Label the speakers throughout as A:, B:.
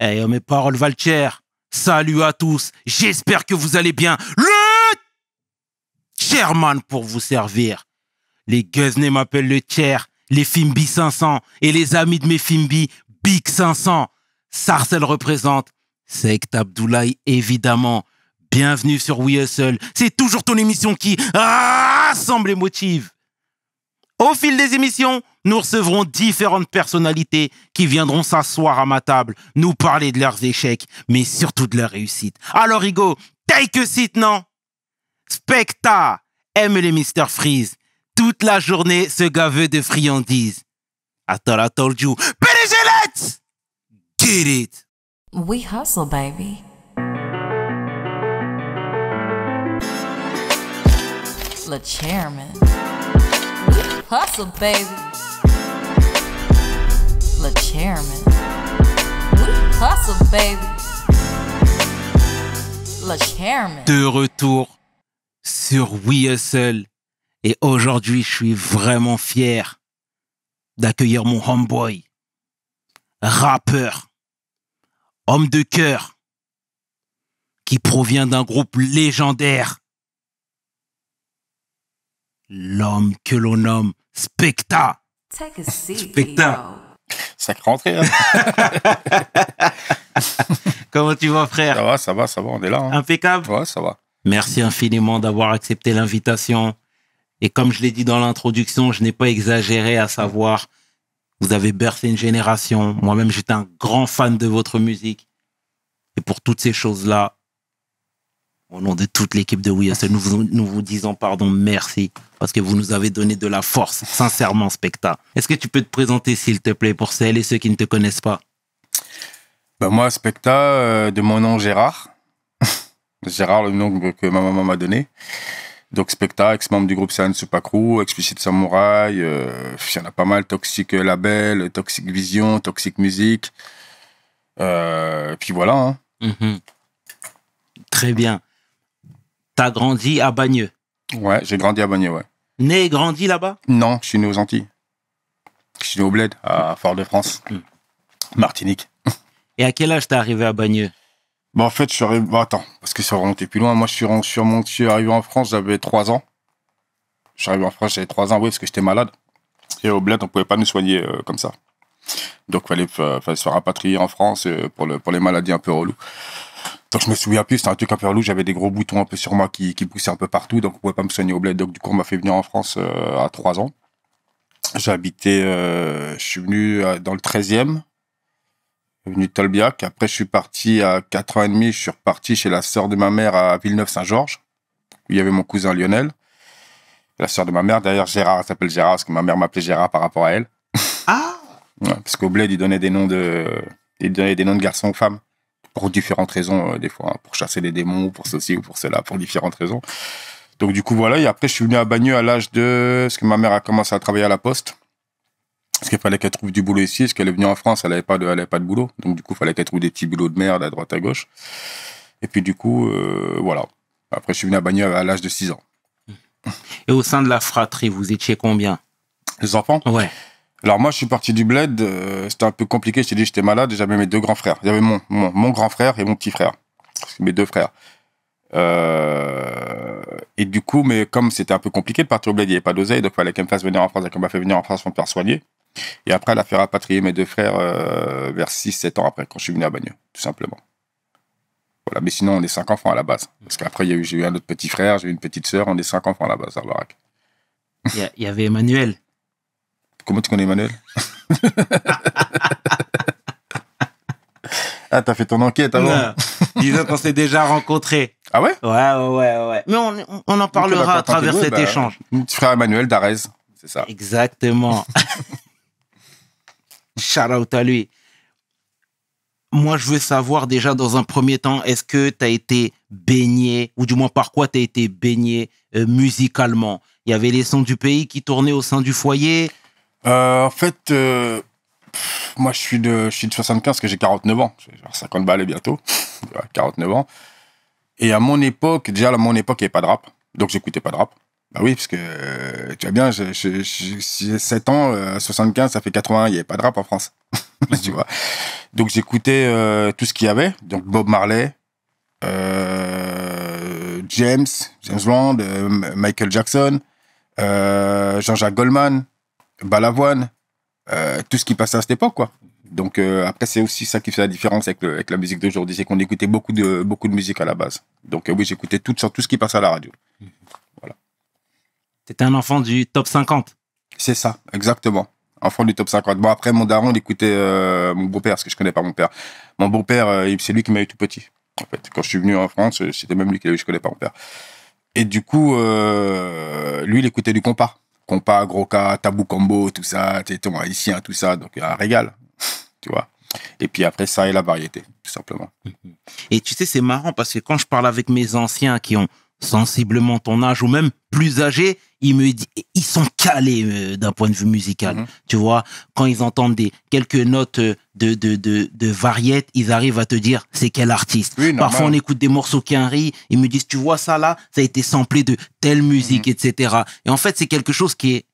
A: Eh, oh, mes paroles valent Salut à tous. J'espère que vous allez bien. Le chairman pour vous servir. Les guesnés m'appellent le chair, les Fimbi 500 et les amis de mes Fimbi, Big 500. Sarcel représente. Sect Abdoulaye, évidemment. Bienvenue sur We Hustle. C'est toujours ton émission qui rassemble et motive. Au fil des émissions, nous recevrons différentes personnalités qui viendront s'asseoir à ma table, nous parler de leurs échecs, mais surtout de leurs réussites. Alors, Hugo, take a seat, non Specta aime les Mr. Freeze. Toute la journée, ce gars de friandises. I thought I told you. get it.
B: We hustle, baby.
A: The chairman. We hustle, baby. Le chairman. De retour sur We Hustle. Et aujourd'hui, je suis vraiment fier d'accueillir mon homeboy, rappeur, homme de cœur, qui provient d'un groupe légendaire. L'homme que l'on nomme Specta.
B: Specta.
A: Ça hein. Comment tu vas, frère Ça va, ça va, ça va, on est là. Hein. Impeccable ça va. Merci infiniment d'avoir accepté l'invitation. Et comme je l'ai dit dans l'introduction, je n'ai pas exagéré à savoir, vous avez bercé une génération. Moi-même, j'étais un grand fan de votre musique. Et pour toutes ces choses-là, au nom de toute l'équipe de We nous vous, nous vous disons pardon, merci, parce que vous nous avez donné de la force, sincèrement, Specta. Est-ce que tu peux te présenter, s'il te plaît, pour celles et ceux qui ne te connaissent pas bah,
B: Moi, Specta, euh, de mon nom Gérard. Gérard, le nom que ma maman m'a donné. Donc Specta, ex-membre du groupe San Supacru, Explicit Samurai, il euh, y en a pas mal, Toxic Label, Toxic Vision, Toxic Music. Euh, puis voilà. Hein. Mm-hmm. Très bien. T'as grandi à Bagneux Ouais, j'ai grandi à Bagneux, ouais. Né et grandi là-bas Non, je suis né aux Antilles. Je suis né au Bled, à Fort-de-France, hmm. Martinique. Et à quel âge t'es arrivé à Bagneux bah, En fait, je suis arrivé. Bah, attends, parce que ça remontait plus loin. Moi, je suis, mon suis arrivé en France, j'avais 3 ans. Je suis arrivé en France, j'avais 3 ans, oui, parce que j'étais malade. Et au Bled, on pouvait pas nous soigner euh, comme ça. Donc, il fallait, se rapatrier en France euh, pour, pour les maladies un peu reloues. Donc je me souviens plus, c'était un truc un peu relou, j'avais des gros boutons un peu sur moi qui, qui poussaient un peu partout, donc on pouvait pas me soigner au bled. Donc du coup, on m'a fait venir en France euh, à 3 ans. J'habitais, euh, je suis venu euh, dans le 13e, venu de Tolbiac. Après, je suis parti à 4 ans et demi, je suis reparti chez la sœur de ma mère à Villeneuve-Saint-Georges. Où Il y avait mon cousin Lionel, la sœur de ma mère. D'ailleurs, Gérard s'appelle Gérard, parce que ma mère m'appelait Gérard par rapport à elle. Ah Parce qu'au bled, il donnait des noms de, il donnait des noms de garçons aux femmes pour différentes raisons, euh, des fois, hein, pour chasser les démons, pour ceci ou pour cela, pour différentes raisons. Donc du coup voilà, et après je suis venu à Bagneux à l'âge de... ce que ma mère a commencé à travailler à la poste. Parce qu'il fallait qu'elle trouve du boulot ici, parce qu'elle est venue en France, elle n'avait pas, de... Elle avait pas de boulot. Donc du coup, il fallait qu'elle trouve des petits boulots de merde à droite à gauche. Et puis du coup, euh, voilà. Après, je suis venu à Bagneux à l'âge de 6 ans.
A: Et au sein de la fratrie, vous étiez combien Les enfants
B: Ouais. Alors moi, je suis parti du bled, euh, c'était un peu compliqué, je t'ai dit, j'étais malade, j'avais mes deux grands frères. J'avais mon, mon, mon, grand frère et mon petit frère, mes deux frères. Euh, et du coup, mais comme c'était un peu compliqué de partir au bled, il n'y avait pas d'oseille, donc il fallait qu'elle me fasse venir en France, donc elle m'a fait venir en France pour me faire soigner. Et après, elle a fait rapatrier mes deux frères euh, vers 6-7 ans après, quand je suis venu à Bagneux, tout simplement. Voilà, mais sinon, on est cinq enfants à la base. Parce qu'après, j'ai eu un autre petit frère, j'ai eu une petite sœur, on est cinq enfants à la base à Il y, avait Emmanuel. Comment tu connais Emmanuel Ah, t'as fait ton enquête avant
A: Disons qu'on s'est déjà rencontré Ah ouais Ouais, ouais, ouais. Mais on, on en bah, parlera à travers cet bah, échange. Tu feras Emmanuel Darez, c'est ça. Exactement. Shout out à lui. Moi, je veux savoir déjà dans un premier temps, est-ce que tu as été baigné, ou du moins par quoi tu as été baigné euh, musicalement Il y avait les sons du pays qui tournaient au sein du foyer euh, en fait, euh,
B: moi, je suis, de, je suis de 75 parce que j'ai 49 ans. J'ai 50 balles bientôt. 49 ans. Et à mon époque, déjà, à mon époque, il n'y avait pas de rap. Donc, j'écoutais pas de rap. Bah oui, parce que euh, tu vois bien, j'ai 7 ans, 75, ça fait ans, il n'y avait pas de rap en France. tu vois. Donc j'écoutais tout ce qu'il y avait, donc Bob Marley, James, James Bond, Michael Jackson, Jean-Jacques Goldman, Balavoine, euh, tout ce qui passait à cette époque, quoi. Donc euh, après, c'est aussi ça qui fait la différence avec, avec la musique d'aujourd'hui, c'est qu'on écoutait beaucoup de, beaucoup de musique à la base. Donc euh, oui, j'écoutais tout, tout ce qui passait à la radio.
A: Voilà. T'étais un enfant du top 50 C'est ça, exactement.
B: Enfant du top 50. Bon, après, mon daron, il écoutait mon beau-père, parce que je connais pas mon père. Mon beau-père, c'est lui qui m'a eu tout petit. En fait, quand je suis venu en France, c'était même lui qui l'a eu, je connais pas mon père. Et du coup, lui, il écoutait du compas pas Gros cas, Tabou Combo, tout ça, ton haïtien, tout ça. Donc, un ah, régal, tu vois. Et puis après, ça et la variété,
A: tout simplement. Et tu sais, c'est marrant parce que quand je parle avec mes anciens qui ont sensiblement ton âge ou même plus âgés, ils me ils sont calés euh, d'un point de vue musical. Mhm. Tu vois, quand ils entendent des quelques notes euh, de de de, de variette, ils arrivent à te dire c'est quel artiste. Parfois on écoute des morceaux qui rient, ils me disent tu vois ça là, ça a été samplé de telle musique, mhm. etc. Et en fait c'est quelque chose qui est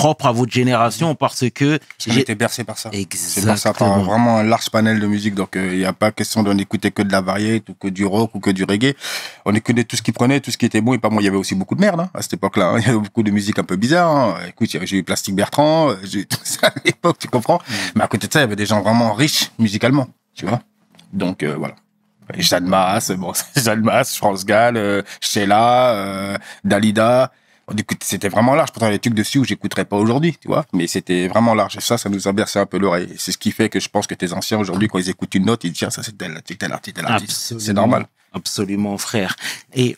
A: propre à votre génération parce que. J'étais bercé par ça. Exactement.
B: C'est vraiment un large panel de musique. Donc, euh, il n'y a pas question d'en écouter que de la variété ou que du rock ou que du reggae. On écoutait tout ce qui prenait, tout ce qui était bon et pas moi, Il y avait aussi beaucoup de merde hein, à cette époque-là. Hein. Il y avait beaucoup de musique un peu bizarre. Hein. Écoute, j'ai eu Plastic Bertrand, euh, j'ai eu tout ça à l'époque, tu comprends. Mm. Mais à côté de ça, il y avait des gens vraiment riches musicalement, tu vois. Donc, euh, voilà. Jeanne Masse, bon, Jeanne France Gall, Sheila, Dalida, c'était vraiment large. Pourtant, il y a des trucs dessus où j'écouterais pas aujourd'hui, tu vois. Mais c'était vraiment large. Et ça, ça nous a bercé un peu l'oreille. C'est ce qui fait que je pense que tes anciens, aujourd'hui, quand ils écoutent une note, ils disent, ça,
A: c'est tel, tel artiste, artiste. C'est normal. Absolument, frère. Et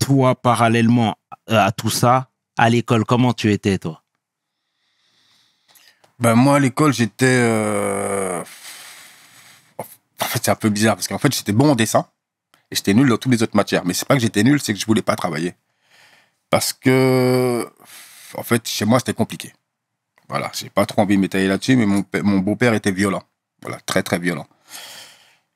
A: toi, parallèlement à tout ça, à l'école, comment tu étais, toi?
B: Ben, moi, à l'école, j'étais, euh, en fait, c'est un peu bizarre parce qu'en fait, j'étais bon en dessin et j'étais nul dans toutes les autres matières. Mais c'est pas que j'étais nul, c'est que je voulais pas travailler parce que, en fait, chez moi, c'était compliqué. Voilà, j'ai pas trop envie de m'étaler là-dessus, mais mon, beau-père était violent. Voilà, très très violent.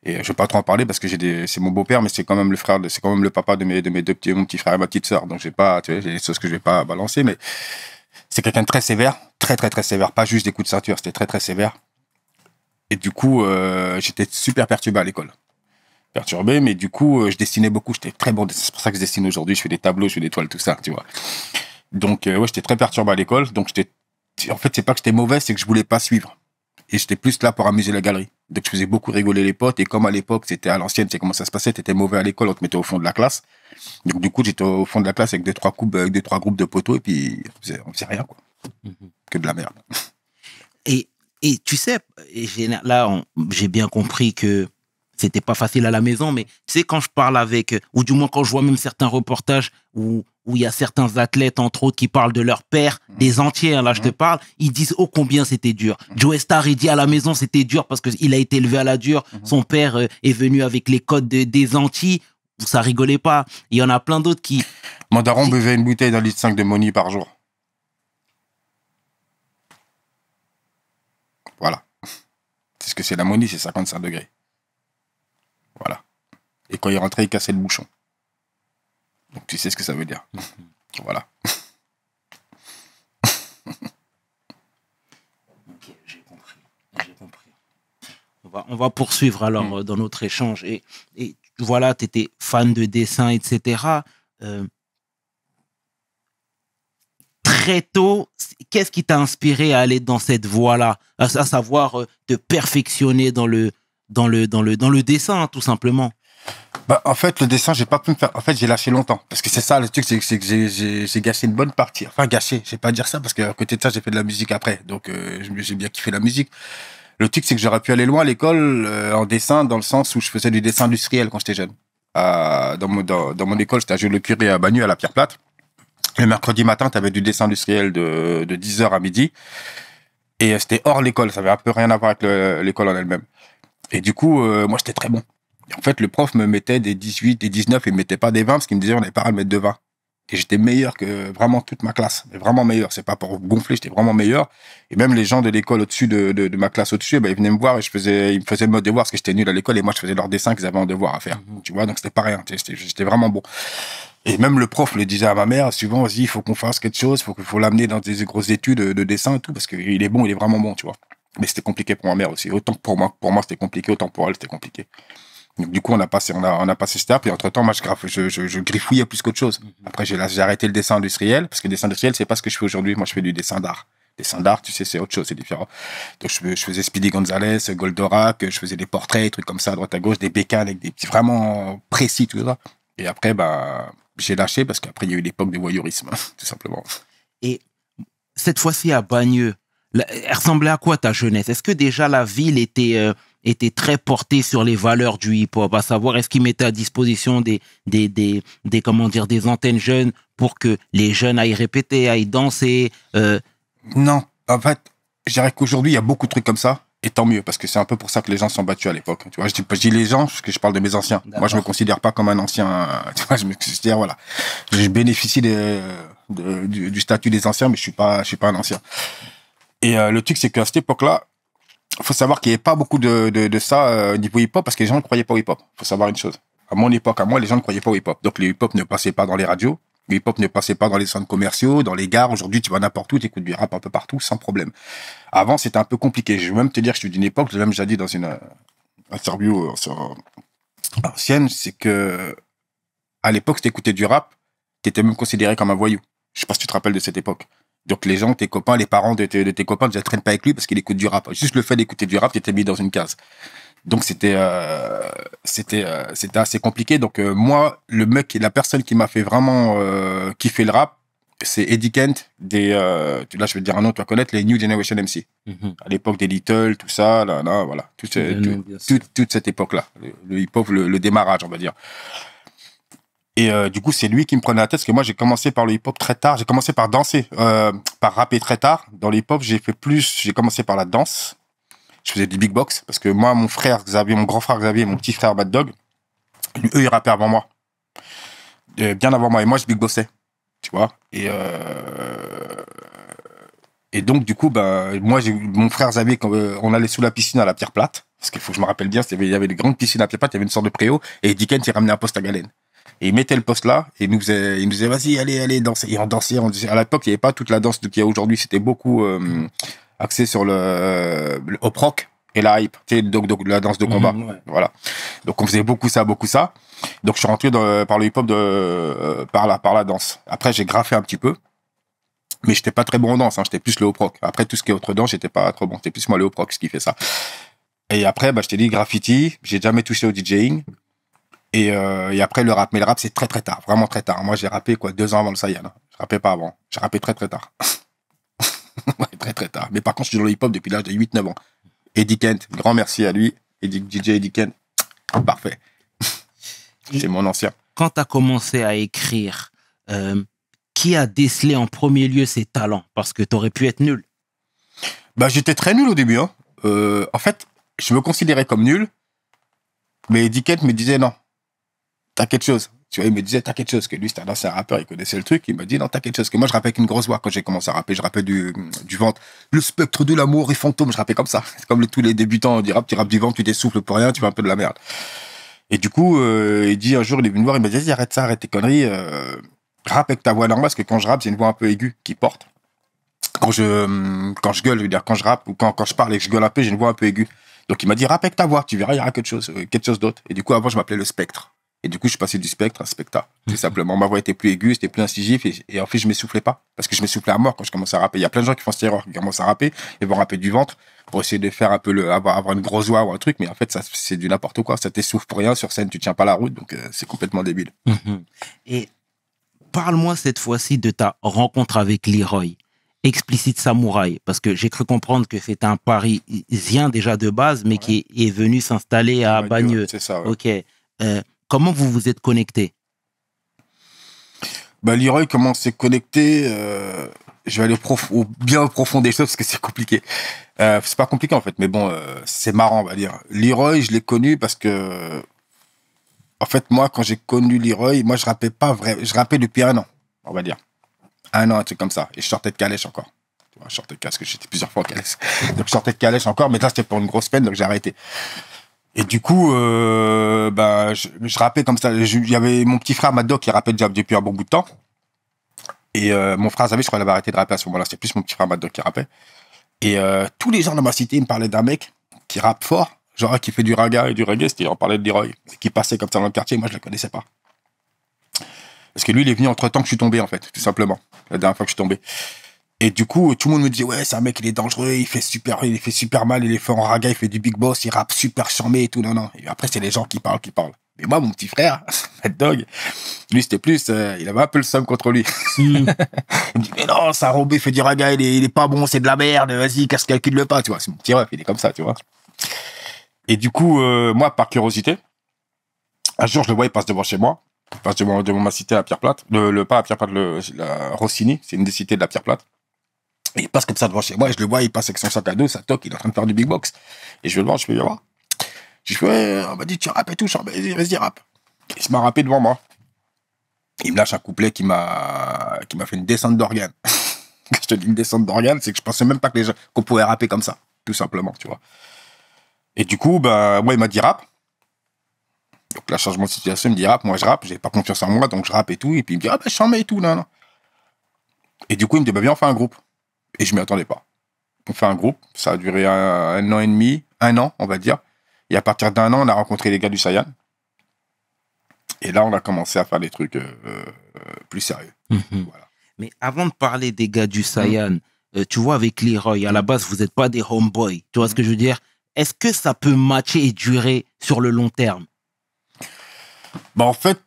B: Et euh, je vais pas trop en parler parce que j'ai c'est mon beau-père, mais c'est quand même le frère, c'est quand même le papa de mes, de mes deux petits, mon petit frère et ma petite sœur. Donc j'ai pas, tu vois, des choses que je vais pas balancer, mais c'est quelqu'un de très sévère, très très très sévère, pas juste des coups de ceinture, c'était très très sévère. Et du coup, euh, j'étais super perturbé à l'école perturbé, mais du coup, euh, je dessinais beaucoup. J'étais très bon. C'est pour ça que je dessine aujourd'hui. Je fais des tableaux, je fais des toiles, tout ça, tu vois. Donc, euh, ouais, j'étais très perturbé à l'école. Donc, j'étais. En fait, c'est pas que j'étais mauvais, c'est que je voulais pas suivre. Et j'étais plus là pour amuser la galerie. Donc, je faisais beaucoup rigoler les potes. Et comme à l'époque, c'était à l'ancienne, c'est comment ça se passait. T'étais mauvais à l'école, on te mettait au fond de la classe. Donc, du coup, j'étais au fond de la classe avec deux, trois, trois groupes de poteaux. Et puis, on faisait, rien, quoi. Mhm. Que de
A: la merde. Et, et tu sais, là, j'ai bien compris que c'était pas facile à la maison, mais tu sais, quand je parle avec, euh, ou du moins quand je vois même certains reportages où où il y a certains athlètes, entre autres, qui parlent de leur père, mm. des entiers, hein, là je te mm. parle, ils disent oh combien c'était dur. Mm. Joe Star, il dit à la maison c'était dur parce qu'il a été élevé à la dure. Mm-hmm. Son père euh, est venu avec les codes des Antilles. Ça rigolait pas. Il y en a plein d'autres qui. Mandaron buvait une bouteille d'un litre 5 de Moni par jour.
B: Voilà. C'est ce que c'est la Moni, c'est 55 degrés. Voilà. Et quand il rentrait, il cassait le bouchon.
A: Donc tu sais ce que ça veut dire. voilà. ok, j'ai compris. On va, poursuivre alors hmm. euh, dans notre échange. Et, voilà, tu étais fan de dessin, etc. Euh, très tôt, qu'est-ce qui t'a inspiré à aller dans cette voie-là, à, savoir euh, te perfectionner dans le, dans le, dans le, dans le dessin, hein, tout simplement bah, en fait, le dessin, j'ai pas pu me faire. En fait, j'ai lâché longtemps. Parce
B: que c'est ça, le truc, c'est que j'ai gâché une bonne partie. Enfin, gâché, je vais pas dire ça, parce qu'à côté de ça, j'ai fait de la musique après. Donc, euh, j'ai bien kiffé la musique. Le truc, c'est que j'aurais pu aller loin à l'école euh, en dessin, dans le sens où je faisais du dessin industriel quand j'étais jeune. Euh, dans, mon, dans, mon école, j'étais à le curé à Banu, à la Pierre Plate. Le mercredi matin, tu avais du dessin industriel de, de 10h à midi. Et c'était hors l'école, ça avait un peu rien à voir avec l'école en elle-même. Et du coup, euh, moi, j'étais très bon. en fait, le prof me mettait des 18, des 19, il ne mettait pas des 20 parce qu'il me disait on n'est pas à mettre de 20. Et j'étais meilleur que vraiment toute ma classe. vraiment meilleur. C'est pas pour gonfler, j'étais vraiment meilleur. Et même les gens de l'école au-dessus de, ma classe au-dessus, eh ben, ils venaient me voir et je faisais, ils me faisaient me devoir parce que j'étais nul à l'école et moi je faisais leurs dessin qu'ils avaient un devoir à faire. Mhm. Tu vois, donc c'était pas rien. J'étais vraiment bon. Et même le prof le disait à ma mère, souvent, vas-y, il faut qu'on fasse quelque chose, faut qu'il faut l'amener dans des grosses études de dessin et tout parce qu'il est bon, il est vraiment bon, tu vois. Mais c'était compliqué pour ma mère aussi. Autant pour moi, pour moi c'était compliqué, autant pour elle, c'était compliqué. Donc, du coup, on a passé, on a, on a passé cette étape. Et entre temps, moi, je, je, je, griffouillais plus qu'autre chose. Mhm. Après, j'ai arrêté le dessin industriel parce que le dessin industriel, c'est pas ce que je fais aujourd'hui. Moi, je fais du dessin d'art. Dessin d'art, tu sais, c'est autre chose, c'est différent. Donc, je, je, faisais Speedy Gonzalez, Goldorak, je faisais des portraits, des trucs comme ça, à droite à gauche, des bécanes avec des petits vraiment précis, tout ça. Et après, bah, j'ai lâché parce qu'après, il y a eu l'époque du voyeurisme, tout simplement.
A: Et cette fois-ci à Bagneux, elle ressemblait à quoi ta jeunesse Est-ce que déjà la ville était, euh, était très portée sur les valeurs du hip-hop À savoir, est-ce qu'ils mettaient à disposition des, des, des, comment dire, des antennes jeunes pour que les jeunes aillent répéter, aillent danser euh? Non,
B: en fait, je dirais qu'aujourd'hui, il y a beaucoup de trucs comme ça. Et tant mieux, parce que c'est un peu pour ça que les gens sont battus à l'époque. Hein, tu vois, je dis, les gens, parce que je parle de mes anciens. Moi, je me considère pas comme un ancien. Euh, je voilà. Je bénéficie de, du, du, statut des anciens, mais je suis pas, je suis pas un ancien. Et euh, le truc, c'est qu'à cette époque-là, faut savoir qu'il n'y avait pas beaucoup de, de, ça du euh, hip-hop parce que les gens ne croyaient pas au hip-hop. faut savoir une chose. À mon époque, à moi, les gens ne croyaient pas au hip-hop. Donc, le hip-hop ne passait pas dans les radios. Le hip-hop ne passait pas dans les centres commerciaux, dans les gares. Aujourd'hui, tu vas n'importe où, tu écoutes du rap un peu partout, sans problème. Avant, c'était un peu compliqué. Je vais même te dire, je suis d'une époque, je l'ai même déjà dit dans une euh, interview ancienne, c'est que à l'époque, si tu écoutais du rap, tu étais même considéré comme un voyou. Je sais pas si tu te rappelles de cette époque. Donc les gens, tes copains, les parents de, de tes copains, ne traînent pas avec lui parce qu'il écoute du rap. Juste le fait d'écouter du rap, étais mis dans une case. Donc c'était euh, euh, c'était assez compliqué. Donc euh, moi, le mec, la personne qui m'a fait vraiment kiffer le rap, c'est Eddie Kent des là je vais te dire un nom, tu vas connaître les New Generation MC. Mhm. À l'époque des Little, tout ça, là, là voilà, tout, toute cette époque là, le, hip hop, le démarrage, on va dire. Et euh, du coup, c'est lui qui me prenait la tête parce que moi, j'ai commencé par le hip-hop très tard. J'ai commencé par danser, euh, par rapper très tard. Dans lhip hop j'ai fait plus. J'ai commencé par la danse. Je faisais du big box parce que moi, mon frère Xavier, mon grand frère Xavier, mon petit frère Bad Dog, eux, ils rappaient avant moi, euh, bien avant moi. Et moi, je big bossais. tu vois. Et et donc, du coup, bah, moi, mon frère Xavier, quand on allait sous la piscine à la Pierre Plate, parce qu'il faut que je me rappelle bien, il y avait des grandes piscines à Pierre Plate, il y avait une sorte de préau, et Dickens, il ramenait un poste à galène. Et il mettait le poste là, et il nous faisait, nous disait, vas-y, allez, allez, danser Et on dansait, À l'époque, il n'y avait pas toute la danse qu'il y a aujourd'hui. C'était beaucoup euh, axé sur euh, le, hop rock et la hype, tu sais, donc, la danse de mhm, combat. Voilà. Donc on faisait beaucoup ça, beaucoup ça. Donc je suis rentré par le hip-hop de euh, par la par la danse. Après j'ai graffé un petit peu, mais j'étais pas très bon en danse. Hein. j'étais plus le hop rock. Après tout ce qui est autre danse, j'étais pas trop bon. C'était plus moi le hop rock ce qui fait ça. Et après, bah, je t'ai dit graffiti. J'ai jamais touché au DJing. Euh, et, après le rap. Mais le rap, c'est très très tard, vraiment très tard. Moi, j'ai rappé quoi, deux ans avant le Sayan. Hein. Je rappais pas avant. J'ai rappé très très tard. très très tard. Mais par contre, je suis dans le hip-hop depuis l'âge de 8-9 ans. Eddie Kent, grand merci à lui. Eddie, DJ Eddie Kent,
A: parfait. c'est mon ancien. Quand tu as commencé à écrire, euh, qui a décelé en premier lieu ses talents Parce que tu aurais pu être nul. Bah, j'étais très nul au début. Hein. Euh, en fait, je me considérais comme nul.
B: Mais Eddie Kent me disait non, t'as quelque chose. Tu vois, il me disait, t'as quelque chose, que lui, c'était un rappeur, il connaissait le truc. Il me dit, non, t'as quelque chose, que moi, je rappelle avec une grosse voix quand j'ai commencé à rapper. Je rappelle du, du ventre. Le spectre de l'amour et fantôme, je rappelle comme ça. C'est comme tous les débutants On rap, tu rappes du ventre, tu t'essouffles pour rien, tu fais un peu de la merde. Et du coup, euh, il dit, un jour, il est venu me voir, il m'a dit, arrête ça, arrête tes conneries, euh, rappe avec ta voix normale, parce que quand je rappe, j'ai une voix un peu aiguë qui porte. Quand je, hum, quand je gueule, je veux dire, quand je rappe ou quand, quand je parle et que je gueule un peu, j'ai une voix un peu aiguë. Donc il m'a dit, avec ta voix, tu verras, il y quelque chose, euh, quelque chose d'autre. Et du coup, avant, je m'appelais le spectre. Et du coup, je suis passé du spectre à specta. C'est mhm. simplement, ma voix était plus aiguë, c'était plus incisif, et, et, en fait, je m'essoufflais pas. Parce que je m'essoufflais à mort quand je commençais à rapper. Il y a plein de gens qui font cette erreur, qui commencent à rapper, et vont rapper du ventre pour essayer de faire un peu le, avoir, avoir une grosse voix ou un truc, mais en fait, ça, c'est du n'importe quoi. Ça t'essouffle pour rien sur scène, tu tiens pas la route, donc euh, c'est complètement débile.
A: Mhm. Et parle-moi cette fois-ci de ta rencontre avec Leroy. Explicite Samouraï, parce que j'ai cru comprendre que c'est un parisien déjà de base, mais qui est, venu s'installer à Bagneux. C'est ça. Ok. Euh, Comment vous vous êtes connecté
B: bah, Leroy, comment s'est connecté euh, Je vais aller prof au bien au profond des choses parce que c'est compliqué. Euh, c'est pas compliqué en fait, mais bon, euh, c'est marrant, on va dire. Leroy, je l'ai connu parce que, en fait, moi, quand j'ai connu Leroy, moi, je rappais pas vrai, je rappais depuis un an, on va dire. Un an, un truc comme ça. Et je sortais de calèche encore. Je sortais de calèche, parce que j'étais plusieurs fois en calèche. donc, je sortais de calèche encore, mais là, c'était pour une grosse peine, donc j'ai arrêté. Et du coup, euh, bah, je, comme ça. Il y avait mon petit frère Madoc qui rappait déjà depuis un bon bout de temps. Et euh, mon frère Xavier, je crois qu'il avait arrêté de rapper à ce moment-là. C'était plus mon petit frère Madoc qui rappait. Et euh, tous les gens dans ma cité, ils me parlaient d'un mec qui rappe fort, genre qui fait du raga et du reggae. C'était, on parlait de Leroy, qui passait comme ça dans le quartier. Moi, je ne le connaissais pas. Parce que lui, il est venu entre temps que je suis tombé, en fait, tout simplement. La dernière fois que je suis tombé. Et du coup, tout le monde me dit, ouais, c'est un mec, il est dangereux, il fait super, il fait super mal, il est fait en raga, il fait du big boss, il rappe super charmé et tout, non, non. Et après, c'est les gens qui parlent, qui parlent. Mais moi, mon petit frère, Mad Dog, lui, c'était plus, euh, il avait un peu le seum contre lui. Mm. il me dit, mais non, ça robé fait du raga, il est, pas bon, c'est de la merde, vas-y, casse calcule le pas, tu vois. C'est mon petit ref, il est comme ça, tu vois. Et du coup, euh, moi, par curiosité, un jour, je le vois, il passe devant chez moi, il passe devant, ma cité à Pierre Plate, le, pas à Pierre Plate, le, la Rossini, c'est une des cités de la Pierre Plate il passe comme ça devant chez moi, et je le vois, il passe avec son sac à dos, ça toque, il est en train de faire du big box. Et je vais le voir, je fais, viens voir. Je fais, ouais, on m'a dit, tu rappes et tout, vas-y, vas-y, rap Il se m'a rappé devant moi. Il me lâche un couplet qui m'a, qui m'a fait une descente d'organe. Quand je te dis une descente d'organe, c'est que je pensais même pas que qu'on pouvait rapper comme ça. Tout simplement, tu vois. Et du coup, bah, moi, il m'a dit rap. Donc là, changement de situation, il me dit rap, moi je rappe, j'ai pas confiance en moi, donc je rappe et tout. Et puis il me dit, ah ben, bah, et tout, non non Et du coup, il me dit, bah, viens, on fait un groupe et je m'y attendais pas. On fait un groupe, ça a duré un, an et demi, un an, on va dire. Et à partir d'un an, on a rencontré les gars du Saiyan. Et là, on a commencé à faire des trucs euh, euh, plus
A: sérieux. Mhm. Mais avant de parler des gars du Saiyan, mhm. euh, tu vois, avec Leroy, à la base, vous n'êtes pas des homeboys. Tu vois ce que je veux dire Est-ce que ça peut matcher et durer sur le long terme bah, En fait,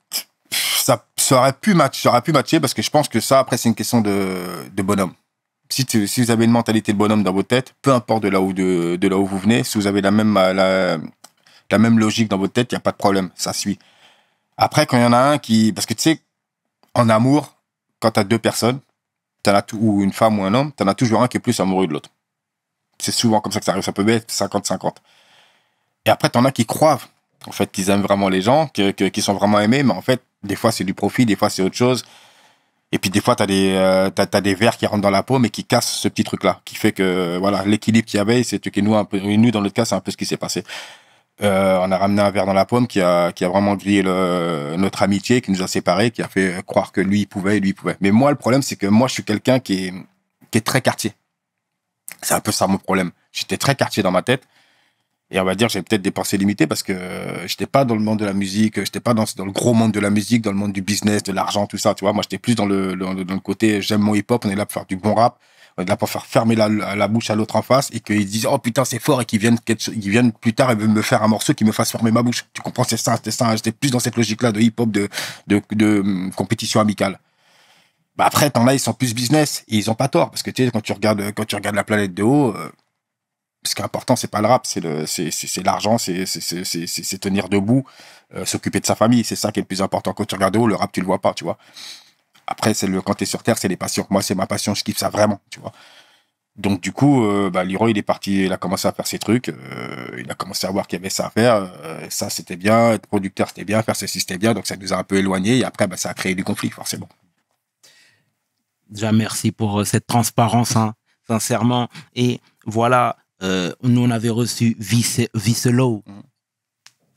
A: ça, aurait pu
B: matcher, parce que je pense que ça, après, c'est une question de bonhomme si, vous avez une mentalité de bonhomme dans votre tête, peu importe de là où, de, de là où vous venez, si vous avez la même, la, la même logique dans votre tête, il n'y a pas de problème, ça suit. Après, quand il y en a un qui. Parce que tu sais, en amour, quand tu as deux personnes, en as ou une femme ou un homme, tu en as toujours un qui est plus amoureux de l'autre. C'est souvent comme ça que ça arrive, ça peut être 50-50. Et après, tu en as qui croient, en fait, qu'ils aiment vraiment les gens, qu'ils que, sont vraiment aimés, mais en fait, des fois, c'est du profit, des fois, c'est autre chose. Et puis des fois, tu as, des, euh, des vers qui rentrent dans la peau, mais qui cassent ce petit truc-là, qui fait que euh, voilà l'équilibre qu'il y avait, c'est que nous, un peu, nous, dans notre cas, c'est un peu ce qui s'est passé. Euh, on a ramené un verre dans la pomme qui a, qui a vraiment lié notre amitié, qui nous a séparés, qui a fait croire que lui, il pouvait et lui, il pouvait. Mais moi, le problème, c'est que moi, je suis quelqu'un qui est, qui est très quartier. C'est un peu ça mon problème. J'étais très quartier dans ma tête. Et on va dire, j'ai peut-être des pensées limitées parce que euh, j'étais pas dans le monde de la musique, euh, j'étais pas dans, dans, le gros monde de la musique, dans le monde du business, de l'argent, tout ça. Tu vois, moi, j'étais plus dans le, dans le, côté euh, j'aime mon hip-hop, on est là pour faire du bon rap, on est là pour faire fermer la, la bouche à l'autre en face et qu'ils disent oh putain, c'est fort et qu'ils viennent, qu viennent plus tard et veulent me faire un morceau qui me fasse fermer ma bouche. Tu comprends, c'est ça, c'était ça. J'étais plus dans cette logique-là de hip-hop, de, de, de, hum, compétition amicale. Bah après, t'en là, ils sont plus business et ils ont pas tort parce que tu sais, quand tu regardes, quand tu regardes la planète de haut, ce qui est important, c'est pas le rap, c'est le, c'est l'argent, c'est tenir debout, euh, s'occuper de sa famille. C'est ça qui est le plus important. Quand tu regardes haut, le rap, tu le vois pas, tu vois. Après, c'est le quand sur terre, c'est les passions. Moi, c'est ma passion, je kiffe ça vraiment, tu vois. Donc du coup, euh, bah, Leroy, il est parti, il a commencé à faire ses trucs, euh, il a commencé à voir qu'il y avait ça à faire, ça c'était bien, être producteur c'était bien, faire ceci c'était bien, donc ça nous a un peu éloignés, et après bah, ça a créé du conflit forcément.
A: Déjà merci pour cette transparence, hein, sincèrement, et voilà, euh, nous, on avait reçu Visselo, mm.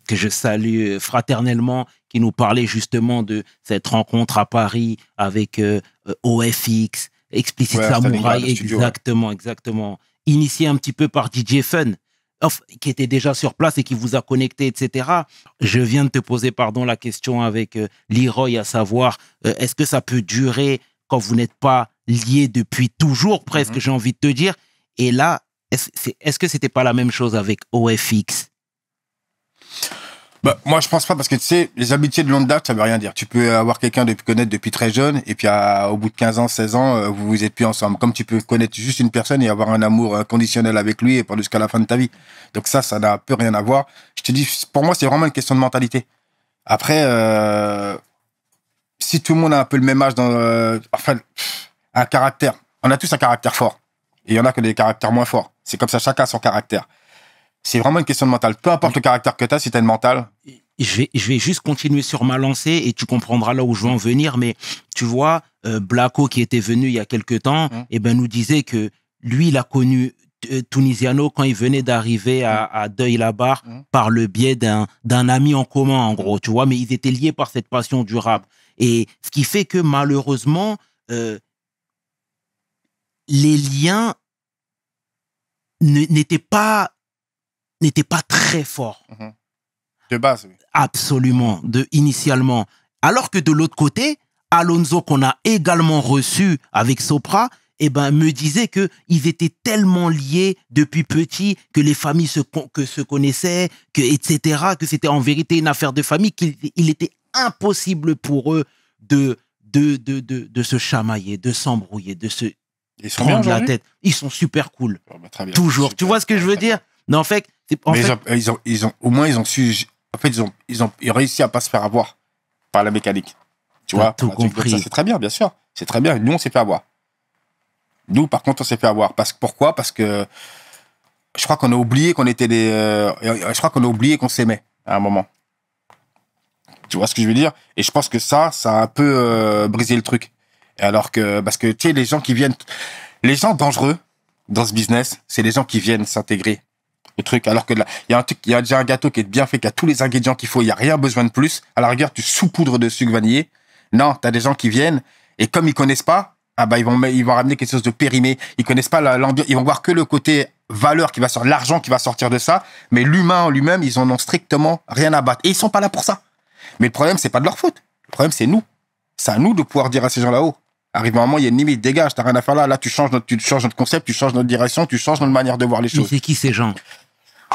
A: que je salue fraternellement, qui nous parlait justement de cette rencontre à Paris avec euh, OFX, Explicit Samurai, exactement, exactement. Initié un petit peu par DJ Fun, qui était déjà sur place et qui vous a connecté, etc. Je viens de te poser, pardon, la question avec euh, Leroy, à savoir, est-ce que ça peut durer quand vous n'êtes pas lié depuis toujours, presque, mm-hmm. j'ai envie de te dire Et là, est-ce que c'était pas la même chose avec OFX
B: bah, moi, je pense pas parce que tu sais, les habitudes de longue date, ça veut rien dire. Tu peux avoir quelqu'un de connaître depuis très jeune et puis au bout de 15 ans, 16 ans, euh, vous vous êtes plus ensemble. Comme tu peux connaître juste une personne et avoir un amour euh, conditionnel avec lui et pas jusqu'à la fin de ta vie. Donc ça, ça n'a plus rien à voir. Je te dis, pour moi, c'est vraiment une question de mentalité. Après, euh, si tout le monde a un peu le même âge dans, enfin, un caractère. On a tous un caractère fort. Et il y en a que des caractères moins forts. C'est comme ça, chacun a son caractère. C'est vraiment une question de mental. Peu importe le caractère que tu as, si tu as
A: mental... Je vais, je vais juste continuer sur ma lancée et tu comprendras là où je veux en venir. Mais tu vois, euh, Blaco, qui était venu il y a quelques temps, et hein eh ben, nous disait que lui, il a connu euh, Tunisiano quand il venait d'arriver à, hein Deuil-la-Barre hein par le biais d'un, d'un ami en commun, en gros, tu vois. Mais ils étaient liés par cette passion durable. Et ce qui fait que malheureusement, euh, les liens n'était pas n'était pas très fort. Mhm. De base, oui. Absolument, de, initialement. Alors que de l'autre côté, Alonso, qu'on a également reçu avec Sopra, eh ben, me disait que ils étaient tellement liés depuis petit que les familles se, que se connaissaient, que, etc., que c'était en vérité une affaire de famille, qu'il était impossible pour eux de, de, de, de, de se chamailler, de s'embrouiller, de se ils sont prendre la tête. Ils sont super cool. Ah bah, Toujours. tu vois ce que je veux dire Non, en fait, Ils, ont, ils, ont, au moins ils ont su.
B: En fait, ils ont, ils ont, réussi à pas se faire avoir par la mécanique. Tu vois, bah, C'est très bien, bien sûr. C'est très bien. Nous, on s'est fait avoir. Nous, par contre, on s'est fait avoir. Parce, pourquoi Parce que je crois qu'on a oublié qu'on était des. Euh, je crois qu'on a oublié qu'on s'aimait à un moment. Tu vois ce que je veux dire Et je pense que ça, ça a un peu euh, brisé le truc. Alors que, parce que, tu sais, les gens qui viennent, les gens dangereux dans ce business, c'est les gens qui viennent s'intégrer le truc. Alors que là, il y a un truc, il y déjà un gâteau qui est bien fait, qui a tous les ingrédients qu'il faut, il y a rien besoin de plus. À la rigueur, tu saupoudres de sucre vanillé. Non, tu as des gens qui viennent et comme ils connaissent pas, ah bah ils vont ils vont ramener quelque chose de périmé. Ils connaissent pas l'ambiance, ils vont voir que le côté valeur qui va sortir, l'argent qui va sortir de ça, mais l'humain en lui-même, ils en ont strictement rien à battre. Et ils sont pas là pour ça. Mais le problème, c'est pas de leur faute. Le problème, c'est nous. C'est à nous de pouvoir dire à ces gens là-haut, Arrive un moment, il y a une limite. Dégage, t'as rien à faire là. Là, tu changes notre, tu changes notre concept, tu changes notre direction, tu changes notre manière de voir les choses. Mais c'est qui ces gens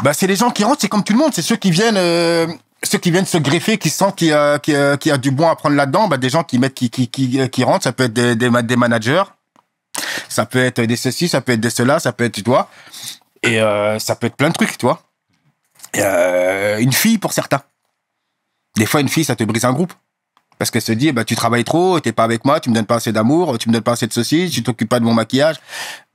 B: Bah, c'est les gens qui rentrent. C'est comme tout le monde. C'est ceux qui viennent. Euh, ceux qui viennent se greffer, qui sentent qu'il y, a, du bon à prendre là-dedans, bah, des gens qui mettent, qui, qui, qui, rentrent, ça peut être des, managers, ça peut être des ceci, ça peut être des cela, ça peut être, toi. et euh, ça peut être plein de trucs, tu vois. Euh, une fille pour certains. Des fois, une fille, ça te brise un groupe. Parce qu'elle se dit, bah, tu travailles trop, t'es pas avec moi, tu me donnes pas assez d'amour, tu me donnes pas assez de ceci, tu t'occupes pas de mon maquillage.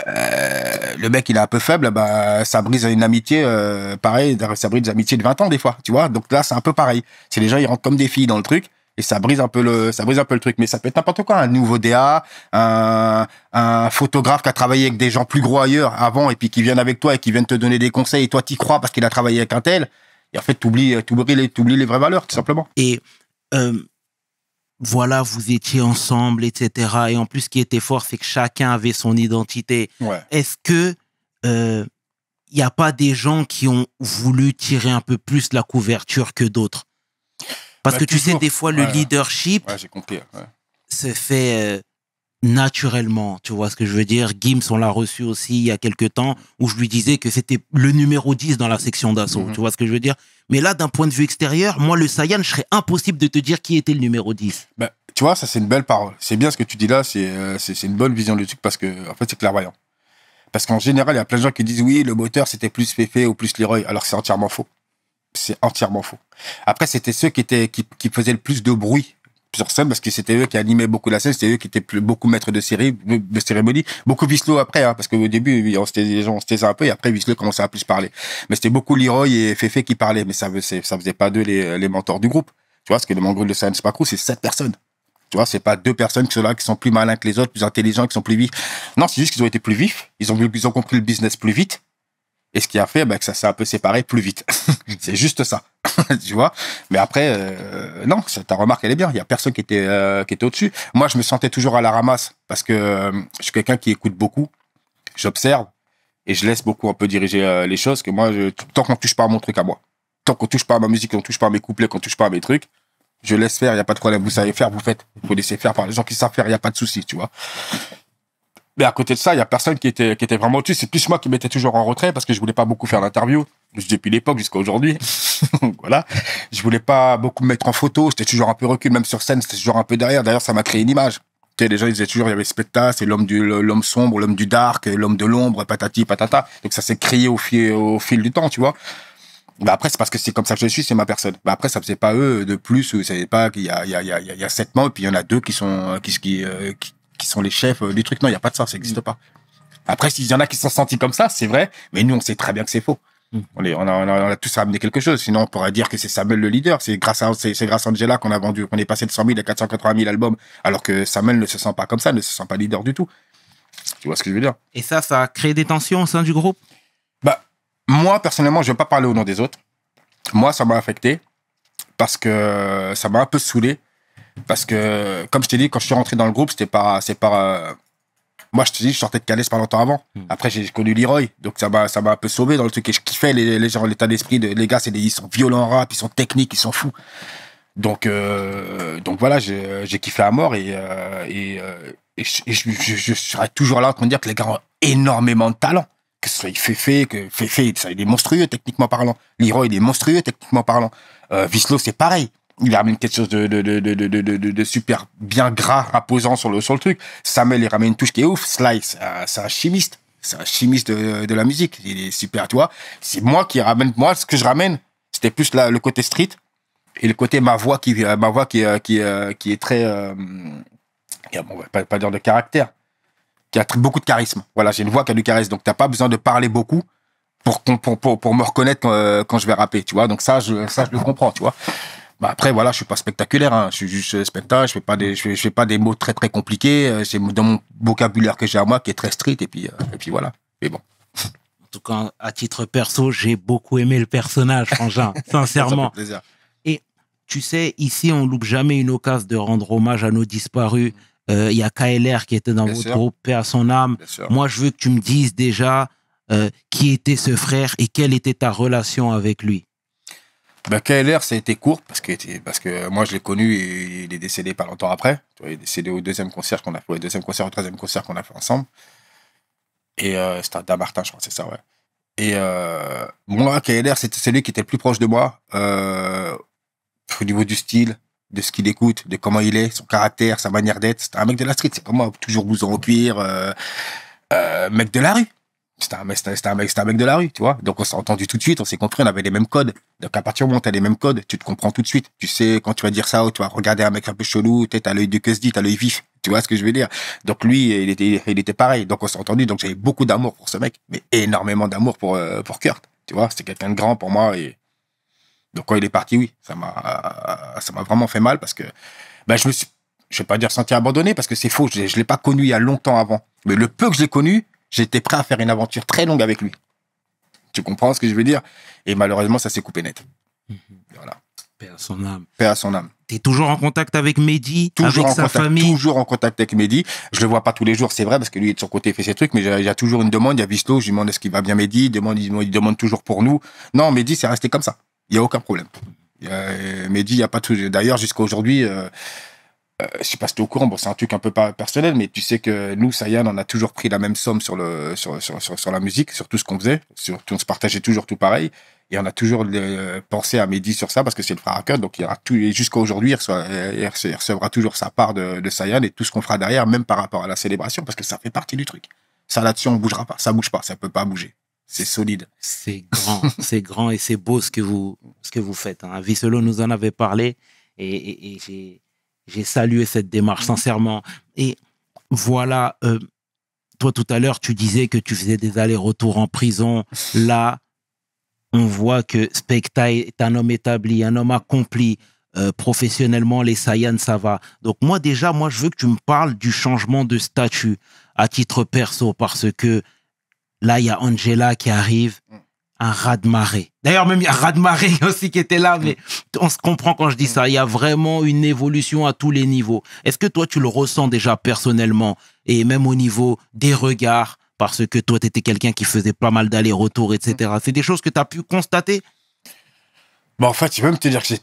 B: Euh, le mec, il est un peu faible, bah, ça brise une amitié, euh, pareil, ça brise des amitiés de 20 ans des fois, tu vois. Donc là, c'est un peu pareil. C'est les gens, ils rentrent comme des filles dans le truc et ça brise un peu le, ça brise un peu le truc. Mais ça peut être n'importe quoi, un nouveau DA, un, un photographe qui a travaillé avec des gens plus gros ailleurs avant et puis qui viennent avec toi et qui viennent te donner des conseils et toi, y crois parce qu'il a travaillé avec un tel. Et en fait, tu oublies les,
A: t'oublies les vraies valeurs, tout simplement. Et, euh, voilà, vous étiez ensemble, etc. Et en plus, ce qui était fort, c'est que chacun avait son identité. Est-ce que il euh, n'y a pas des gens qui ont voulu tirer un peu plus la couverture que d'autres Parce bah, que tu sais, des fois, le leadership se fait euh, naturellement. Tu vois ce que je veux dire Gims, on l'a reçu aussi il y a quelques temps, où je lui disais que c'était le numéro 10 dans la section d'assaut. Mhm. Tu vois ce que je veux dire Mais là, d'un point de vue extérieur, moi, le Saiyan, je serais impossible de te dire qui était le numéro 10.
B: Ben, tu vois, ça, c'est une belle parole. C'est bien ce que tu dis là, euh, c'est une bonne vision du truc parce que, en fait, c'est clairvoyant. Parce qu'en général, il y a plein de gens qui disent oui, le moteur, c'était plus Féfé ou plus Leroy, alors c'est entièrement faux. C'est entièrement faux. Après, c'était ceux qui, étaient, qui, qui faisaient le plus de bruit sur scène parce que c'était eux qui animaient beaucoup la scène, c'était eux qui étaient plus, beaucoup maîtres de, série, de cérémonie, beaucoup Vislo après, parce hein, parce qu'au début, on les gens on se un peu et après Vislo commençait à plus parler. Mais c'était beaucoup Leroy et Fefe qui parlaient, mais ça, ça faisait pas d'eux les, mentors du groupe. Tu vois, parce que le mangrove de Science Pacro, c'est sept personnes. Tu vois, c'est pas deux personnes qui sont là, qui sont plus malins que les autres, plus intelligents, qui sont plus vifs. Non, c'est juste qu'ils ont été plus vifs. Ils ont, ils ont compris le business plus vite. Et ce qui a fait bah, que ça s'est un peu séparé plus vite. c'est juste ça, tu vois. Mais après, euh, non, ta remarque, elle est bien. Il y a personne qui était, euh, qui au-dessus. Moi, je me sentais toujours à la ramasse parce que euh, je suis quelqu'un qui écoute beaucoup, j'observe et je laisse beaucoup un peu diriger les choses. Que moi, je, tant qu'on touche pas à mon truc à moi, tant qu'on touche pas à ma musique, qu'on touche pas à mes couplets, qu'on touche pas à mes trucs, je laisse faire. Il n'y a pas de problème. Vous savez faire, vous faites. Vous faut laisser faire par les gens qui savent faire. Il n'y a pas de souci, tu vois à côté de ça, il y a personne qui était, qui était vraiment au-dessus. C'est plus moi qui m'étais toujours en retrait parce que je voulais pas beaucoup faire l'interview. Depuis l'époque jusqu'à aujourd'hui. voilà. Je voulais pas beaucoup me mettre en photo. c'était toujours un peu recul. Même sur scène, c'était toujours un peu derrière. D'ailleurs, ça m'a créé une image. Tu les gens, ils disaient toujours, il y avait spectacle, c'est l'homme du, l'homme sombre, l'homme du dark, l'homme de l'ombre, patati, patata. Donc, ça s'est créé au fil, au fil du temps, tu vois. Bah après, c'est parce que c'est comme ça que je suis, c'est ma personne. Bah après, ça faisait pas eux de plus, vous euh, savez pas qu'il y a, il y a, il y a, sept mois, et puis il y en a deux qui sont, euh, qui, qui, euh, qui, qui sont les chefs euh, du trucs Non, il n'y a pas de ça, ça n'existe mm. pas. Après, s'il y en a qui sont sentis comme ça, c'est vrai, mais nous, on sait très bien que c'est faux. Mm. On, est, on, a, on, a, tous amené quelque chose. Sinon, on pourrait dire que c'est Samuel le leader. C'est grâce à, c'est, grâce à Angela qu'on a vendu, qu'on est passé de 100 000 à 480 000 albums, alors que Samuel ne se sent pas comme ça, ne se sent pas leader du tout. Tu vois ce que je veux dire
A: Et ça, ça a créé des tensions au sein du
B: groupe Bah, moi, personnellement, je ne veux pas parler au nom des autres. Moi, ça m'a affecté parce que ça m'a un peu saoulé parce que, comme je t'ai dit, quand je suis rentré dans le groupe, c'était pas... Euh, moi, je te dis, je sortais de Calais pas longtemps avant. Hmm. Après, j'ai connu Leroy, donc ça m'a un peu sauvé dans le truc. Et je kiffais les, les l'état d'esprit. De, les gars, des, ils sont violents rap, ils sont techniques, ils sont fous. Donc, euh, donc voilà, j'ai kiffé à mort et, euh, et, je, serai toujours là en train dire que les gars ont énormément de talent. Que ce soit fait que fait ça, il est monstrueux techniquement parlant. Leroy, il est monstrueux techniquement parlant. Euh, Vislo, c'est pareil il ramène quelque chose de, de, de, de, super bien gras, apposant sur le, sur le truc. Samuel, il ramène une touche qui est ouf. Slice, c'est un chimiste. C'est un chimiste de, la musique. Il est super, tu vois. C'est moi qui ramène, moi, ce que je ramène, c'était plus le côté street et le côté ma voix qui, euh, ma voix qui, euh, qui, euh, qui est très, On bon, pas, pas dire de caractère, qui a beaucoup de charisme. Voilà, j'ai une voix qui a du charisme. Donc, t'as pas besoin de parler beaucoup. Pour, pour, pour, me reconnaître quand, je vais rapper, tu vois. Donc ça, je, ça, je le comprends, tu vois. Bah, après voilà, je suis pas spectaculaire, hein. je suis juste euh, spectacle, je fais pas des, je fais, pas des mots très très compliqués. Euh, c'est dans mon vocabulaire que j'ai à moi qui est très strict et puis euh, puis voilà. Mais bon.
A: En tout cas, à titre perso, j'ai beaucoup aimé le personnage, Frangin, sincèrement. Et tu sais, ici on loupe jamais une occasion de rendre hommage à nos disparus. Il y a KLR qui était dans votre groupe, paix à son âme. Moi, je veux que tu me dises déjà qui était ce frère et quelle était ta relation avec lui. Ben, bah, KLR,
B: ça a été court parce que, parce que moi, je l'ai connu et il est décédé pas longtemps après. Il est décédé au deuxième concert qu'on a fait, au deuxième concert, au troisième concert qu'on a fait ensemble. Et euh, c'était à Damartin, je crois, c'est ça, ouais. Et euh, moi, KLR, c'était celui qui était le plus proche de moi euh, au niveau du style, de ce qu'il écoute, de comment il est, son caractère, sa manière d'être. C'était un mec de la street, c'est pas moi, toujours blouson au cuir, euh, mec de la rue c'était un mec, un mec, mec de la rue, tu vois. Donc on s'est entendu tout de suite, on s'est compris, on avait les mêmes codes. Donc à partir du moment où t'as les mêmes codes, tu te comprends tout de suite. Tu sais quand tu vas dire ça tu vas regarder un mec un peu chelou, tête à l'œil du que se dit, t'as l'œil vif. Tu vois ce que je veux dire Donc lui, il était, il était pareil. Donc on s'est entendu. Donc j'avais beaucoup d'amour pour ce mec, mais énormément d'amour pour euh, pour Kurt. Tu vois, c'était quelqu'un de grand pour moi et donc quand il est parti, oui, ça m'a, ça m'a vraiment fait mal parce que, bah, je me je vais pas dire senti abandonné parce que c'est faux. Je, je l'ai pas connu il y a longtemps avant, mais le peu que j'ai connu, J'étais prêt à faire une aventure très longue avec lui. Tu comprends ce que je veux dire Et malheureusement, ça s'est coupé net. Mhm.
A: Voilà. Paix à
B: son âme. Paix à son âme.
A: Tu es toujours en contact avec Mehdi, toujours avec sa famille
B: Toujours en contact avec Mehdi. Je le vois pas tous les jours, c'est vrai, parce que lui, de son côté, il fait ses trucs, mais il y a toujours une demande. Il y a Visto, je lui demande est-ce qu'il va bien Mehdi, il demande, il demande toujours pour nous. Non, Mehdi, c'est resté comme ça. Il n'y a aucun problème. Euh, Mehdi, il n'y a pas tout. D'ailleurs, jusqu'à aujourd'hui, euh, euh, je sais pas si tu es au courant, bon, c'est un truc un peu personnel, mais tu sais que nous, Sayan, on a toujours pris la même somme sur, le, sur, sur, sur, la musique, sur tout ce qu'on faisait, sur, on se partageait toujours tout pareil. Et on a toujours euh, pensé à Mehdi sur ça parce que c'est le frère cœur donc il y aura et jusqu'à aujourd'hui, euh, il, recevra toujours sa part de, de Sayan et tout ce qu'on fera derrière, même par rapport à la célébration, parce que ça fait partie du truc. Ça là-dessus, on bougera pas, ça bouge pas, ça peut pas bouger. C'est solide.
A: C'est grand, c'est grand et c'est beau ce que vous, ce que vous faites. Hein. Visselo nous en avait parlé et, et, et j'ai salué cette démarche, mmh. sincèrement. Et voilà, euh, toi tout à l'heure, tu disais que tu faisais des allers-retours en prison. Là, on voit que Specta est un homme établi, un homme accompli. Euh, professionnellement, les Saiyans, ça va. Donc moi déjà, moi je veux que tu me parles du changement de statut à titre perso parce que là, il y a Angela qui arrive. Mmh un raz-de-marée. D'ailleurs, même il y a raz-de-marée aussi qui était là, mais on se comprend quand je dis ça. Il y a vraiment une évolution à tous les niveaux. Est-ce que toi, tu le ressens déjà personnellement et même au niveau des regards parce que toi, tu étais quelqu'un qui faisait pas mal d'allers-retours, etc. C'est des choses que tu as pu constater bah En fait, je vais même te dire que
B: j'ai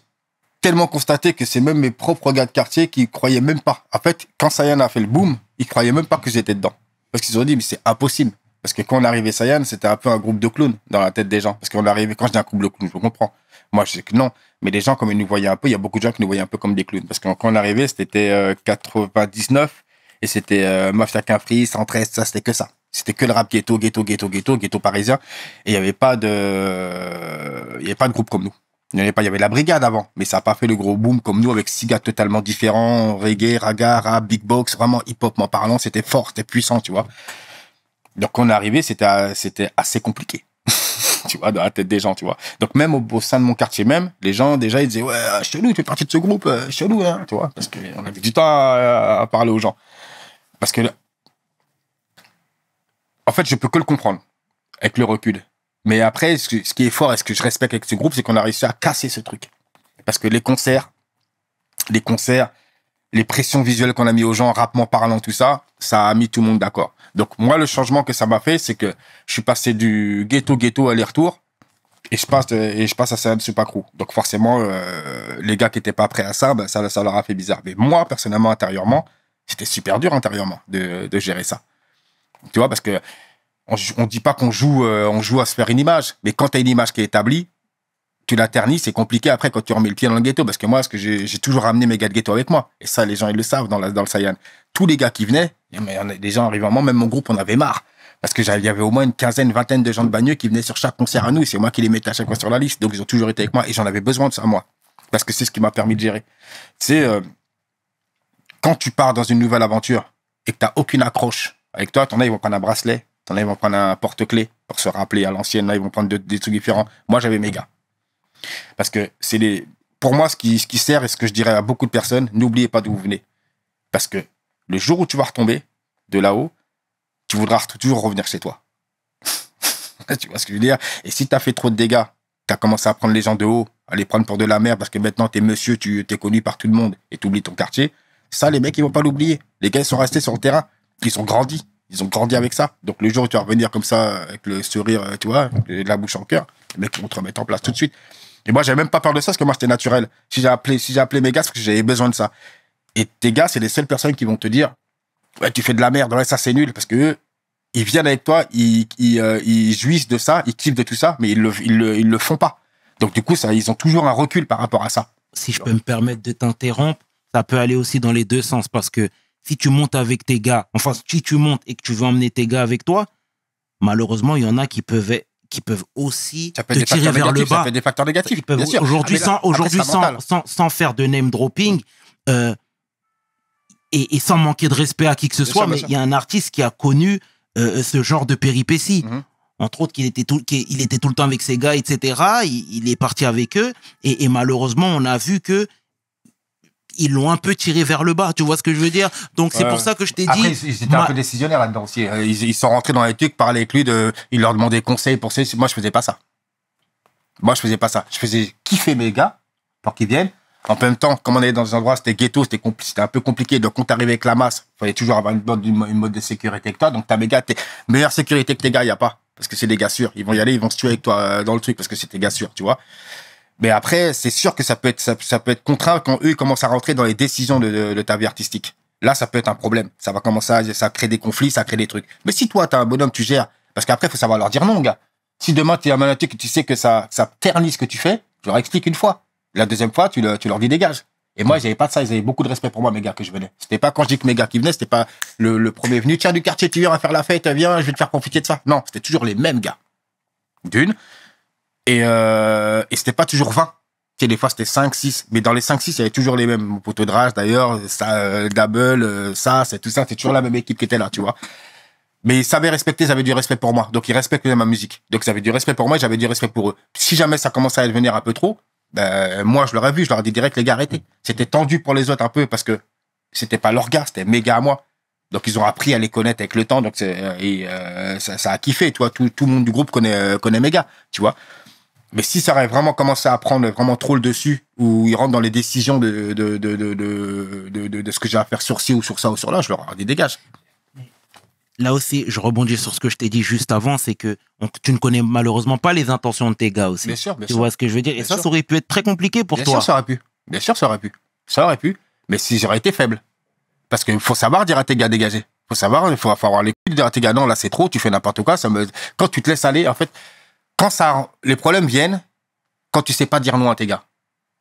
B: tellement constaté que c'est même mes propres gars de quartier qui croyaient même pas. En fait, quand Sayan a fait le boom, ils croyaient même pas que j'étais dedans. Parce qu'ils ont dit, mais c'est impossible. Parce que quand on arrivait Sayan, c'était un peu un groupe de clowns dans la tête des gens. Parce qu'on arrivait, quand je dis un groupe de clowns, je comprends. Moi, je sais que non. Mais les gens, comme ils nous voyaient un peu, il y a beaucoup de gens qui nous voyaient un peu comme des clowns. Parce que quand on arrivait, c'était 99 euh, et c'était euh, Mafia Quinfri, 113, ça, c'était que ça. C'était que le rap ghetto, ghetto, ghetto, ghetto, ghetto parisien. Et il n'y avait pas de, il y avait pas de groupe comme nous. Il n'y avait pas, il y avait la brigade avant, mais ça n'a pas fait le gros boom comme nous avec six gars totalement différents, reggae, raga, rap, big box, vraiment hip-hop. En parlant, c'était fort, c'était puissant, tu vois. Donc, quand on est arrivé, c'était, c'était assez compliqué. tu vois, dans la tête des gens, tu vois. Donc, même au, beau sein de mon quartier même, les gens, déjà, ils disaient, ouais, euh, chelou, tu es parti de ce groupe, chez euh, chelou, hein, tu vois, parce qu'on avait du temps à, parler aux gens. Parce que, en fait, je peux que le comprendre, avec le recul. Mais après, ce, ce qui est fort et ce que je respecte avec ce groupe, c'est qu'on a réussi à casser ce truc. Parce que les concerts, les concerts, les pressions visuelles qu'on a mis aux gens, rapidement parlant, tout ça, ça a mis tout le monde d'accord. Donc moi, le changement que ça m'a fait, c'est que je suis passé du ghetto-ghetto aller-retour et je passe et je passe à pas Supacrou. Donc forcément, euh, les gars qui n'étaient pas prêts à ça, ben, ça, ça leur a fait bizarre. Mais moi, personnellement, intérieurement, c'était super dur intérieurement de, gérer ça. Tu vois, parce que on, dit pas qu'on joue, euh, on joue à se faire une image, mais quand tu une image qui est établie, tu la ternis, c'est compliqué après quand tu remets le pied dans le ghetto. Parce que moi, ce que j'ai toujours ramené mes gars de ghetto avec moi. Et ça, les gens, ils le savent dans, la, dans le Saiyan. Tous les gars qui venaient, a des gens arrivant à moi, même mon groupe, on avait marre. Parce que j'avais y avait au moins une quinzaine, vingtaine de gens de Bagneux qui venaient sur chaque concert à nous. Et c'est moi qui les mettais à chaque fois sur la liste. Donc, ils ont toujours été avec moi et j'en avais besoin de ça, moi. Parce que c'est ce qui m'a permis de gérer. Tu sais, euh, quand tu pars dans une nouvelle aventure et que t'as aucune accroche avec toi, t'en as, ils vont prendre un bracelet, t'en as, ils vont prendre un porte-clé pour se rappeler à l'ancienne, là, ils vont prendre des, des trucs différents. Moi, j'avais mes gars. Parce que c'est les, pour moi, ce qui, ce qui sert et ce que je dirais à beaucoup de personnes, n'oubliez pas d'où vous venez. Parce que le jour où tu vas retomber de là-haut, tu voudras toujours revenir chez toi. tu vois ce que je veux dire Et si tu as fait trop de dégâts, tu as commencé à prendre les gens de haut, à les prendre pour de la mer, parce que maintenant, tu es monsieur, tu es connu par tout le monde et tu oublies ton quartier. Ça, les mecs, ils vont pas l'oublier. Les gars, ils sont restés sur le terrain. Ils ont grandi. Ils ont grandi avec ça. Donc, le jour où tu vas revenir comme ça, avec le sourire, euh, tu vois, la bouche en cœur, les mecs vont te remettre en place tout de suite. Et moi, j'avais même pas peur de ça parce que moi, c'était naturel. Si j'ai appelé, si mes gars, parce que j'avais besoin de ça. Et tes gars, c'est les seules personnes qui vont te dire, ouais, tu fais de la merde, ouais, ça c'est nul, parce que eux, ils viennent avec toi, ils, ils, euh, jouissent de ça, ils kiffent de tout ça, mais ils le, le, font pas. Donc du coup, ça, ils ont toujours un recul par rapport à
A: ça. Si je peux me permettre de t'interrompre, ça peut aller aussi dans les deux sens parce que si tu montes avec tes gars, enfin si tu montes et que tu veux emmener tes gars avec toi, malheureusement, il y en a qui peuvent qui peuvent aussi te tirer vers le bas. Ça peut des
B: facteurs négatifs. Aujourd'hui, ah, sans, ah, aujourd'hui sans,
A: sans, faire de name dropping, euh, et, sans manquer de respect à qui que ce soit, mais il y a un artiste qui a connu euh, ce genre de péripéties. Mm-hmm. Entre autres, qu'il était tout, était tout le temps avec ses gars, etc. Il, est parti avec eux, et malheureusement, on a vu que ils l'ont un peu tiré vers le bas, tu vois ce que je veux dire Donc c'est pour ça que je t'ai dit. Après, ils étaient un peu
B: décisionnaires là-dedans euh, Ils, sont rentrés dans les trucs, parlaient avec lui, de, ils leur demandaient conseil pour ça. Moi, je faisais pas ça. Moi, je faisais pas ça. Je faisais kiffer mes gars pour qu'ils viennent. En même temps, comme on est dans des endroits, c'était ghetto, c'était un peu compliqué. Donc, quand t'arrivais avec la masse, il fallait toujours avoir une mode de sécurité que toi. Donc, ta mes gars, meilleure sécurité que tes gars, il y a pas. Parce que c'est des gars sûrs. Ils vont y aller, ils vont se tuer avec toi euh, dans le truc parce que c'est des gars sûrs, tu vois. Mais après, c'est sûr que ça peut être ça, peut être contraint quand eux commencent à rentrer dans les décisions de, ta vie artistique. Là, ça peut être un problème. Ça va commencer à ça crée des conflits, ça crée des trucs. Mais si toi, t'es un bonhomme, tu gères. Parce qu'après, il faut savoir leur dire non, gars. Si demain t'es un et que tu sais que ça ça ternit ce que tu fais, tu leur expliques une fois. La deuxième fois, tu, tu leur dis dégage. Et moi, j'avais pas de ça. Ils avaient beaucoup de respect pour moi, mes gars, que je venais. C'était pas quand je dis que mes gars qui venaient, c'était pas le, le, premier venu. Tiens, du quartier, tu viens à faire la fête, viens, je vais te faire profiter de ça. Non, c'était toujours les mêmes gars. D'une. Et, euh, et c'était pas toujours 20. Tu des fois, c'était 5, 6. Mais dans les 5, 6, il y avait toujours les mêmes. Mon poteau rage, d'ailleurs, ça, Double, euh, euh, ça, c'est tout ça. C'est toujours la même équipe qui était là, tu vois. Mais ils savaient respecter, ils avaient du respect pour moi. Donc, ils respectaient ma musique. Donc, ils avaient du respect pour moi et j'avais du respect pour eux. Si jamais ça commençait à devenir un peu trop, ben, moi, je leur vu, je leur ai dit direct, les gars, arrêtez. C'était tendu pour les autres un peu parce que c'était pas leur gars, c'était méga à moi. Donc ils ont appris à les connaître avec le temps, donc euh, et, ça, a kiffé, toi Tout, le monde du groupe connaît connaît tu vois. Mais si ça aurait vraiment commencé à prendre vraiment trop le dessus, ou ils rentrent dans les décisions de, de, ce que j'ai à faire sur ci ou sur ça ou sur là, je leur aurais
A: dit dégage. Là aussi, je rebondis sur ce que je t'ai dit juste avant, c'est que tu ne connais malheureusement pas les intentions de tes gars aussi. tu vois ce que je veux dire Et ça, ça aurait pu être très compliqué pour toi. Bien sûr,
B: ça aurait pu. Bien sûr, ça aurait pu. Ça aurait pu. Mais si j'aurais été faible. Parce qu'il faut savoir dire à tes gars dégager. Faut savoir, il faut avoir les de dire à tes gars non, là c'est trop, tu fais n'importe quoi. Ça me... Quand tu te laisses aller, en fait, quand ça, les problèmes viennent, quand tu sais pas dire non à tes gars,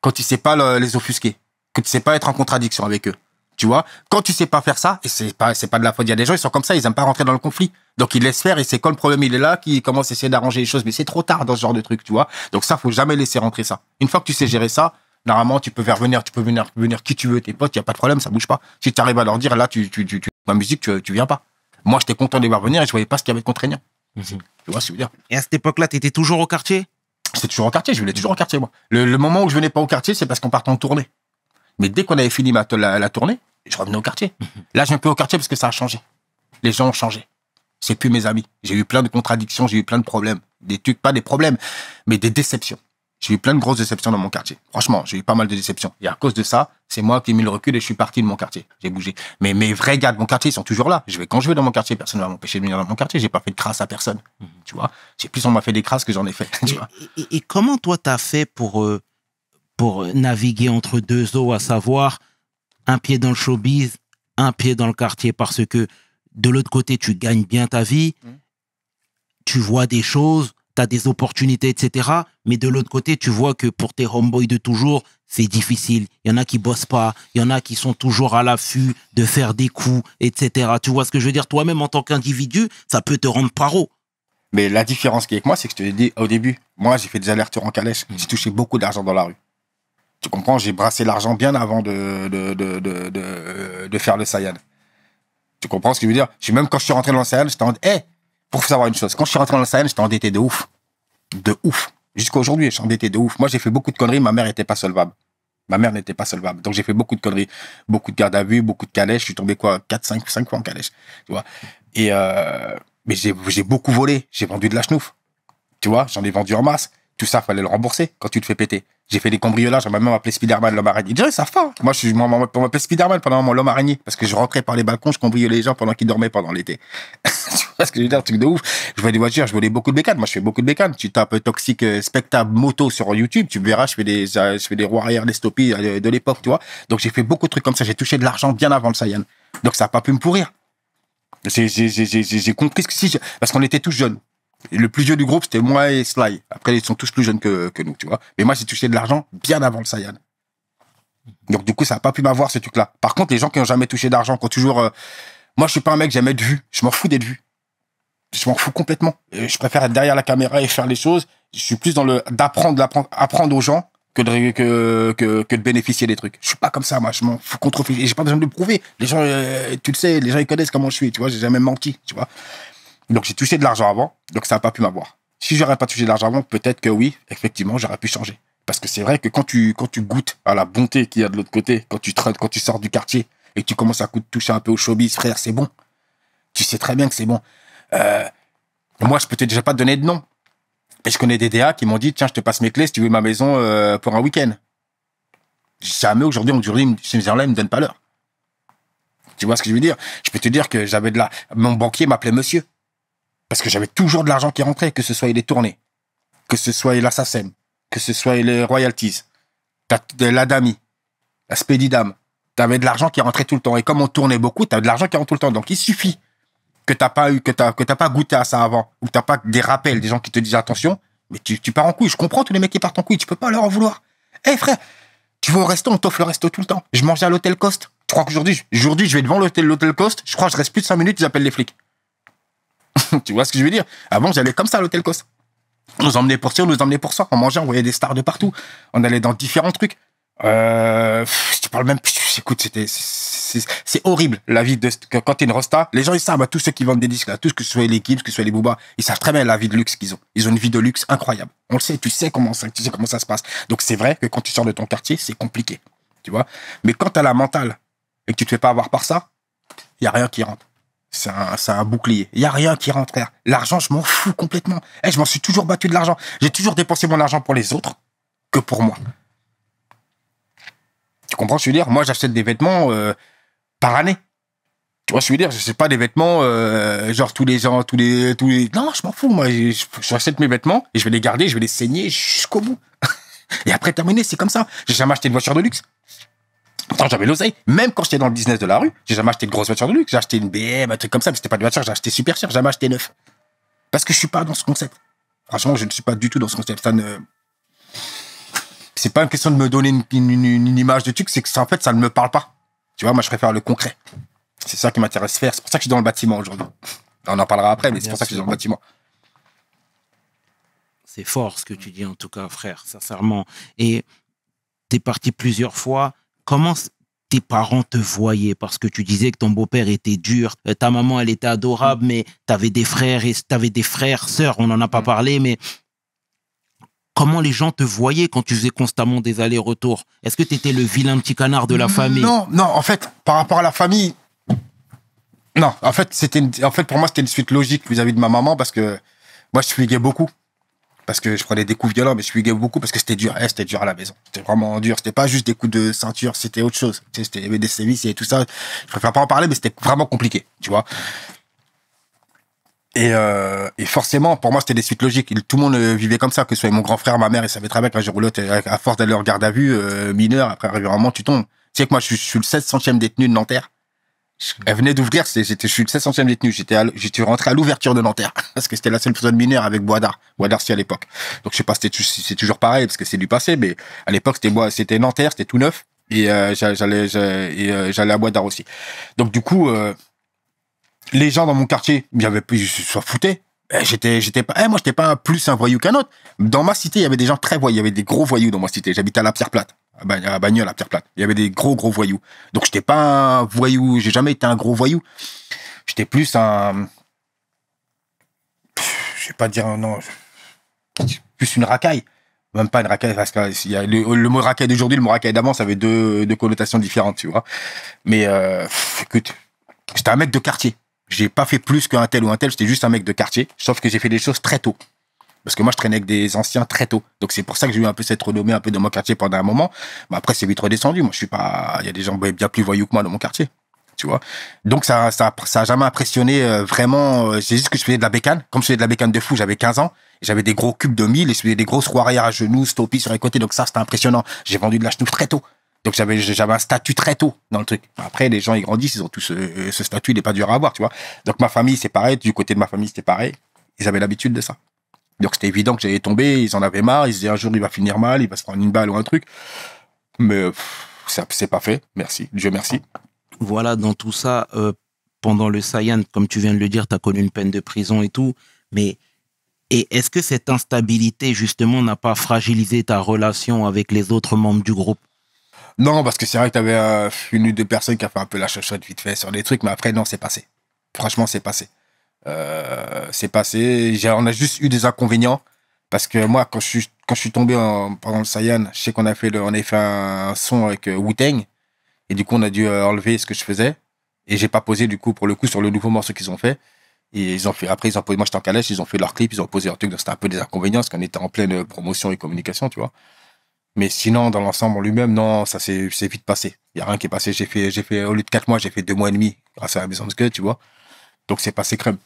B: quand tu sais pas les offusquer, que tu sais pas être en contradiction avec eux. Tu vois, quand tu sais pas faire ça, et c'est pas, c'est pas de la faute, il y a des gens, ils sont comme ça, ils n'aiment pas rentrer dans le conflit. Donc ils laissent faire et c'est quand le problème il est là qu'ils commencent à essayer d'arranger les choses, mais c'est trop tard dans ce genre de truc, tu vois. Donc ça, faut jamais laisser rentrer ça. Une fois que tu sais gérer ça, normalement, tu peux faire venir, tu peux venir, venir qui tu veux, tes potes, il y a pas de problème, ça bouge pas. Si tu arrives à leur dire, là, tu, tu, tu, ma musique, tu, tu viens pas. Moi, j'étais content de voir venir et je voyais pas ce qu'il y avait de contraignant. Mhm. Tu vois ce que je veux dire Et à cette époque-là, tu étais toujours au quartier C'était toujours au quartier, je venais toujours au quartier, moi. Le, moment où je venais pas au quartier, c'est parce qu'on partait en tournée. Mais dès qu'on avait fini ma, la, tournée, je revenais au quartier. Mhm. Là, je viens plus au quartier parce que ça a changé. Les gens ont changé. C'est plus mes amis. J'ai eu plein de contradictions, j'ai eu plein de problèmes. Des trucs, pas des problèmes, mais des déceptions. J'ai eu plein de grosses déceptions dans mon quartier. Franchement, j'ai eu pas mal de déceptions. Et à cause de ça, c'est moi qui ai mis le recul et je suis parti de mon quartier. J'ai bougé. Mais mes vrais gars de mon quartier, ils sont toujours là. Je vais quand je vais dans mon quartier, personne ne va m'empêcher de venir dans mon quartier. J'ai pas fait de crasse à personne. Mhm. Tu vois, j'ai plus on m'a fait des crasses que j'en ai fait. Tu et, vois
A: et, comment toi t'as fait pour euh, pour euh, naviguer entre deux eaux, à savoir un pied dans le showbiz, un pied dans le quartier, parce que de l'autre côté, tu gagnes bien ta vie, mhm. tu vois des choses des opportunités, etc. Mais de l'autre côté, tu vois que pour tes homeboys de toujours, c'est difficile. Il y en a qui bossent pas, il y en a qui sont toujours à l'affût de faire des coups, etc. Tu vois ce que je veux dire Toi-même, en tant qu'individu, ça peut te rendre paro. Mais la différence
B: qui est avec moi, c'est que je te l'ai dit au début. Moi, j'ai fait des alertes en calèche. Mm. J'ai touché beaucoup d'argent dans la rue. Tu comprends J'ai brassé l'argent bien avant de, de, de, de, faire le Sayan. Tu comprends ce que je veux dire Même quand je suis rentré dans le Sayan, j'étais en mode, pour savoir une chose, quand je suis rentré dans la Sahel, j'étais endetté de ouf. De ouf. Jusqu'à aujourd'hui, je suis endetté de ouf. Moi, j'ai fait beaucoup de conneries, ma mère n'était pas solvable. Ma mère n'était pas solvable. Donc, j'ai fait beaucoup de conneries. Beaucoup de garde à vue, beaucoup de calèches. Je suis tombé quoi 4, 5, 5 fois en calèche. Tu vois Et euh, mais j'ai beaucoup volé. J'ai vendu de la chenouf. Tu vois J'en ai vendu en masse. Tout ça, fallait le rembourser quand tu te fais péter. J'ai fait des cambriolages, j'ai même appelé Spider-Man l'homme araignée. Déjà, ça fait. Moi, je suis, moi, Spider-Man pendant mon l'homme araignée. Parce que je rentrais par les balcons, je cambriolais les gens pendant qu'ils dormaient pendant l'été. tu vois ce que je veux dire? truc de ouf. Je vois des voitures, je voulais beaucoup de bécanes. Moi, je fais beaucoup de bécanes. Tu tapes euh, toxique euh, spectacle moto sur YouTube, tu verras, je fais des, euh, je fais des roues arrière, des stoppies de l'époque, tu vois. Donc, j'ai fait beaucoup de trucs comme ça. J'ai touché de l'argent bien avant le Saiyan. Donc, ça n'a pas pu me pourrir. J'ai compris ce que si parce qu'on était tous jeunes le plus vieux du groupe, c'était moi et Sly. Après, ils sont tous plus jeunes que, que nous, tu vois. Mais moi, j'ai touché de l'argent bien avant le Saiyan. Donc, du coup, ça n'a pas pu m'avoir, ce truc là Par contre, les gens qui n'ont jamais touché d'argent, qui ont toujours. Euh, moi, je suis pas un mec, j'aime être vu. Je m'en fous d'être vu. Je m'en fous complètement. Euh, je préfère être derrière la caméra et faire les choses. Je suis plus dans le d'apprendre, apprendre, apprendre aux gens que de, que, que, de bénéficier des trucs. Je suis pas comme ça, moi. Je m'en fous contre Et j'ai pas besoin de le prouver. Les gens, euh, tu le sais, les gens, ils connaissent comment je suis. Tu vois, j'ai jamais menti, tu vois. Donc j'ai touché de l'argent avant, donc ça n'a pas pu m'avoir. Si j'aurais pas touché de l'argent avant, peut-être que oui, effectivement, j'aurais pu changer. Parce que c'est vrai que quand tu, quand tu goûtes à la bonté qu'il y a de l'autre côté, quand tu quand tu sors du quartier et que tu commences à toucher un peu au showbiz, frère, c'est bon. Tu sais très bien que c'est bon. Euh, moi, je peux te déjà pas te donner de nom. Et je connais des DA qui m'ont dit, tiens, je te passe mes clés si tu veux ma maison euh, pour un week-end. Jamais aujourd'hui, aujourd'hui, ces gens-là, ils me donnent pas l'heure. Tu vois ce que je veux dire Je peux te dire que j'avais de la... Mon banquier m'appelait monsieur. Parce que j'avais toujours de l'argent qui rentrait, que ce soit les tournées, que ce soit l'assassin, que ce soit les royalties, la dami, la tu T'avais de l'argent qui rentrait tout le temps. Et comme on tournait beaucoup, t'avais de l'argent qui rentre tout le temps. Donc il suffit que t'as pas eu, que que pas goûté à ça avant, ou t'as pas des rappels, des gens qui te disent attention, mais tu, pars en couille. Je comprends tous les mecs qui partent en couille, tu peux pas leur en vouloir. Eh frère, tu vas au resto, on t'offre le resto tout le temps. Je mangeais à l'hôtel cost Tu crois qu'aujourd'hui, aujourd'hui, je vais devant l'hôtel, l'hôtel je crois que je reste plus de 5 minutes, ils appellent les flics. tu vois ce que je veux dire Avant, j'allais comme ça à l'hôtel Cos. On nous emmenait pour ci, on nous emmenait pour ça. On mangeait, on voyait des stars de partout. On allait dans différents trucs. Euh, tu parles même. Écoute, c'était c'est horrible la vie de quand t'es une rosta. Les gens ils savent, tous ceux qui vendent des disques là, tous que ce soit les Gibbs, que ce soit les Booba, ils savent très bien la vie de luxe qu'ils ont. Ils ont une vie de luxe incroyable. On le sait, tu sais comment ça, tu sais comment ça se passe. Donc c'est vrai que quand tu sors de ton quartier, c'est compliqué, tu vois. Mais quand t'as la mentale et que tu te fais pas avoir par ça, il y a rien qui rentre c'est un, bouclier. Il n'y a rien qui rentre, L'argent, je m'en fous complètement. et eh, je m'en suis toujours battu de l'argent. J'ai toujours dépensé mon argent pour les autres que pour moi. Tu comprends ce que je veux dire Moi, j'achète des vêtements euh, par année. Tu vois ce que je veux dire Je sais pas des vêtements euh, genre tous les ans, tous les, tous les... Non, je m'en fous. Moi, j'achète mes vêtements et je vais les garder, je vais les saigner jusqu'au bout. et après terminé, c'est comme ça. J'ai jamais acheté une voiture de luxe. Pourtant, j'avais l'oseille. Même quand j'étais dans le business de la rue, j'ai jamais acheté une grosse voiture de luxe. J'ai acheté une BM, un truc comme ça, mais c'était pas une voiture, j'ai acheté super cher, j'ai jamais acheté neuf. Parce que je suis pas dans ce concept. Franchement, je ne suis pas du tout dans ce concept. Ça ne. C'est pas une question de me donner une, une, image de truc, c'est que ça, en fait, ça ne me parle pas. Tu vois, moi, je préfère le concret. C'est ça qui m'intéresse
A: faire. C'est pour ça que je suis dans le bâtiment aujourd'hui. On en parlera après, mais c'est pour ça que je suis dans le bâtiment. C'est fort ce que tu dis, en tout cas, frère, sincèrement. Et tu es parti plusieurs fois comment tes parents te voyaient Parce que tu disais que ton beau-père était dur, euh, ta maman, elle était adorable, mais tu avais des frères et tu des frères, sœurs, on n'en a pas mm. parlé, mais comment les gens te voyaient quand tu faisais constamment des allers-retours Est-ce que tu étais le vilain petit canard de la mm, famille Non,
B: non, en fait, par rapport à la famille, non, en fait, c'était, en fait, pour moi, c'était une suite logique vis-à-vis de ma maman parce que moi, je fuguais beaucoup parce que je prenais des coups violents, mais je fuyais beaucoup parce que c'était dur. Eh, c'était dur à la maison. C'était vraiment dur. C'était pas juste des coups de ceinture, c'était autre chose. C'était des sévices et tout ça. Je préfère pas en parler, mais c'était vraiment compliqué, tu vois. Et, euh, forcément, pour moi, c'était des suites logiques. Tout le monde euh, vivait comme ça, que ce soit mon grand frère, ma mère, ils savaient très bien Quand je euh, à force d'aller en garde à vue, mineur, après, régulièrement tu tombes. Tu sais que moi, je, suis le 700e détenu de Nanterre. Elle venait d'ouvrir, j'étais, je suis le 16 e détenu. J'étais, j'étais rentré à l'ouverture de Nanterre. Parce que c'était la seule zone mineure avec Boisdard. Boisdard, si à l'époque. Donc, je sais pas, c'était, c'est toujours pareil, parce que c'est du passé, mais à l'époque, c'était moi, c'était Nanterre, c'était tout neuf. Et, euh, j'allais, euh, j'allais, à Boisdard aussi. Donc, du coup, euh, les gens dans mon quartier, j'avais, ils s'en foutaient. Eh, j'étais, j'étais pas, eh, moi, j'étais pas plus un voyou qu'un autre. Dans ma cité, il y avait des gens très voyous. Il y avait des gros voyous dans ma cité. J'habitais à la Pierre Plate à Bagnoles, à Pierre Plate. Il y avait des gros, gros voyous. Donc, j'étais pas un voyou, j'ai jamais été un gros voyou. J'étais plus un. Je vais pas dire un nom. Plus une racaille. Même pas une racaille, parce que le, mot racaille d'aujourd'hui, le mot racaille d'avant, ça avait deux, deux, connotations différentes, tu vois. Mais euh, écoute, j'étais un mec de quartier. J'ai pas fait plus qu'un tel ou un tel, j'étais juste un mec de quartier. Sauf que j'ai fait des choses très tôt. Parce que moi, je traînais avec des anciens très tôt. Donc, c'est pour ça que j'ai eu un peu cette renommée un peu dans mon quartier pendant un moment. Mais après, c'est vite redescendu. Moi, je suis pas. Il y a des gens bien plus voyous que moi dans mon quartier. Tu vois. Donc, ça, ça, ça a jamais impressionné euh, vraiment. Euh, c'est juste que je faisais de la bécane. Comme je faisais de la bécane de fou, j'avais 15 ans. J'avais des gros cubes de 1000 et je faisais des grosses roues arrière à genoux, stoppie sur les côtés. Donc, ça, c'était impressionnant. J'ai vendu de la chenouf très tôt. Donc j'avais j'avais un statut très tôt dans le truc. Après les gens ils grandissent, ils ont tous euh, ce, statut, il n'est pas dur à avoir, tu vois. Donc ma famille c'est pareil, du côté de ma famille c'était pareil. Ils avaient l'habitude de ça. Donc c'était évident que j'allais tomber, ils en avaient marre, ils se disaient un jour il va finir mal, il va se prendre une balle ou un truc.
A: Mais ça c'est pas fait, merci, Dieu merci. Voilà, dans tout ça, euh, pendant le Sayan, comme tu viens de le dire, tu as connu une peine de prison et tout, mais et est-ce que cette instabilité justement n'a pas fragilisé ta relation avec les autres membres du groupe
B: Non, parce que c'est vrai que tu avais euh, une ou deux personnes qui a fait un peu la chachotte vite fait sur des trucs, mais après non, c'est passé. Franchement, c'est passé. Euh, c'est passé. On a juste eu des inconvénients. Parce que moi, quand je suis, quand je suis tombé pendant le Sayan je sais qu'on a fait, on a fait un, son avec euh, Wu-Tang. Et du coup, on a dû euh, enlever ce que je faisais. Et j'ai pas posé, du coup, pour le coup, sur le nouveau morceau qu'ils ont fait. Et ils ont fait, après, ils ont posé, moi j'étais en calèche, ils ont fait leur clip, ils ont posé leur truc. Donc c'était un peu des inconvénients parce qu'on était en pleine promotion et communication, tu vois. Mais sinon, dans l'ensemble en lui-même, non, ça s'est vite passé. Il n'y a rien qui est passé. J'ai fait, j'ai fait, au lieu de 4 mois, j'ai fait 2 mois et demi grâce à la maison de que, tu vois. Donc c'est passé crème.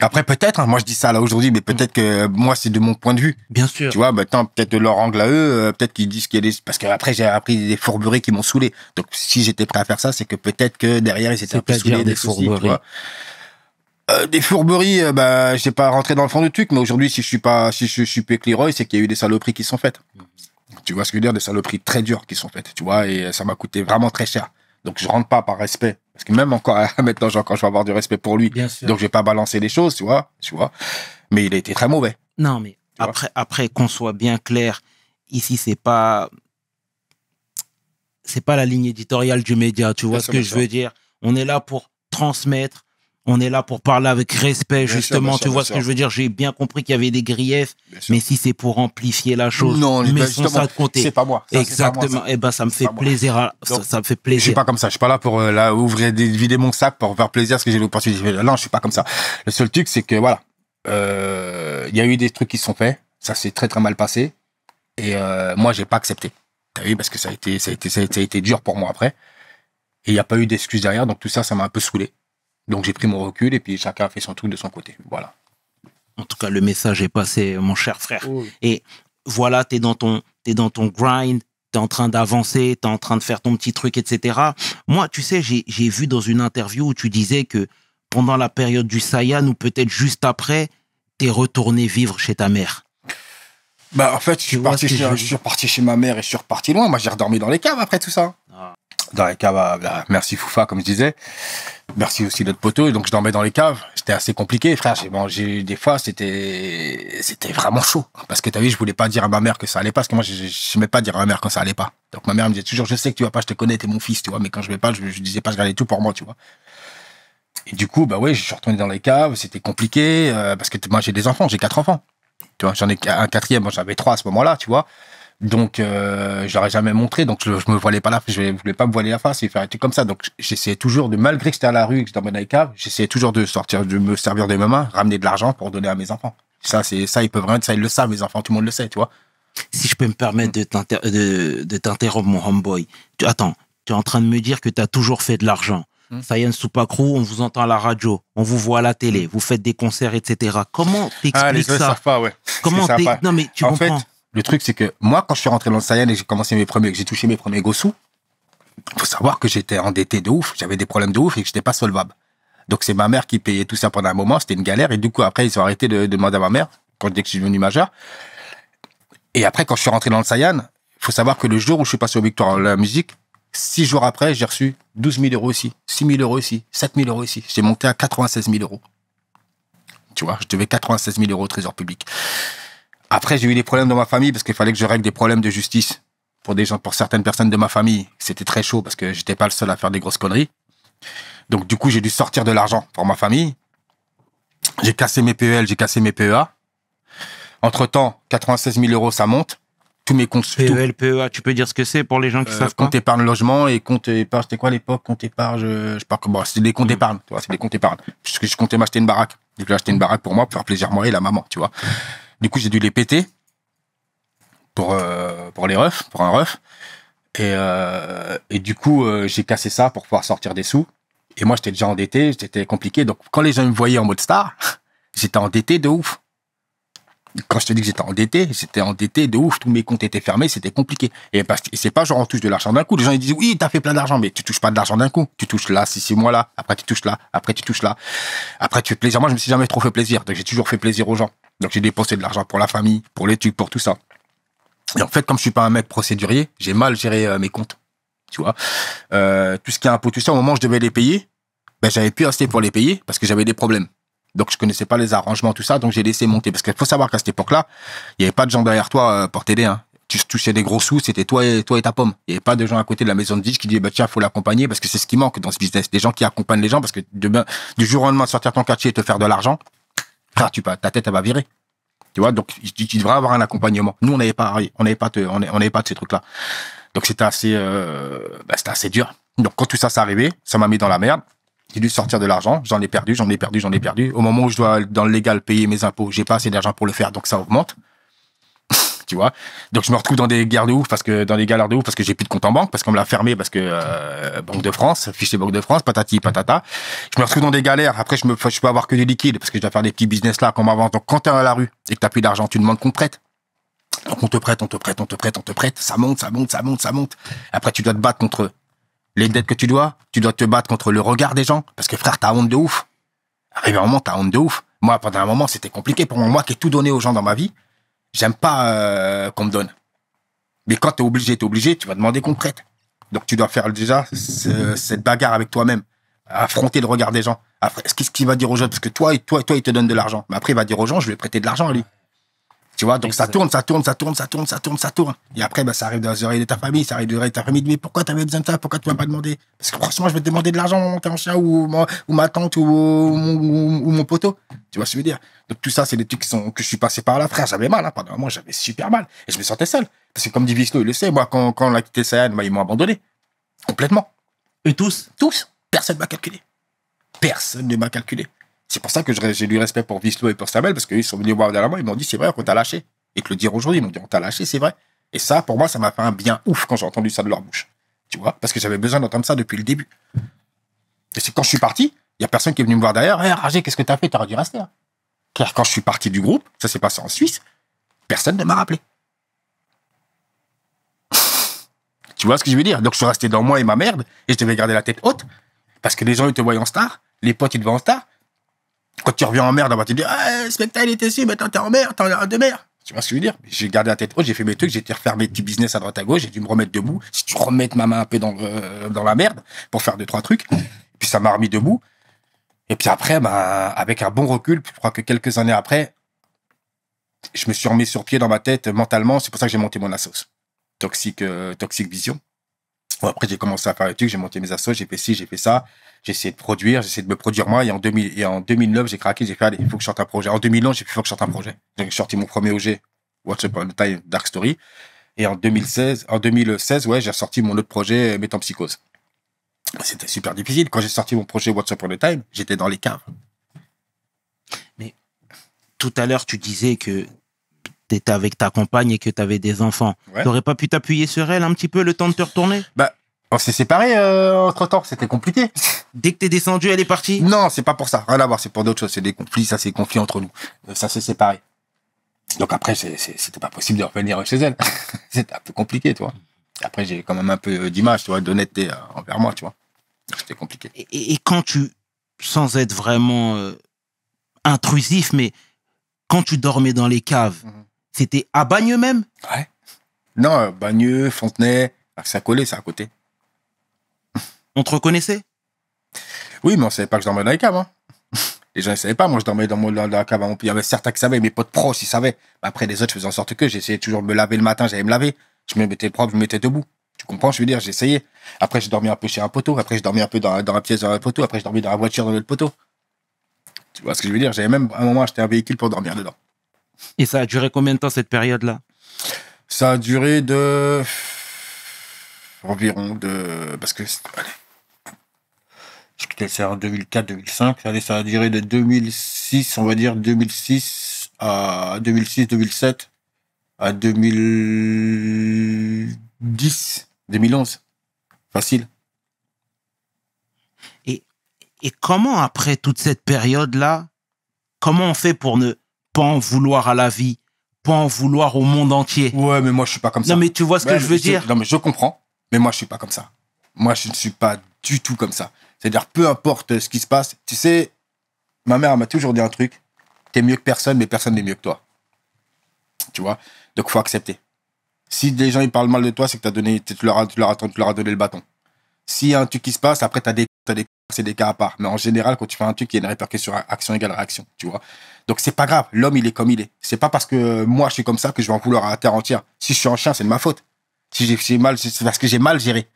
B: Après, peut-être, hein, moi je dis ça là aujourd'hui, mais peut-être que moi c'est de mon point de vue. Bien sûr. Tu vois, bah, peut-être de leur angle à eux, euh, peut-être qu'ils disent qu'il y a des. Parce qu'après, j'ai appris des fourberies qui m'ont saoulé. Donc, si j'étais prêt à faire ça, c'est que peut-être que derrière, ils étaient un peu saoulés des, des fourberies. Euh, des fourberies, euh, bah, j'ai pas rentré dans le fond du truc, mais aujourd'hui, si je suis pas, si je, suis Pécliroy, c'est qu'il y a eu des saloperies qui sont faites. Tu vois ce que je veux dire? Des saloperies très dures qui sont faites, tu vois, et ça m'a coûté vraiment très cher. Donc, je rentre pas par respect parce que même encore maintenant, genre, quand je vais avoir du respect pour lui, donc je vais pas balancer les choses, tu vois, tu vois. Mais il a
A: été très mauvais. Non, mais après, après qu'on soit bien clair, ici c'est pas c'est pas la ligne éditoriale du média, tu vois ce que je veux dire. On est là pour transmettre, on est là pour parler avec respect, justement. tu vois ce que je veux dire J'ai bien compris qu'il y avait des griefs, mais si c'est pour amplifier la chose, mais ça de C'est pas moi. Exactement. et eh ben, ça me fait plaisir. ça, me fait plaisir. Je suis pas comme ça. Je suis pas là pour euh, ouvrir, des, vider
B: mon sac pour faire plaisir ce que j'ai l'opportunité. Euh, non, je suis pas comme ça. Le seul truc, c'est que voilà, euh, il y a eu des trucs qui sont faits. Ça s'est très très mal passé. Et moi, j'ai pas accepté. as vu Parce que ça a été, ça a été, ça a été, dur pour moi après. Et il n'y a pas eu d'excuses derrière. Donc tout ça, ça
A: m'a un peu saoulé. Donc j'ai pris mon recul et puis chacun a fait son truc de son côté. Voilà. En tout cas, le message est passé, mon cher frère. Et voilà, tu es, dans ton, es dans ton grind, tu es en train d'avancer, tu es en train de faire ton petit truc, etc. Moi, tu sais, j'ai vu dans une interview où tu disais que pendant la période du Sayan ou peut-être juste après, tu es retourné vivre chez ta mère.
B: Bah, en fait, je suis, parti chez, chez, ma mère et je suis reparti loin. Moi, j'ai redormi dans les caves après tout ça dans les caves merci Foufa, comme je disais. Merci aussi notre poteau. Et donc, je dormais dans les caves. C'était assez compliqué, frère. J'ai mangé des fois, c'était, c'était vraiment chaud. Parce que t'as vu, je voulais pas dire à ma mère que ça allait pas. Parce que moi, je, je pas dire à ma mère quand ça allait pas. Donc, ma mère me disait toujours, je sais que tu vas pas, je te connais, t'es mon fils, tu vois. Mais quand je vais pas, je, disais pas, je gardais tout pour moi, tu vois. Et du coup, bah ouais, je suis retourné dans les caves, c'était compliqué, euh, parce que moi j'ai des enfants, j'ai quatre enfants. Tu vois, j'en ai un quatrième, moi j'avais trois à ce moment-là, tu vois. Donc, euh, je l'aurais jamais montré. Donc, je, ne me voilais pas la face. Je voulais pas me voiler la face et faire un comme ça. Donc, j'essayais toujours de, malgré que j'étais à la rue et que j'étais mon j'essayais toujours de sortir, de me servir de maman, mains, ramener de l'argent pour donner à mes enfants.
A: Ça, c'est ça, ils peuvent rien, ça, ils le savent, mes enfants, tout le monde le sait, tu vois. Si je peux me permettre de t'interrompre, mon homeboy. Tu, attends, tu es en train de me dire que tu as toujours fait de l'argent. Mmh. Sayan Soupakrou, on vous entend à la radio, on vous voit à la télé, hmm. vous faites des concerts, etc. Comment t'expliques ah, les ça pas,
B: ouais. Comment non mais tu en le truc, c'est que moi, quand je suis rentré dans le Sayan et que j'ai commencé mes premiers, j'ai touché mes premiers faut savoir que j'étais endetté de ouf, j'avais des problèmes de ouf et que j'étais pas solvable. Donc c'est ma mère qui payait tout ça pendant un moment, c'était une galère. Et du coup, après, ils ont arrêté de, demander à ma mère quand dès que je suis devenu majeur. Et après, quand je suis rentré dans le il faut savoir que le jour où je suis passé au Victoire la musique, six jours après, j'ai reçu 12 000 euros ici, 6 000 euros ici, 7 000 euros ici. J'ai monté à 96 000 euros. Tu vois, je devais 96 000 euros au trésor public. Après, j'ai eu des problèmes dans ma famille parce qu'il fallait que je règle des problèmes de justice pour des gens, pour certaines personnes de ma famille. C'était très chaud parce que j'étais pas le seul à faire des grosses conneries. Donc, du coup, j'ai dû sortir de l'argent pour ma famille. J'ai cassé mes PEL, j'ai cassé mes PEA. Entre temps, 96 000 euros, ça monte. Tous mes comptes. PEL, PEA, tu peux dire ce que c'est pour les gens qui euh, savent compte par épargne logement et compte épargne, c'était quoi à l'époque? Compte épargne, je, je parle comment? C'est des comptes mm. épargne, tu vois, c'est des comptes épargne. puisque je comptais m'acheter une baraque. Donc, j'ai acheté une baraque pour moi, pour faire plaisir moi et la maman, tu vois. Du coup, j'ai dû les péter pour, euh, pour les refs, pour un ref. Et, euh, du coup, euh, j'ai cassé ça pour pouvoir sortir des sous. Et moi, j'étais déjà endetté, j'étais compliqué. Donc, quand les gens me voyaient en mode star, j'étais endetté de ouf. Quand je te dis que j'étais endetté, j'étais endetté de ouf. Tous mes comptes étaient fermés, c'était compliqué. Et parce que c'est pas genre on touche de l'argent d'un coup. Les gens ils disent oui, t'as fait plein d'argent, mais tu touches pas de l'argent d'un coup. Tu touches là, si six mois là, après tu touches là, après tu touches là, après tu fais plaisir. Moi, je me suis jamais trop fait plaisir, donc j'ai toujours fait plaisir aux gens. Donc j'ai dépensé de l'argent pour la famille, pour l'étude, pour tout ça. Et en fait, comme je suis pas un mec procédurier, j'ai mal géré euh, mes comptes. Tu vois, euh, tout ce qui est impôt, tout ça, au moment où je devais les payer, ben j'avais plus assez pour les payer parce que j'avais des problèmes. Donc je connaissais pas les arrangements, tout ça, donc j'ai laissé monter. Parce qu'il faut savoir qu'à cette époque-là, il n'y avait pas de gens derrière toi euh, pour t'aider. Hein. Tu touchais des gros sous, c'était toi et toi et ta pomme. Il n'y avait pas de gens à côté de la maison de disque qui disaient bah tiens, faut l'accompagner parce que c'est ce qui manque dans ce business. Des gens qui accompagnent les gens parce que demain, ben, du jour au lendemain, sortir ton quartier et te faire de l'argent, tu ta tête, elle va virer. Tu vois, donc tu, tu avoir un accompagnement. Nous, on n'avait pas, on n'avait pas, on n'avait pas de ces trucs-là. Donc c'était assez, euh, bah, c'était assez dur. Donc quand tout ça s'est arrivé, ça m'a mis dans la merde. J'ai dû sortir de l'argent, j'en ai perdu, j'en ai perdu, j'en ai perdu. Au moment où je dois dans le légal payer mes impôts, j'ai pas assez d'argent pour le faire, donc ça augmente tu vois. Donc je me retrouve dans des guerres de ouf parce que dans des galères de ouf parce que j'ai plus de compte en banque parce qu'on me l'a fermé parce que euh, Banque de France, fichier Banque de France, patati patata. Je me retrouve dans des galères. Après je me je peux avoir que des liquides parce que je dois faire des petits business là qu'on m'avance. Donc quand t'es à la rue et que t'as plus d'argent, tu demandes qu'on te prête. Donc on te prête, on te prête, on te prête, on te prête. Ça monte, ça monte, ça monte, ça monte. Après tu dois te battre contre les dettes que tu dois. Tu dois te battre contre le regard des gens parce que frère t'as honte de ouf. Arrivé un moment t'as honte de ouf. Moi pendant un moment c'était compliqué pour moi qui ai tout donné aux gens dans ma vie. J'aime pas euh, qu'on me donne. Mais quand tu es obligé, tu es obligé, tu vas demander qu'on prête. Donc tu dois faire déjà cette bagarre avec toi-même, affronter le regard des gens. qu'est-ce qu'il va dire aux gens Parce que toi, toi, toi, il te donne de l'argent. Mais après, il va dire aux gens, je vais prêter de l'argent à lui. Tu vois, donc ça tourne, ça tourne, ça tourne, ça tourne, ça tourne, ça tourne. Et après, bah, ça arrive dans les oreilles de ta famille, ça arrive dans les oreilles de ta famille. Mais pourquoi t'avais besoin de ça Pourquoi tu m'as pas demandé Parce que franchement, je vais te demander de l'argent, t'es un chien ou, ou ma tante ou, ou, mon poteau. Tu vois ce que je veux dire Donc tout ça, c'est des trucs qui sont, que je suis passé par là, frère. J'avais mal, hein. pendant un moment, j'avais super mal. Et je me sentais seul. Parce que comme dit il le sait, moi, quand, quand on a quitté Sayan, ils m'ont abandonné. Complètement. Et tous Tous. Personne m'a calculé. Personne ne m'a calculé. C'est pour ça que j'ai du respect pour Vislo et pour Samuel, parce qu'ils sont venus voir derrière moi, ils m'ont dit c'est vrai qu'on t'a lâché. Et te le dire aujourd'hui, ils m'ont dit on t'a lâché, c'est vrai. Et ça, pour moi, ça m'a fait un bien ouf quand j'ai entendu ça de leur bouche. Tu vois Parce que j'avais besoin d'entendre ça depuis le début. Et c'est quand je suis parti, il n'y a personne qui est venu me voir derrière. Eh, hey, qu'est-ce que t'as fait T'aurais dû rester. là hein. Car quand je suis parti du groupe, ça s'est passé en Suisse, personne ne m'a rappelé. tu vois ce que je veux dire Donc je suis resté dans moi et ma merde, et je devais garder la tête haute, parce que les gens, ils te voyaient en star, les potes, ils te en star, quand tu reviens en merde, on te dis « Ah, spectacle était ici, maintenant t'es en merde, t'es en de merde !» Tu vois ce que je veux dire J'ai gardé la tête haute, j'ai fait mes trucs, j'ai été refaire mes petits business à droite à gauche, j'ai dû me remettre debout. Si tu remettre ma main un peu dans, la merde pour faire deux, trois trucs, puis ça m'a remis debout. Et puis après, ben, avec un bon recul, je crois que quelques années après, je me suis remis sur pied dans ma tête mentalement. C'est pour ça que j'ai monté mon assos. Euh, Toxic toxique Vision après, j'ai commencé à faire des trucs, j'ai monté mes assos, j'ai fait ci, j'ai fait ça. J'ai essayé de produire, j'ai essayé de me produire moi. Et en, 2000, et en 2009, j'ai craqué, j'ai fait, il faut que je sorte un projet. En 2011, j'ai fait, il faut que je sorte un projet. J'ai sorti mon premier OG, What's Up on the Time, Dark Story. Et en 2016, en 2016, ouais, j'ai sorti mon autre projet, Psychose. C'était super difficile. Quand j'ai sorti mon projet What's Up on the Time, j'étais dans les caves. Mais tout à l'heure, tu disais
A: que étais avec ta compagne et que tu avais des enfants, Tu t'aurais pas pu t'appuyer sur elle un petit peu le temps de te retourner Bah, on s'est séparés euh, entre temps, c'était compliqué. Dès que t'es descendu,
B: elle est partie Non, c'est pas pour ça, rien à voir, c'est pour d'autres choses, c'est des conflits, ça c'est conflit entre nous. Euh, ça s'est séparé. Donc après, c'était pas possible de revenir chez elle. c'était un peu compliqué, toi. Après, j'ai quand même un peu d'image, tu vois, d'honnêteté euh, envers moi, tu vois. C'était compliqué.
A: Et, quand tu, sans être vraiment intrusif, mais quand tu dormais dans les caves, mhm. C'était à Bagneux même
B: Ouais. Non,
A: euh, Bagneux, Fontenay,
B: ah, ça collait, ça à côté. On te reconnaissait Oui, mais on savait pas que je dormais dans les caves. Hein. Les gens ne savaient pas, moi je dormais dans, mon, dans la cave Il y avait certains qui savaient, mes potes pros. ils savaient. Après les autres, je faisais en sorte que j'essayais toujours de me laver le matin, j'allais me laver. Je me mettais propre, je me mettais debout. Tu comprends, je veux dire, j'essayais. Après, j'ai dormi un peu chez un poteau, après, j'ai dormi un peu dans, la pièce dans un poteau, après, j'ai dormi dans la voiture dans le poteau. Tu vois ce que je veux dire J'avais même à un moment acheté un véhicule pour dormir dedans.
A: Et ça a duré combien de temps cette période-là Ça a duré de.
B: environ de. Parce que. Allez. Je quittais ça en 2004-2005. Allez, ça a duré de 2006, on va dire 2006 à 2006-2007 à 2010,
A: 2011. Facile. Et, et comment, après toute cette période-là, comment on fait pour ne pas en vouloir à la vie, pas en vouloir au monde entier. Ouais, mais moi, je suis pas comme ça. Non, mais tu vois ce que je veux dire Non, mais je
B: comprends, mais moi, je suis pas comme ça. Moi, je ne suis pas du tout comme ça. C'est-à-dire, peu importe ce qui se passe, tu sais, ma mère m'a toujours dit un truc, t'es mieux que personne, mais personne n'est mieux que toi. Tu vois Donc, faut accepter. Si des gens ils parlent mal de toi, c'est que as donné, tu leur, tu, leur tu leur as donné le bâton. S'il un truc qui se passe, après, tu as des, des c'est des cas à part. Mais en général, quand tu fais un truc, il y a une répercussion action égale réaction, tu vois. Donc, c'est pas grave. L'homme, il est comme il est. C'est pas parce que moi, je suis comme ça que je vais en vouloir à la terre entière. Si je suis en chien, c'est de ma faute. Si j'ai mal, c'est parce que j'ai mal géré.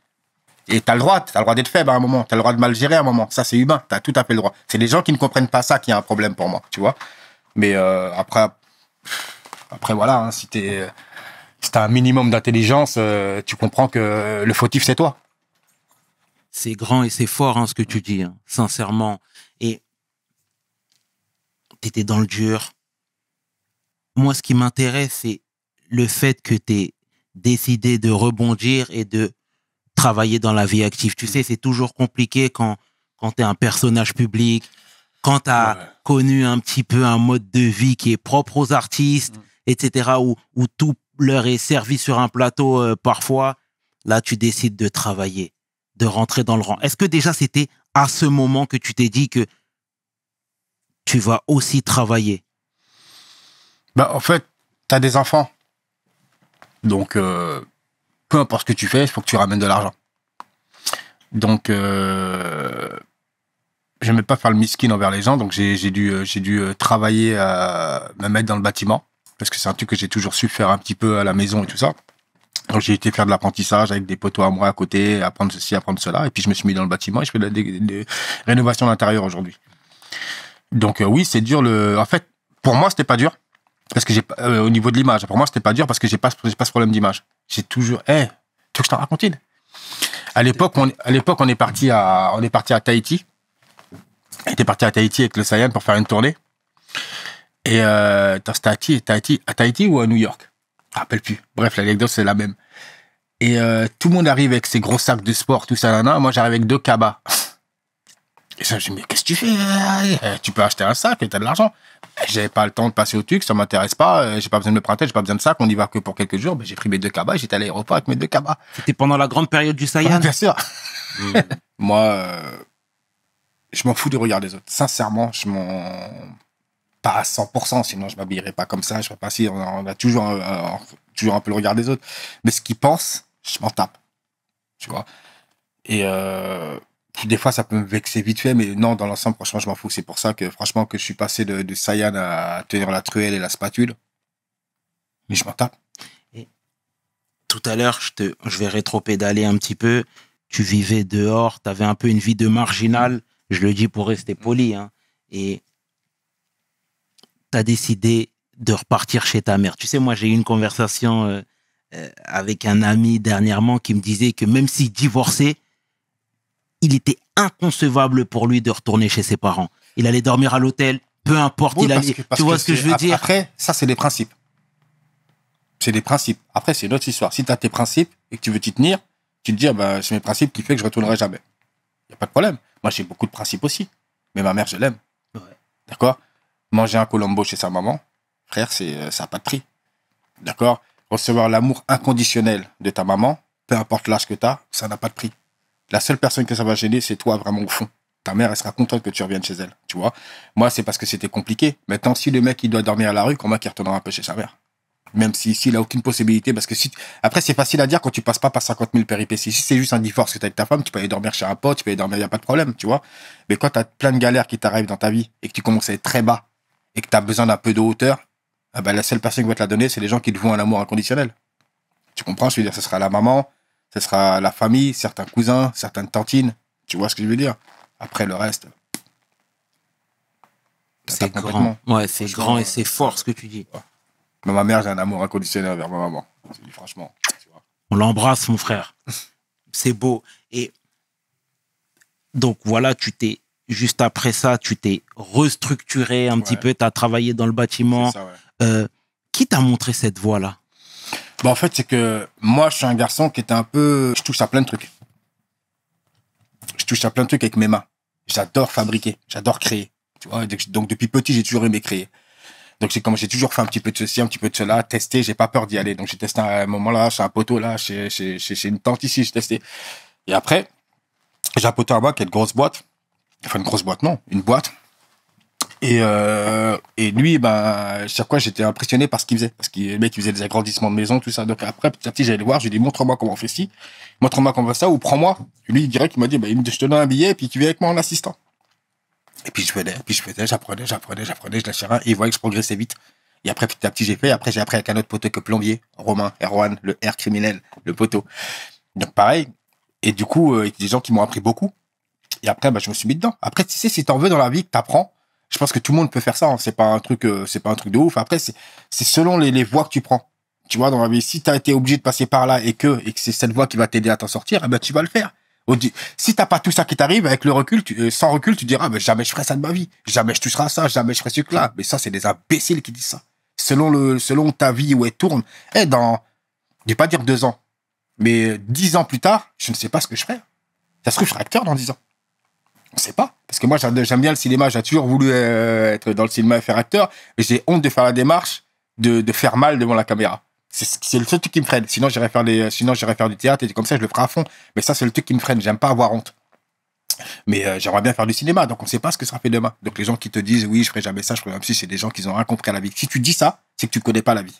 B: Et t'as le droit, t'as le droit d'être faible à un moment, t'as le droit de mal gérer à un moment. Ça, c'est humain, t'as tout à fait le droit. C'est les gens qui ne comprennent pas ça qui a un problème pour moi, tu vois. Mais euh, après, après voilà, hein, si t'es, si un minimum d'intelligence, euh, tu comprends que
A: le fautif c'est toi. C'est grand et c'est fort hein, ce que tu dis, hein, sincèrement. Et tu étais dans le dur. Moi, ce qui m'intéresse, c'est le fait que tu t'aies décidé de rebondir et de travailler dans la vie active. Tu sais, c'est toujours compliqué quand, quand es un personnage public, quand t'as connu un petit peu un mode de vie qui est propre aux artistes, mm. etc., où, où tout leur est servi sur un plateau euh, parfois. Là, tu décides de travailler de rentrer dans le rang. Est-ce que déjà c'était à ce moment que tu t'es dit que tu vas aussi travailler bah, En fait, tu as des enfants. Donc, euh, peu importe ce que
B: tu fais, il faut que tu ramènes de l'argent. Donc, euh, j'aimais pas faire le miskin envers les gens, donc j'ai dû, euh, dû euh, travailler à me mettre dans le bâtiment, parce que c'est un truc que j'ai toujours su faire un petit peu à la maison et tout ça j'ai été faire de l'apprentissage avec des poteaux à moi à côté, apprendre ceci, apprendre cela. Et puis je me suis mis dans le bâtiment et je fais de la rénovation d'intérieur aujourd'hui. Donc euh, oui, c'est dur. Le... En fait, pour moi, c'était pas dur. Parce que j'ai euh, au niveau de l'image, pour moi, c'était pas dur parce que j'ai pas, pas ce problème d'image. J'ai toujours, hé, eh, tu veux que je t'en raconte une À l'époque, on, à l'époque, on est parti à, on est parti à Tahiti. On était parti à Tahiti avec le Saiyan pour faire une tournée. Et euh, Tahiti, Tahiti, à Tahiti ou à New York me rappelle plus. Bref, l'anecdote, c'est la même. Et euh, tout le monde arrive avec ses gros sacs de sport, tout ça, là, là. Moi, j'arrive avec deux cabas. Et ça, je me dis, mais qu'est-ce que tu fais euh, Tu peux acheter un sac et t'as de l'argent. Ben, j'avais pas le temps de passer au truc, ça m'intéresse pas, euh, j'ai pas besoin de me prêter, j'ai pas besoin de sac, on y va que pour quelques jours. Ben, j'ai pris mes deux cabas, j'étais à l'aéroport avec mes deux cabas.
A: C'était pendant la grande période du Saiyan Bien sûr.
B: Hmm. Moi, je m'en fous du regard des autres. Sincèrement, je m'en pas à 100%, sinon je m'habillerai pas comme ça, je sais pas si, on, a toujours, un, peu le regard des autres. Mais ce qu'ils pensent, je m'en tape. Tu vois. Et euh, des fois, ça peut me vexer vite fait, mais non, dans l'ensemble, franchement, je m'en fous. C'est pour ça que, franchement, que je suis passé de, de à tenir la truelle et la spatule. Mais je m'en tape.
A: tout à l'heure, je, te, je vais rétro-pédaler un petit peu. Tu vivais dehors, tu avais un peu une vie de marginal. Je le dis pour rester poli. Hein. Et as décidé de repartir chez ta mère. Tu sais, moi, j'ai eu une conversation euh, euh, avec un ami dernièrement qui me disait que même s'il divorçait, il était inconcevable pour lui de retourner chez ses parents. Il allait dormir à l'hôtel, peu importe. il allait, tu vois ce que je veux dire Après, ça,
B: c'est des principes. C'est des principes. Après, c'est une autre histoire. Si tu as tes principes et que tu veux t'y tenir, tu te dis, ah ben, c'est mes principes qui fait que je retournerai jamais. Il n'y a pas de problème. Moi, j'ai beaucoup de principes aussi. Mais ma mère, je l'aime. D'accord Manger un colombo chez sa maman, frère, c'est euh, ça n'a pas de prix. D'accord Recevoir l'amour inconditionnel de ta maman, peu importe l'âge que tu as, ça n'a pas de prix. La seule personne que ça va gêner, c'est toi vraiment au fond. Ta mère, elle sera contente que tu reviennes chez elle, tu vois. Moi, c'est parce que c'était compliqué. Maintenant, si le mec, il doit dormir à la rue, comment qu'il retournera un peu chez sa mère Même s'il n'a aucune possibilité, parce que si... Après, c'est facile à dire quand tu passes pas par 50 000 péripéties. Si c'est juste un divorce que tu as avec ta femme, tu peux aller dormir chez un pote, tu peux aller dormir, il n'y a pas de problème, tu vois. Mais quand tu as plein de galères qui t'arrivent dans ta vie et que tu commences à être très bas et que tu as besoin d'un peu de hauteur, ah ben, la seule personne qui va te la donner, c'est les gens qui te vouent un amour inconditionnel. Tu comprends Je veux dire, ce sera la maman, ce sera la famille, certains cousins, certaines tantines. Tu vois ce que je veux dire Après, le reste. C'est grand. Ouais,
A: c'est grand et c'est fort ce que tu dis.
B: ma mère, j'ai un amour inconditionnel vers ma maman.
A: franchement. On l'embrasse, mon frère. c'est beau. Et donc voilà, tu t'es Juste après ça, tu t'es restructuré un petit peu, tu as travaillé dans le bâtiment. Euh, qui t'a montré cette voie-là bah, En fait, c'est que moi, je suis un garçon qui était un
B: peu. Je touche à plein de trucs. Je touche à plein de trucs avec mes mains. J'adore fabriquer, j'adore créer. donc, depuis petit, j'ai toujours aimé créer. Donc c'est comme j'ai toujours fait un petit peu de ceci, un petit peu de cela, tester j'ai pas peur d'y aller. Donc j'ai testé à un moment là, chez un poteau là, j'ai une tante ici, j'ai testé. Et après, j'ai un poteau à moi qui est une grosse boîte. Enfin, une grosse boîte, non, une boîte. Et, euh, et lui, ben, bah, chaque fois, j'étais impressionné par ce qu'il faisait. Parce que le mec, il faisait des agrandissements de maison, tout ça. Donc après, petit à petit, j'allais le voir, Je ai dit, montre-moi comment on fait ci, montre-moi comment on fait ça, ou prends-moi. lui lui, direct, il m'a bah, dit, je te donne un billet, puis tu viens avec moi en assistant. Et puis je venais, puis je faisais, j'apprenais, j'apprenais, j'apprenais, je lâchais rien, et il voyait que je progressais vite. Et après, petit à petit, j'ai fait, après, j'ai appris avec un autre poteau que plombier, Romain, Erwan, le R criminel, le poteau. Donc pareil. Et du coup, euh, il y a des gens qui m'ont appris beaucoup et après, bah, je me suis mis dedans. Après, tu sais, si t'en veux dans la vie, que t'apprends, je pense que tout le monde peut faire ça. Hein. C'est pas un truc, euh, c'est pas un truc de ouf. Après, c'est selon les, les voies que tu prends. Tu vois, dans la vie, si t'as été obligé de passer par là et que, et que c'est cette voie qui va t'aider à t'en sortir, eh ben, tu vas le faire. Si t'as pas tout ça qui t'arrive, avec le recul, euh, sans recul, tu diras, jamais je ferai ça de ma vie. Jamais je toucherai ça. Jamais je ferai ce là. Mais ça, c'est des imbéciles qui disent ça. Selon le, selon ta vie où elle tourne, et eh, dans, je vais pas dire deux ans, mais dix ans plus tard, je ne sais pas ce que je ferai. Ça se trouve, je serai acteur dans dix ans. On sait pas. Parce que moi, j'aime bien le cinéma. J'ai toujours voulu euh, être dans le cinéma et faire acteur. Mais j'ai honte de faire la démarche de, faire mal devant la caméra. C'est le seul truc qui me freine. Sinon, j'irai faire, des, sinon, faire du théâtre et comme ça, je le ferai à fond. Mais ça, c'est le truc qui me freine. J'aime pas avoir honte. Mais euh, j'aimerais bien faire du cinéma, donc on ne sait pas ce que ça fait demain. Donc les gens qui te disent oui, je ferai jamais ça, je ferai même si c'est des gens qui n'ont rien compris à la vie. Si tu dis ça, c'est que tu ne connais pas la vie.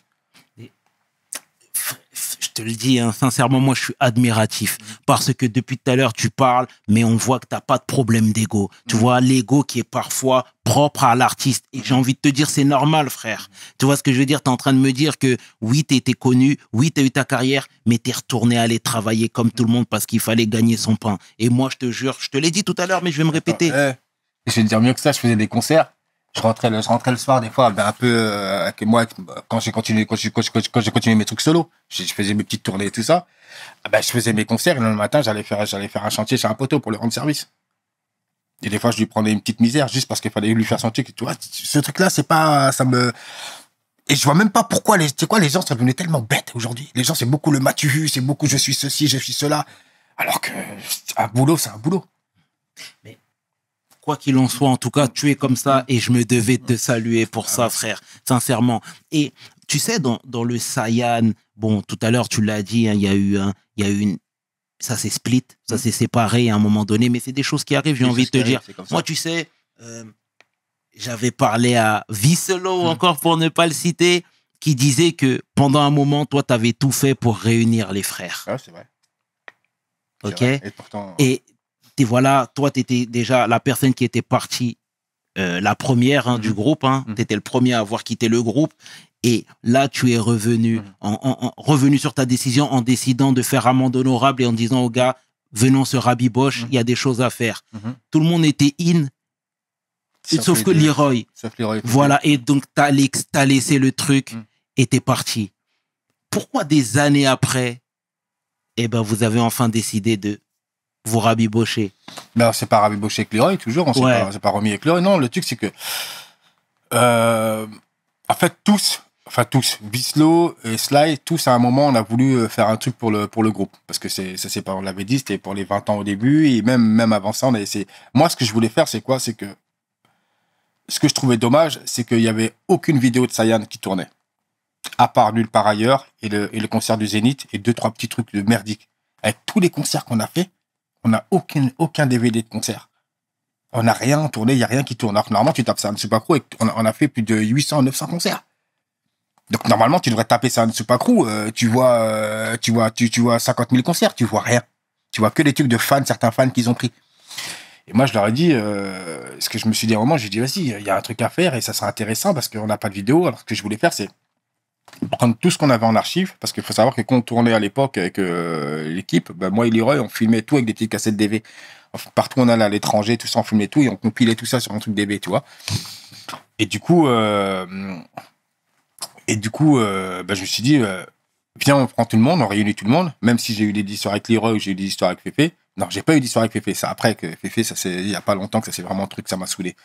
A: Je te le dis, hein, sincèrement, moi, je suis admiratif parce que depuis tout à l'heure, tu parles, mais on voit que tu n'as pas de problème d'ego. Tu vois, l'ego qui est parfois propre à l'artiste. Et j'ai envie de te dire, c'est normal, frère. Tu vois ce que je veux dire? Tu es en train de me dire que oui, tu étais connu, oui, tu as eu ta carrière, mais tu es retourné aller travailler comme tout le monde parce qu'il fallait gagner son pain. Et moi, je te jure, je te l'ai dit tout à l'heure, mais je vais me répéter. Eh, je vais te dire mieux que ça, je faisais des concerts je rentrais le, je rentrais le soir des fois ben un peu euh, avec moi
B: quand j'ai continué quand j'ai continué mes trucs solo je, faisais mes petites tournées et tout ça ah ben je faisais mes concerts et le matin j'allais faire j'allais faire un chantier chez un poteau pour le rendre service et des fois je lui prenais une petite misère juste parce qu'il fallait lui faire son truc ah, ce truc là c'est pas ça me et je vois même pas pourquoi les quoi les gens sont devenus tellement bêtes aujourd'hui les gens c'est beaucoup le matu c'est beaucoup je suis ceci je suis cela alors que un boulot c'est un boulot
A: mais quoi qu'il en soit, en tout cas, tu es comme ça mm. et je me devais te ah. saluer pour ça, ah. frère, sincèrement. Et tu sais, dans, le Sayan, bon, tout à l'heure, tu l'as dit, hein, il y a eu un, il y a une, ça s'est split, ça mm. s'est séparé à un moment donné, mais c'est des choses qui arrivent, j'ai envie de te dire. Moi, tu sais, euh, j'avais parlé à Visselo, mm. encore pour ne pas le citer, qui disait que pendant un moment, toi, tu avais tout fait pour réunir les frères. Ah, c'est vrai. Ok. Et, pourtant... et et voilà, toi, tu étais déjà la personne qui était partie, euh, la première hein, du mhm. groupe, hein. mhm. tu étais le premier à avoir quitté le groupe, et là, tu es revenu, mhm. revenu sur ta décision en décidant de faire amende honorable et en disant aux gars, venons se rabiboche, il y a des choses à faire. Tout le monde était in, sauf, que Leroy. voilà, et donc tu as, laissé le truc et t'es parti. Pourquoi des années après, eh ben, vous avez enfin décidé de vous rabibochez. Ben, c'est pas rabibocher, avec Leroy, toujours, on hein, s'est
B: pas, pas, remis avec Leroy. Non, le truc, c'est que. Euh, en fait, tous, enfin tous, Bislo et Sly, tous à un moment, on a voulu euh, faire un truc pour le, pour le groupe. Parce que c'est, ça, c'est pas, on l'avait dit, c'était pour les 20 ans au début, et même, même avant ça, on a essayé. Moi, ce que je voulais faire, c'est quoi C'est que. Ce que je trouvais dommage, c'est qu'il n'y avait aucune vidéo de Sayan qui tournait. À part Nulle part ailleurs, et le, et le concert du Zénith, et deux, trois petits trucs de merdique. Avec tous les concerts qu'on a fait, on n'a aucun, aucun DVD de concert. On n'a rien tourné, il n'y a rien qui tourne. Alors que normalement, tu tapes ça Super Crew et on a, fait plus de 800, 900 concerts. Donc normalement, tu devrais taper ça Super euh, Crew, tu vois, euh, tu vois, tu, tu vois 50 000 concerts, tu vois rien. Tu vois que des trucs de fans, certains fans qu'ils ont pris. Et moi, je leur ai dit, euh, ce que je me suis dit à un moment, j'ai dit, vas-y, il y a un truc à faire et ça sera intéressant parce qu'on n'a pas de vidéo. Alors, ce que je voulais faire, c'est prendre tout ce qu'on avait en archive, parce qu'il faut savoir que quand on tournait à l'époque avec euh, l'équipe, bah, moi et Leroy, on filmait tout avec des petites cassettes DV. Enfin, partout on allait à l'étranger, tout ça, on filmait tout et on compilait tout ça sur un truc DV, tu vois. Et du coup, euh, et du coup euh, bah, je me suis dit, viens, on prend tout le monde, on réunit tout le monde, même si j'ai eu des histoires avec Leroy ou j'ai eu des histoires avec Fefe. Non, j'ai pas eu d'histoire avec Fefe. Ça, après, que Pépé, ça c'est, il y a pas longtemps que ça c'est vraiment un truc, ça m'a saoulé.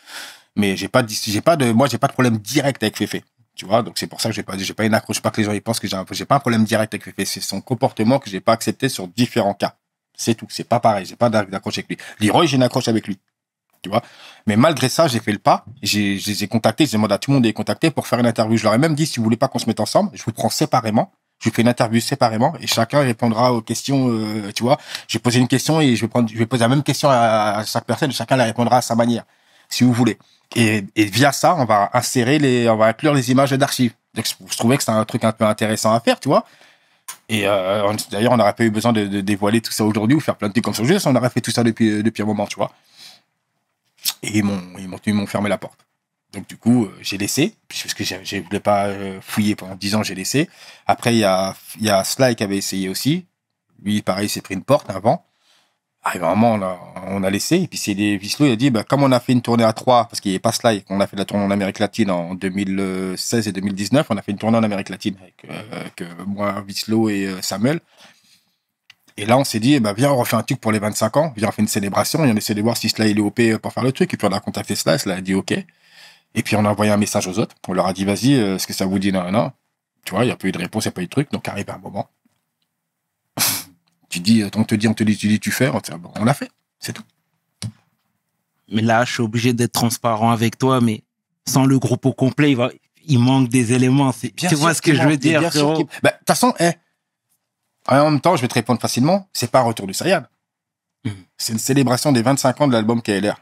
B: Mais j'ai pas, j'ai pas de, moi, j'ai pas de problème direct avec Fefe. Tu vois, donc c'est pour ça que j'ai pas, j'ai pas une accroche, pas que les gens ils pensent que j'ai j'ai pas un problème direct avec lui. C'est son comportement que j'ai pas accepté sur différents cas. C'est tout. C'est pas pareil. J'ai pas d'accroche avec lui. Leroy, j'ai une accroche avec lui. Tu vois. Mais malgré ça, j'ai fait le pas. J'ai, je les ai contactés. Je demande à tout le monde de les contacter pour faire une interview. Je leur ai même dit, si vous voulez pas qu'on se mette ensemble, je vous prends séparément. Je fais une interview séparément et chacun répondra aux questions, euh, tu vois. J'ai posé une question et je vais prendre, je vais poser la même question à, chaque personne chacun la répondra à sa manière, si vous voulez. Et, via ça, on va insérer les, on va inclure les images d'archives. Donc, je trouvais que c'était un truc un peu intéressant à faire, tu vois. Et euh, d'ailleurs, on n'aurait pas eu besoin de, dévoiler tout ça aujourd'hui ou faire plein de trucs comme ça. On aurait fait tout ça depuis, euh, depuis un moment, tu vois. Et ils m'ont, m'ont, fermé la porte. Donc, du coup, euh, j'ai laissé, parce que je ne voulais pas fouiller pendant 10 ans, j'ai laissé. Après, il y a, y a Sly qui avait essayé aussi. Lui, pareil, il s'est pris une porte avant. Ah, vraiment un là, on a laissé. Et puis, c'est des il a dit, bah, comme on a fait une tournée à trois, parce qu'il n'y avait pas cela, on qu'on a fait la tournée en Amérique latine en 2016 et 2019, on a fait une tournée en Amérique latine avec, euh, moi, vislot et euh, Samuel. Et là, on s'est dit, eh ben, viens, on refait un truc pour les 25 ans. Viens, on fait une célébration et on essaie de voir si cela est OP euh, pour faire le truc. Et puis, on a contacté cela, cela a dit OK. Et puis, on a envoyé un message aux autres. On leur a dit, vas-y, est-ce que ça vous dit non, non? Tu vois, il n'y a pas eu de réponse, il n'y a pas eu de truc. Donc, arrive un moment on te dit, on te dit, tu dis, tu fais, on, l'a ah fait, c'est tout.
A: Mais là, je suis obligé d'être transparent avec toi, mais sans le groupe au complet, il, manque des éléments. Tu vois ce que je veux dire, bah, De toute façon, eh, en même temps, je vais te répondre facilement,
B: c'est pas un retour du Sayad. Mhm. C'est une célébration des 25 ans de l'album KLR.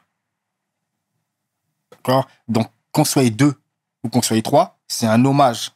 B: D'accord Donc, qu'on soit deux ou qu'on soit trois, c'est un hommage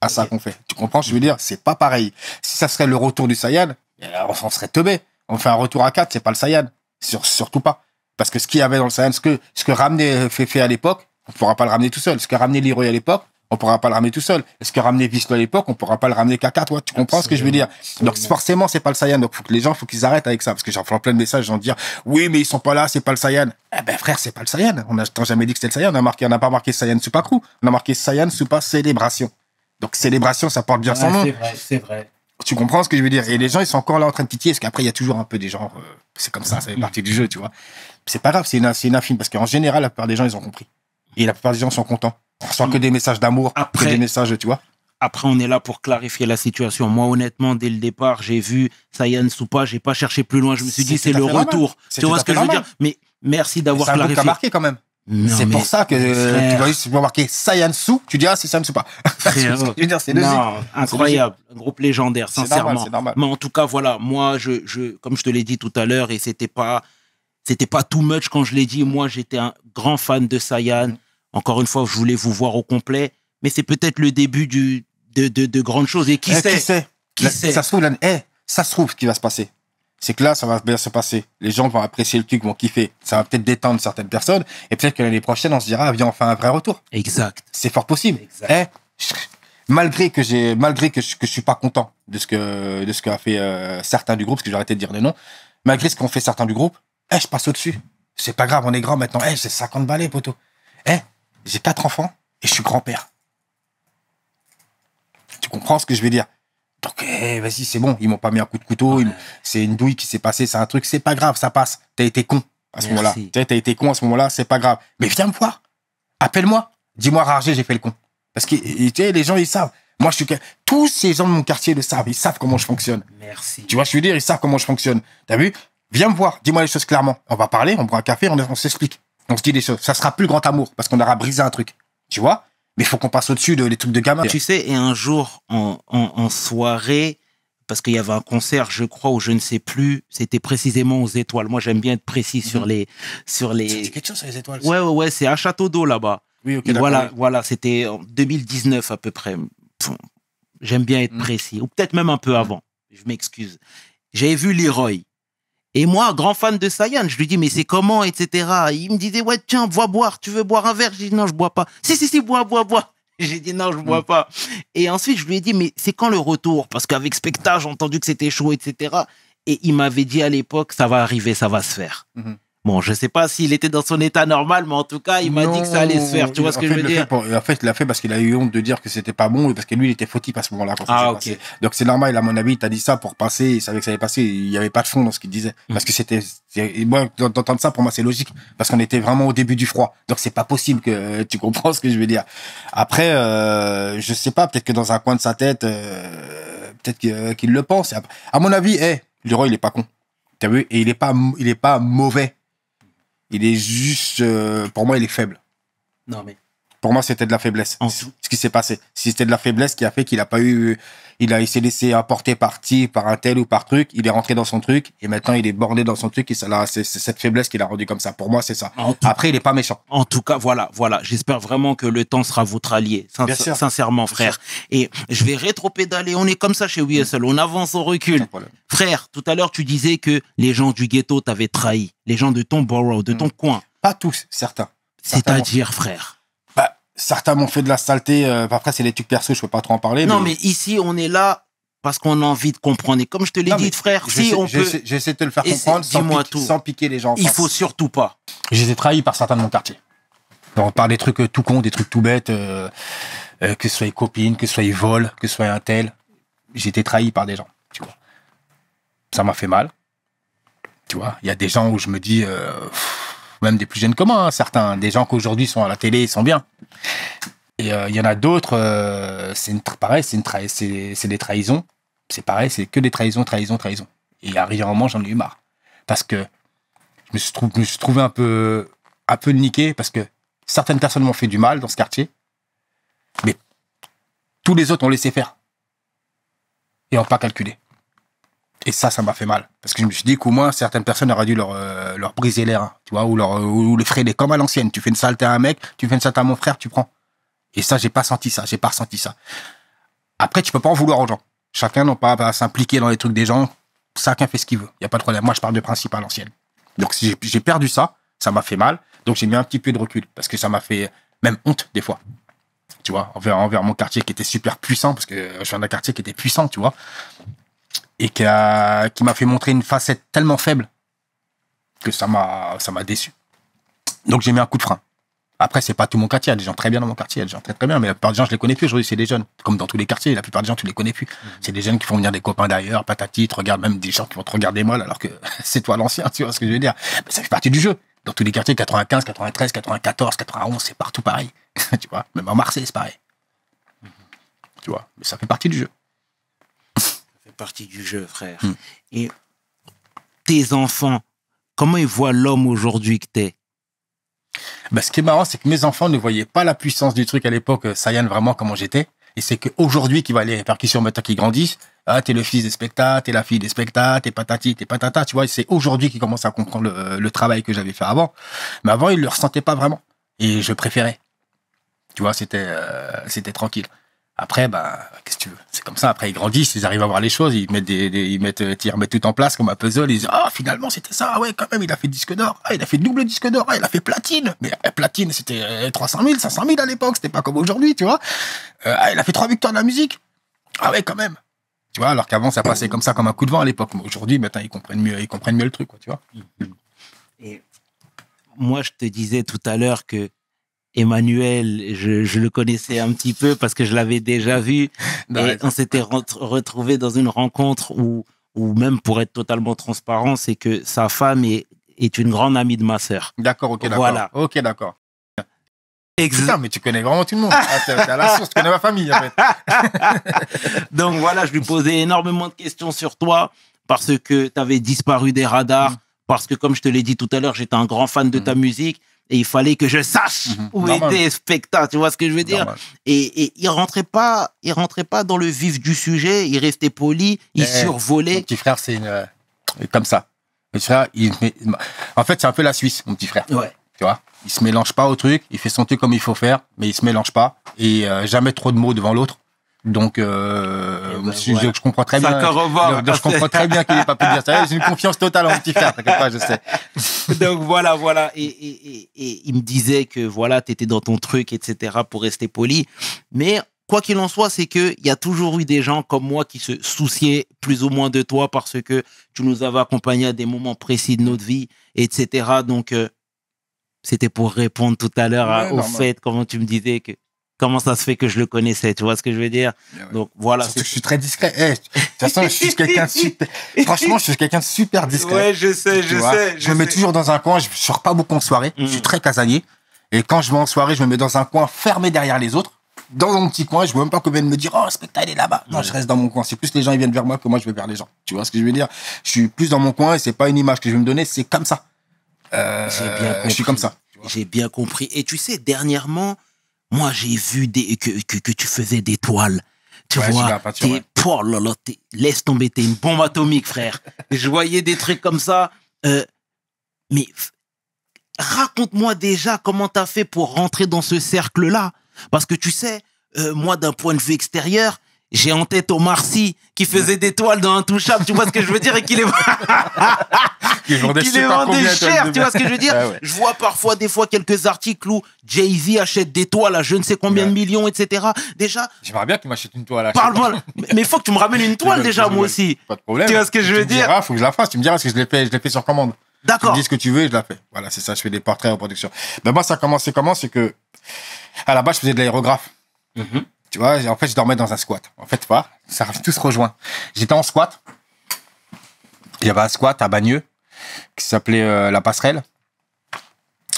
B: à ça qu'on fait. Tu comprends je veux dire C'est pas pareil. Si ça serait le retour du Sayad, on serait tombé, On fait un retour à 4, c'est pas le Saiyan. surtout pas. Parce que ce qu'il y avait dans le Saiyan, ce que, ce que ramenait euh, Fefe à l'époque, on pourra pas le ramener tout seul. Ce que ramenait Leroy à l'époque, on pourra pas le ramener tout seul. ce que ramenait Visto à l'époque, on pourra pas le ramener qu'à 4, tu comprends ce que je veux dire. Donc, forcément, c'est pas le Saiyan. Donc, les gens, faut qu'ils arrêtent avec ça. Parce que j'en plein de messages, j'en dire, oui, mais ils sont pas là, c'est pas le Saiyan. Eh ben, frère, c'est pas le Saiyan. On n'a jamais dit que c'était le Saiyan. On a marqué, on n'a pas marqué Saiyan Supa On a marqué Saiyan Supa Célébration. Donc, célébration, ça porte bien C'est vrai, c'est vrai. Tu comprends ce que je veux dire Et les gens, ils sont encore là en train de pitié parce qu'après, il y a toujours un peu des gens. Euh, c'est comme ça, ça fait partie du jeu, tu vois. C'est pas grave, c'est une, une infime, parce qu'en
A: général, la plupart des gens, ils ont compris. Et la plupart des gens sont contents. On reçoit que mmh. des messages d'amour, après des messages, tu vois. Après, on est là pour clarifier la situation. Moi, honnêtement, dès le départ, j'ai vu Sayan Soupa, j'ai pas cherché plus loin. Je me suis dit, c'est le retour. Tu vois ce que je veux dire Mais merci d'avoir clarifié. Ça a marqué quand même. C'est pour ça que tu vas juste remarquer Sou, tu diras ah c'est Sou pas. incroyable, un groupe légendaire, sincèrement. Mais en tout cas voilà, moi je, comme je te l'ai dit tout à l'heure et c'était pas c'était pas too much quand je l'ai dit. Moi j'étais un grand fan de Sayan. Encore une fois, je voulais vous voir au complet, mais c'est peut-être le début du de, de, de, grandes choses et qui eh, sait qui sait, ça se trouve eh, ça se trouve ce qui va se
B: passer c'est que là, ça va bien se passer. Les gens vont apprécier le truc, vont kiffer. Ça va peut-être détendre certaines personnes. Et peut-être que l'année prochaine, on se dira, viens, on un vrai retour. Exact. C'est fort possible. Eh, malgré que j'ai, malgré que je, que suis pas content de ce que, de ce qu'a fait euh, certains du groupe, parce que j'ai arrêté de dire des noms, malgré ce qu'ont fait certains du groupe, eh, je passe au-dessus. C'est pas grave, on est grand maintenant. Eh, j'ai 50 balais, poteau. Eh, j'ai quatre enfants et je suis grand-père. Tu comprends ce que je veux dire? « Ok, vas-y, c'est bon. Ils m'ont pas mis un coup de couteau. C'est une douille qui s'est passée. C'est un truc. C'est pas grave. Ça passe. T'as été con à ce moment-là. T'as été con à ce moment-là. C'est pas grave. Mais viens me voir. Appelle-moi. Dis-moi, Rargé, j'ai fait le con. Parce que les gens, ils savent. Moi, je suis. Tous ces gens de mon quartier le savent. Ils savent comment je fonctionne. Merci. Tu vois, je veux dire, ils savent comment je fonctionne. T'as vu Viens me voir. Dis-moi les choses clairement. On va parler. On prend un café. On, on s'explique. On se dit des choses. Ça sera plus grand amour parce qu'on aura brisé un truc. Tu vois mais il faut qu'on passe au-dessus des trucs de gamin. Tu
A: sais, et un jour, en, soirée, parce qu'il y avait un concert, je crois, ou je ne sais plus, c'était précisément aux étoiles. Moi, j'aime bien être précis sur mhm. les. Sur les... C'était quelque chose sur les étoiles Ouais, ouais, ouais, c'est un château d'eau là-bas. Oui, ok. voilà, voilà c'était en 2019 à peu près. J'aime bien être mhm. précis, ou peut-être même un peu mhm. avant, je m'excuse. J'avais vu Leroy. Et moi, grand fan de Sayan, je lui dis, mais c'est comment, etc. Il me disait, ouais, tiens, bois boire, tu veux boire un verre J'ai dit, non, je bois pas. Si, si, si, bois, bois, bois. J'ai dit non, je bois mm. pas. Et ensuite, je lui ai dit, mais c'est quand le retour Parce qu'avec Specta, j'ai entendu que c'était chaud, etc. Et il m'avait dit à l'époque, ça va arriver, ça va se faire. Mm-hmm. Bon, je sais pas s'il était dans son état normal, mais en tout cas, il m'a dit que ça allait se faire. Tu vois ce que je veux dire
B: En fait, il l'a fait parce qu'il a eu honte de dire que c'était pas bon, et parce que lui, il était fautif à ce moment-là. Ah, ok. Donc c'est normal. À mon avis, il t'a dit ça pour passer. Il savait que ça allait passer. Il y avait pas de fond dans ce qu'il disait, mm. parce que c'était. Moi, d'entendre ça pour moi, c'est logique, parce qu'on était vraiment au début du froid. Donc c'est pas possible que euh, tu comprends ce que je veux dire. Après, euh, je sais pas. Peut-être que dans un coin de sa tête, euh, peut-être euh, qu'il le pense. À mon avis, hey, Leroy, il est pas con. T'as vu Et il est pas, il est pas mauvais il est juste. Euh, pour moi, il est faible. Non, mais Pour moi, c'était de la faiblesse. ce qui s'est passé. Si c'était de la faiblesse qui a fait qu'il n'a pas eu il a s'est laissé apporter parti par un tel ou par truc, il est rentré dans son truc et maintenant il est borné dans son truc et ça c'est cette faiblesse qu'il a rendu comme ça. Pour moi, c'est ça.
A: Après, il est pas méchant. En tout cas, voilà, voilà, j'espère vraiment que le temps sera votre allié. sincèrement, frère. Et je vais rétro-pédaler, on est comme ça chez WSL, on avance, on recule. Frère, tout à l'heure tu disais que les gens du ghetto t'avaient trahi, les gens de ton borough, de mm. ton coin. Pas tous, certains. C'est-à-dire, frère certains m'ont fait de la saleté. Euh, après, c'est les trucs perso,
B: je ne peux pas trop en parler. Non, mais,
A: ici, on est là parce qu'on a envie de comprendre. Et comme je te l'ai dit, frère, si on peut. J'essaie de te le faire comprendre sans, piquer les gens. Il faut
B: surtout pas. J'ai été trahi par certains de mon quartier. On parle des trucs euh, tout cons, des trucs tout bêtes, euh, que ce soit copine, que ce soit vol, que ce soit un tel. J'ai été trahi par des gens. Tu vois. Ça m'a fait mal. Tu vois, il y a des gens où je me dis même des plus jeunes communs hein. certains, des gens qu'aujourd'hui sont à la télé, ils sont bien. Et euh, il y en a d'autres, euh, c'est pareil, c'est des trahisons. C'est pareil, c'est que des trahisons, trahisons, trahisons. Et arrivé un moment, j'en ai eu marre. Parce que je me suis, trouvé un peu, un peu niqué, parce que certaines personnes m'ont fait du mal dans ce quartier, mais tous les autres ont laissé faire. Et n'ont pas calculé. Et ça, ça m'a fait mal. Parce que je me suis dit qu'au moins, certaines personnes auraient dû leur, euh, leur briser l'air, tu vois, ou, leur, euh, ou les freiner, comme à l'ancienne. Tu fais une saleté à un mec, tu fais une saleté à mon frère, tu prends. Et ça, j'ai pas senti ça, j'ai pas ressenti ça. Après, tu peux pas en vouloir aux gens. Chacun n'ont pas à s'impliquer dans les trucs des gens. Chacun fait ce qu'il veut. Il n'y a pas de problème. Moi, je parle de principe à l'ancienne. Donc, j'ai perdu ça. Ça m'a fait mal. Donc, j'ai mis un petit peu de recul parce que ça m'a fait même honte des fois. Tu vois, envers, envers mon quartier qui était super puissant parce que je viens d'un quartier qui était puissant, tu vois et qui m'a fait montrer une facette tellement faible que ça m'a déçu. Donc j'ai mis un coup de frein. Après, c'est pas tout mon quartier. Il y a des gens très bien dans mon quartier, il y a des gens très très bien, mais la plupart des gens, je les connais plus. Aujourd'hui, c'est des jeunes. Comme dans tous les quartiers, la plupart des gens, tu les connais plus. Mhm. C'est des jeunes qui font venir des copains d'ailleurs, patati, te regardent même des gens qui vont te regarder mal, alors que c'est toi l'ancien, tu vois ce que je veux dire. Mais ça fait partie du jeu. Dans tous les quartiers, 95, 93, 94, 91, c'est partout pareil. tu vois, même en Marseille, c'est pareil.
A: Mhm. Tu vois, mais ça fait partie du jeu partie du jeu, frère. Hmm. Et tes enfants, comment ils voient l'homme aujourd'hui que t'es
B: ben, ce qui est marrant, c'est que mes enfants ne voyaient pas la puissance du truc à l'époque, euh, Sayan, vraiment comment j'étais. Et c'est qu'aujourd'hui qu'il va les sur maintenant qui grandissent. Ah, t'es le fils des spectacles, t'es la fille des spectacles, t'es patati, t'es patata. Tu vois, c'est aujourd'hui qui commence à comprendre euh, le, travail que j'avais fait avant. Mais avant, ils le ressentaient pas vraiment. Et je préférais. Tu vois, c'était, euh, c'était tranquille. Après, bah, qu'est-ce que tu veux C'est comme ça. Après, ils grandissent, ils arrivent à voir les choses, ils mettent des, ils remettent tout en place comme un puzzle. Ils disent, ah, finalement, c'était ça. Ah ouais, quand même, il a fait disque d'or. Ah, il a fait double disque d'or. Ah, il a fait platine. Mais eh, platine, c'était 300 000, 500 000 à l'époque. C'était pas comme aujourd'hui, tu vois. Euh, ah, il a fait trois victoires de la musique. Ah ouais, quand même. Tu vois, alors qu'avant, ça passait comme ça, comme un coup de vent à l'époque. aujourd'hui, maintenant, ils comprennent mieux, ils comprennent mieux le truc, quoi, tu vois.
A: Et moi, je te disais tout à l'heure que Emmanuel, je, le connaissais un petit peu parce que je l'avais déjà vu. Et on s'était retrouvé dans une rencontre où, où, même pour être totalement transparent, c'est que sa femme est, une grande amie de ma sœur. D'accord, ok, d'accord. Voilà.
B: Ok, d'accord.
A: Exactement. mais tu connais vraiment tout le monde. Ah, à la source, tu connais ma famille, Donc voilà, je lui posais énormément de questions sur toi parce que tu avais disparu des radars, mm. parce que comme je te l'ai dit tout à l'heure, j'étais un grand fan de ta mm. musique et il fallait que je sache mhm. où normal. était spectacle tu vois ce que je veux dire et, il rentrait pas, il rentrait pas dans le vif du sujet, il restait poli, il eh, eh, survolait. Mon petit frère, c'est une... Euh,
B: comme ça. Mon il... en fait, c'est un peu la Suisse, mon petit frère. Ouais. Tu vois, il se mélange pas au truc, il fait son truc comme il faut faire, mais il se mélange pas et euh, jamais trop de mots devant l'autre. Donc, je, comprends très bien. je, comprends très bien qu'il n'ait pas pu dire ça. J'ai eh, une confiance totale en petit frère, t'inquiète pas, je
A: sais. Donc voilà, voilà. Et, il me disait que voilà, t'étais dans ton truc, etc. pour rester poli. Mais quoi qu'il en soit, c'est qu'il y a toujours eu des gens comme moi qui se souciaient plus ou moins de toi parce que tu nous avais accompagnés à des moments précis de notre vie, etc. Donc, euh, c'était pour répondre tout à l'heure hein, au fait, comment tu me disais que comment ça se fait que je le connaissais Tu vois ce que je veux dire eh Donc voilà. je suis très
B: discret. Eh, toute façon, je suis quelqu'un de super.
A: Franchement, je suis quelqu'un
B: de super discret. Ouais, je
A: sais, je sais. Je,
B: me mets toujours dans un coin. Je sors pas beaucoup en soirée. Je suis mm. très casanier. Et quand je vais en soirée, je me mets dans un coin fermé derrière les autres. Dans mon petit coin, je vois même pas que même me dire oh le spectacle est là-bas. Non, je mm. reste dans mon coin. C'est plus les gens ils viennent vers moi que moi je vais vers les gens. Tu vois ce que je veux dire Je suis plus dans mon coin et c'est pas une image que je vais me donner. C'est comme ça. Euh, je suis comme ça. J'ai bien
A: compris. Et tu sais, dernièrement, moi, j'ai vu des, que, que, tu faisais des toiles. Tu vois, tu ouais. oh, laisse tomber, t'es une bombe atomique, frère. je voyais des trucs comme ça. Euh, mais raconte-moi déjà comment t'as fait pour rentrer dans ce cercle-là. Parce que tu sais, euh, moi, d'un point de vue extérieur, j'ai en tête Omar Sy qui faisait des toiles dans Intouchable, tu vois ce que je veux dire et qu'il est qui les vendait cher, tu vois ce que je veux dire ah Je vois parfois des fois quelques articles où Jay-Z achète des toiles à je ne sais combien de millions, etc. Déjà.
B: J'aimerais bien qu'il m'achète une toile.
A: Parle-moi, mais faut que tu me ramènes une toile déjà moi aussi. Pas de problème. Tu vois ce que je veux dire diras, Faut que je la
B: fasse. Tu me diras parce que je l'ai fait, je fait sur commande. D'accord. Tu me dis ce que tu veux et je la fais. Voilà, c'est ça. Je fais des portraits en production. Ben moi, ça a commencé comment C'est que à la base, je faisais de l'aérographe. Mm-hmm. Tu vois, en fait, je dormais dans un squat. En fait, pas. Ça tout se rejoint. J'étais en squat. Il y avait un squat à Bagneux qui s'appelait euh, La Passerelle.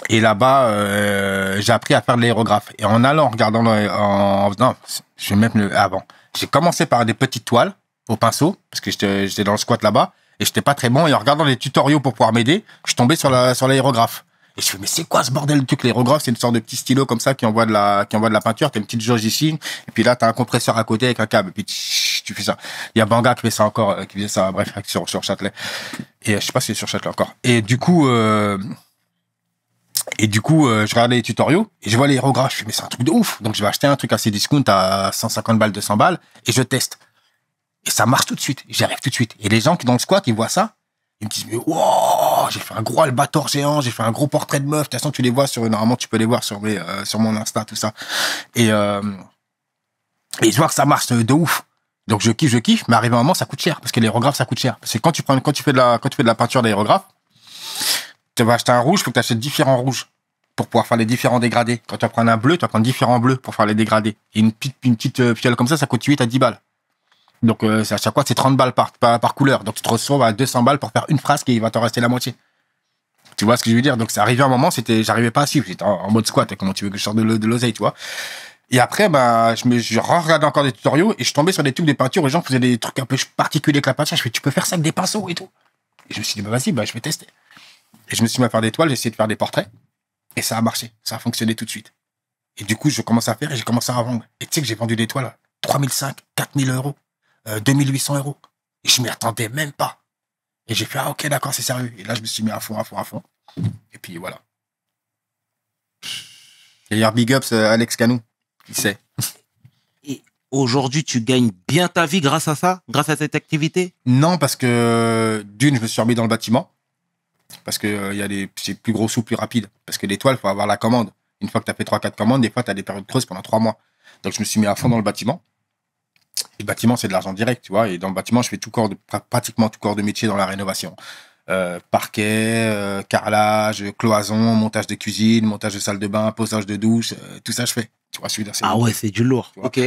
B: Et là-bas, euh, j'ai appris à faire de l'aérographe. Et en allant, en regardant, en, non, je vais même le, avant. J'ai commencé par des petites toiles au pinceau parce que j'étais dans le squat là-bas et j'étais pas très bon. Et en regardant les tutoriaux pour pouvoir m'aider, je tombais sur l'aérographe. La, sur et je fais, mais c'est quoi ce bordel, de truc? L'aérographe, c'est une sorte de petit stylo comme ça qui envoie de la, qui envoie de la peinture. T'as une petite jauge ici. Et puis là, t'as un compresseur à côté avec un câble. Et puis, tu fais ça. Il y a Banga qui fait ça encore, euh, qui faisait ça, bref, sur, sur Châtelet. Et euh, je sais pas si c'est sur Châtelet encore. Et du coup, euh, et du coup, euh, je regardais les tutoriaux et je vois l'aérographe. Je fais, mais c'est un truc de ouf. Donc, je vais acheter un truc assez discount à 150 balles, 200 balles et je teste. Et ça marche tout de suite. J'arrive tout de suite. Et les gens qui dans le squat, qui voient ça. Ils me disent, mais j'ai fait un gros albator géant, j'ai fait un gros portrait de meuf. De toute façon, tu les vois sur, normalement, tu peux les voir sur, euh, sur mon Insta, tout ça. Et, euh, et je vois que ça marche de ouf. Donc, je kiffe, je kiffe, mais arrivé à un moment, ça coûte cher. Parce que l'aérographe, ça coûte cher. Parce que quand tu prends, quand tu fais de la, quand tu fais de la peinture d'aérographe, tu vas acheter un rouge, faut que tu achètes différents rouges pour pouvoir faire les différents dégradés. Quand tu vas prendre un bleu, tu vas prendre différents bleus pour faire les dégradés. Et une petite, une petite euh, fiole comme ça, ça coûte 8 à 10 balles. Donc, euh, à chaque fois, c'est 30 balles par, par, couleur. Donc, tu te retrouves à 200 balles pour faire une phrase qui va t'en rester la moitié. Tu vois ce que je veux dire Donc, arrivait à un moment, c'était, j'arrivais pas à suivre. J'étais en, mode squat. Et comment tu veux que je sorte de, l'oseille, tu vois Et après, bah, je me, je regardais encore des tutoriels et je tombais sur des trucs de peinture où les gens faisaient des trucs un peu particuliers avec la peinture. Je fais, tu peux faire ça avec des pinceaux et tout. Et je me suis dit, bah, vas-y, bah, je vais tester. Et je me suis mis à faire des toiles, j'ai essayé de faire des portraits. Et ça a marché. Ça a fonctionné tout de suite. Et du coup, je commence à faire et j'ai commencé à vendre. Et tu sais que j'ai vendu des toiles à 3005, 4000 euros. 2800 euh, euros. Et je m'y attendais même pas. Et j'ai fait, ah ok, d'accord, c'est sérieux. Et là, je me suis mis à fond, à fond, à fond. Et puis voilà. D'ailleurs, big ups, euh, Alex Canou. Qui sait Et aujourd'hui,
A: tu gagnes bien ta vie grâce à ça Grâce à cette activité
B: Non, parce que d'une, je me suis remis dans le bâtiment. Parce que euh, y a c'est plus gros sous, plus rapide. Parce que l'étoile, il faut avoir la commande. Une fois que tu as fait 3-4 commandes, des fois, tu as des périodes creuses pendant 3 mois. Donc, je me suis mis à fond dans le bâtiment. Le bâtiment, c'est de l'argent direct, tu vois. Et dans le bâtiment, je fais tout corps de, pratiquement tout corps de métier dans la rénovation. Euh, parquet, euh, carrelage, cloison, montage de cuisine, montage de salle de bain, posage de douche, euh, tout ça je fais. Tu vois, Ah ouais, c'est du lourd. Ok.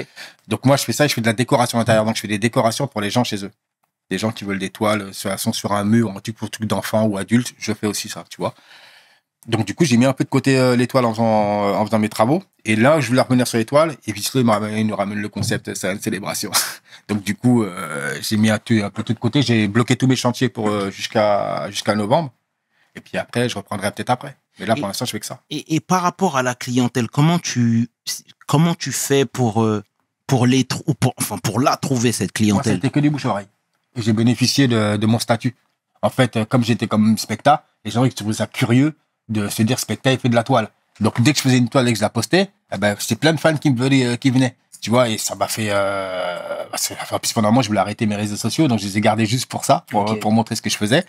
B: Donc moi je fais ça, je fais de la décoration intérieure. Donc je fais des décorations pour les gens chez eux. Des gens qui veulent des toiles, sont sur un mur, en truc pour truc d'enfant ou adulte, je fais aussi ça, tu vois. Donc du coup, j'ai mis un peu de côté euh, l'étoile euh, en, faisant, mes travaux. Et là, je voulais revenir sur l'étoile. Et puis, il, il nous ramène le concept, euh, c'est une célébration. Donc du coup, j'ai mis un, un, peu tout de côté. J'ai bloqué tous mes chantiers pour jusqu'à jusqu'à novembre. Et puis après, je reprendrai peut-être après. Mais là, pour l'instant, je fais que ça.
A: Et, et, par rapport à la clientèle, comment tu comment tu fais pour pour les ou enfin pour la trouver cette clientèle C'était que du bouche à oreille. J'ai bénéficié de, de, mon statut.
B: En fait, comme j'étais comme spectacle, les gens tu trouvaient ça curieux de se dire spectacle, fait de la toile. Donc dès que je faisais une toile et que je la postais, eh ben, c'est plein de fans qui me venaient, euh, qui venaient. Tu vois, et ça m'a fait, euh, bah, enfin, pendant moi je voulais arrêter mes réseaux sociaux, donc je les ai gardés juste pour ça, pour, montrer ce que je faisais.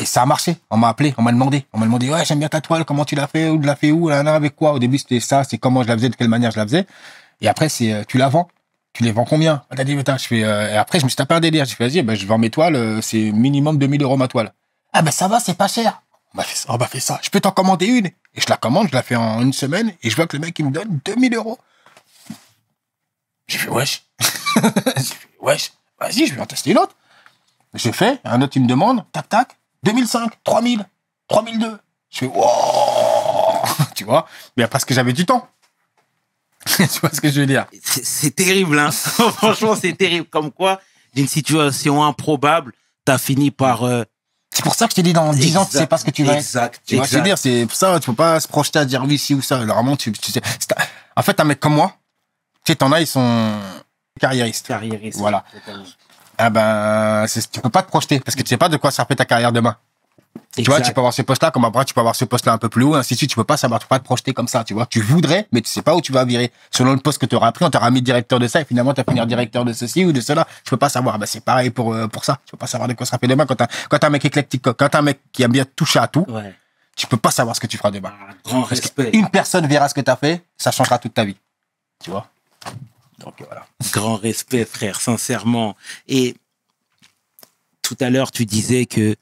B: Et ça a marché. On m'a appelé, on m'a demandé. On m'a demandé, ouais, j'aime bien ta toile, comment tu l'as fait, où tu l'as fait, où, là, avec quoi. Au début, c'était ça, c'est comment je la faisais, de quelle manière je la faisais. Et après, c'est, euh, tu la vends tu les vends combien T'as dit, putain, je fais. Euh, et après, je me suis tapé un délire. J'ai fait, vas-y, eh ben, je vends mes toiles, c'est minimum 2000 euros ma toile. Ah ben ça va, c'est pas cher on m'a fait ça, fait ça, je peux t'en commander une. Et je la commande, je la fais en une semaine, et je vois que le mec, il me donne 2000 euros. J'ai fait, wesh. j'ai fait, wesh, vas-y, je vais en tester une autre. Je fais, un autre, il me demande, tac, tac, 2005, 3000, 3002. Je fais, wow, tu
A: vois, mais parce que j'avais du temps. tu vois ce que je veux dire C'est terrible, hein franchement, c'est terrible. Comme quoi, d'une situation improbable, t'as fini par euh,
B: c'est pour ça que je t'ai dit, dans 10 ans, tu sais pas ce que tu vas Exact. Tu vois, exact. je dire, c'est pour ça, tu peux pas se projeter à dire oui, si ou ça. Alors, tu, tu sais. En fait, un mec comme moi, tu sais, t'en as, ils sont carriéristes. Carriéristes. Voilà. Ah ben, tu peux pas te projeter parce que tu sais pas de quoi ça fait ta carrière demain. Tu vois, tu peux avoir ce poste-là, comme après, tu peux avoir ce poste-là un peu plus haut, ainsi de suite. Tu peux pas savoir, tu peux pas te projeter comme ça, tu vois. Tu voudrais, mais tu sais pas où tu vas virer. Selon le poste que tu auras pris, on t'aura mis directeur de ça, et finalement, t'as fini directeur de ceci ou de cela. je peux pas savoir. Bah, c'est pareil pour, euh, pour ça. Tu peux pas savoir de quoi sera fait demain quand t'as, quand un mec éclectique, quand t'as un mec qui aime bien toucher à tout. Ouais. Tu peux pas savoir ce que tu feras demain. Ah,
A: grand respect. Une personne verra ce que t'as fait, ça changera toute ta vie. Tu vois. Donc, euh, voilà. Grand respect, frère, sincèrement. Et tout à l'heure, tu disais que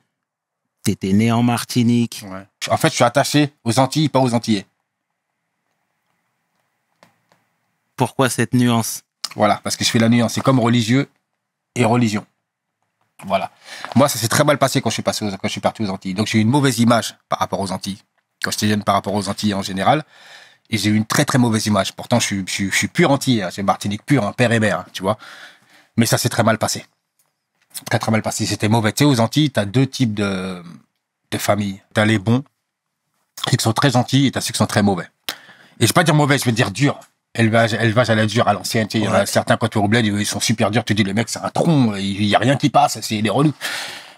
A: était né en Martinique. En fait, je suis attaché aux Antilles, pas aux Antillais. Pourquoi cette nuance Voilà, parce que
B: je fais la nuance. C'est comme religieux et religion. Voilà. Moi, ça s'est très mal passé quand je suis, passé aux, quand je suis parti aux Antilles. Donc, j'ai eu une mauvaise image par rapport aux Antilles. Quand j'étais jeune, par rapport aux Antilles en général. Et j'ai eu une très, très mauvaise image. Pourtant, je suis, pur Antillais. Hein. J'ai Martinique pur, hein, père et mère, hein, tu vois. Mais ça s'est très mal passé très mal parce que c'était mauvais. Tu sais, aux Antilles, t'as deux types de, de familles. T'as les bons, qui sont très gentils, et t'as ceux qui sont très mauvais. Et je vais pas dire mauvais, je vais dire dur. Elle va à la dure, à l'ancienne. Tu sais, Certains, quand tu roubles ils sont super durs. Tu dis, le mec c'est un tronc, il y a rien qui passe, c'est des relous.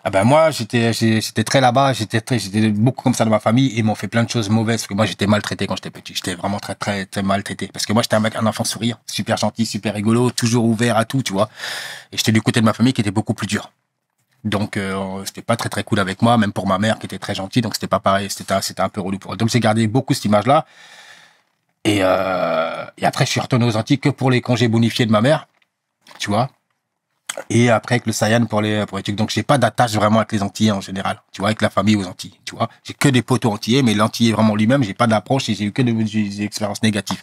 B: Ah ben moi, j'étais, j'étais très là-bas, j'étais très, j'étais beaucoup comme ça dans ma famille. Ils m'ont fait plein de choses mauvaises parce que moi j'étais maltraité quand j'étais petit. J'étais vraiment très, très, très maltraité parce que moi j'étais un mec, un enfant sourire, super gentil, super rigolo, toujours ouvert à tout, tu vois. Et j'étais du côté de ma famille qui était beaucoup plus dur. Donc euh, c'était pas très très cool avec moi, même pour ma mère qui était très gentille. Donc c'était pas pareil, c'était c'était un peu relou pour eux. Donc j'ai gardé beaucoup cette image-là. Et, euh, et après je suis retourné aux Antilles que pour les congés bonifiés de ma mère, tu vois et après avec le Sayan pour les pour les trucs. Donc j'ai pas d'attache vraiment avec les Antillais en général. Tu vois, avec la famille aux Antilles. Tu vois, j'ai que des aux antillais, mais l'antillais vraiment lui-même, j'ai pas d'approche et j'ai eu que des, expériences négatives.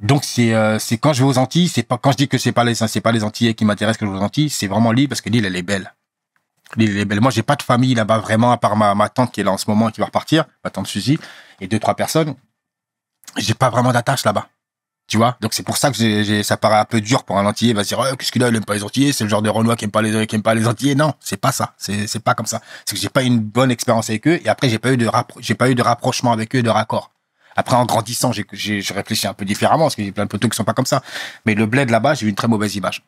B: Donc c'est euh, c'est quand je vais aux Antilles, c'est pas quand je dis que c'est pas les c'est pas les Antillais qui m'intéressent que je vais aux Antilles, c'est vraiment l'île parce que l'île elle est belle. L'île est belle. Moi j'ai pas de famille là-bas vraiment à part ma ma tante qui est là en ce moment et qui va repartir, ma tante Suzy et deux trois personnes. J'ai pas vraiment d'attache là-bas. Tu vois Donc c'est pour ça que ça paraît un peu dur pour un Il va bah, dire, oh, qu'est-ce qu'il là il aime pas les Antillais, c'est le genre de renois qui aime pas les, qui aime pas les Non, c'est pas ça. C'est pas comme ça. C'est que j'ai pas une bonne expérience avec eux et après, j'ai pas eu de j'ai pas eu de rapprochement avec eux, de raccord. Après, en grandissant, j'ai, je réfléchis un peu différemment parce que j'ai plein de potos qui sont pas comme ça. Mais le bled là-bas, j'ai eu une très mauvaise image.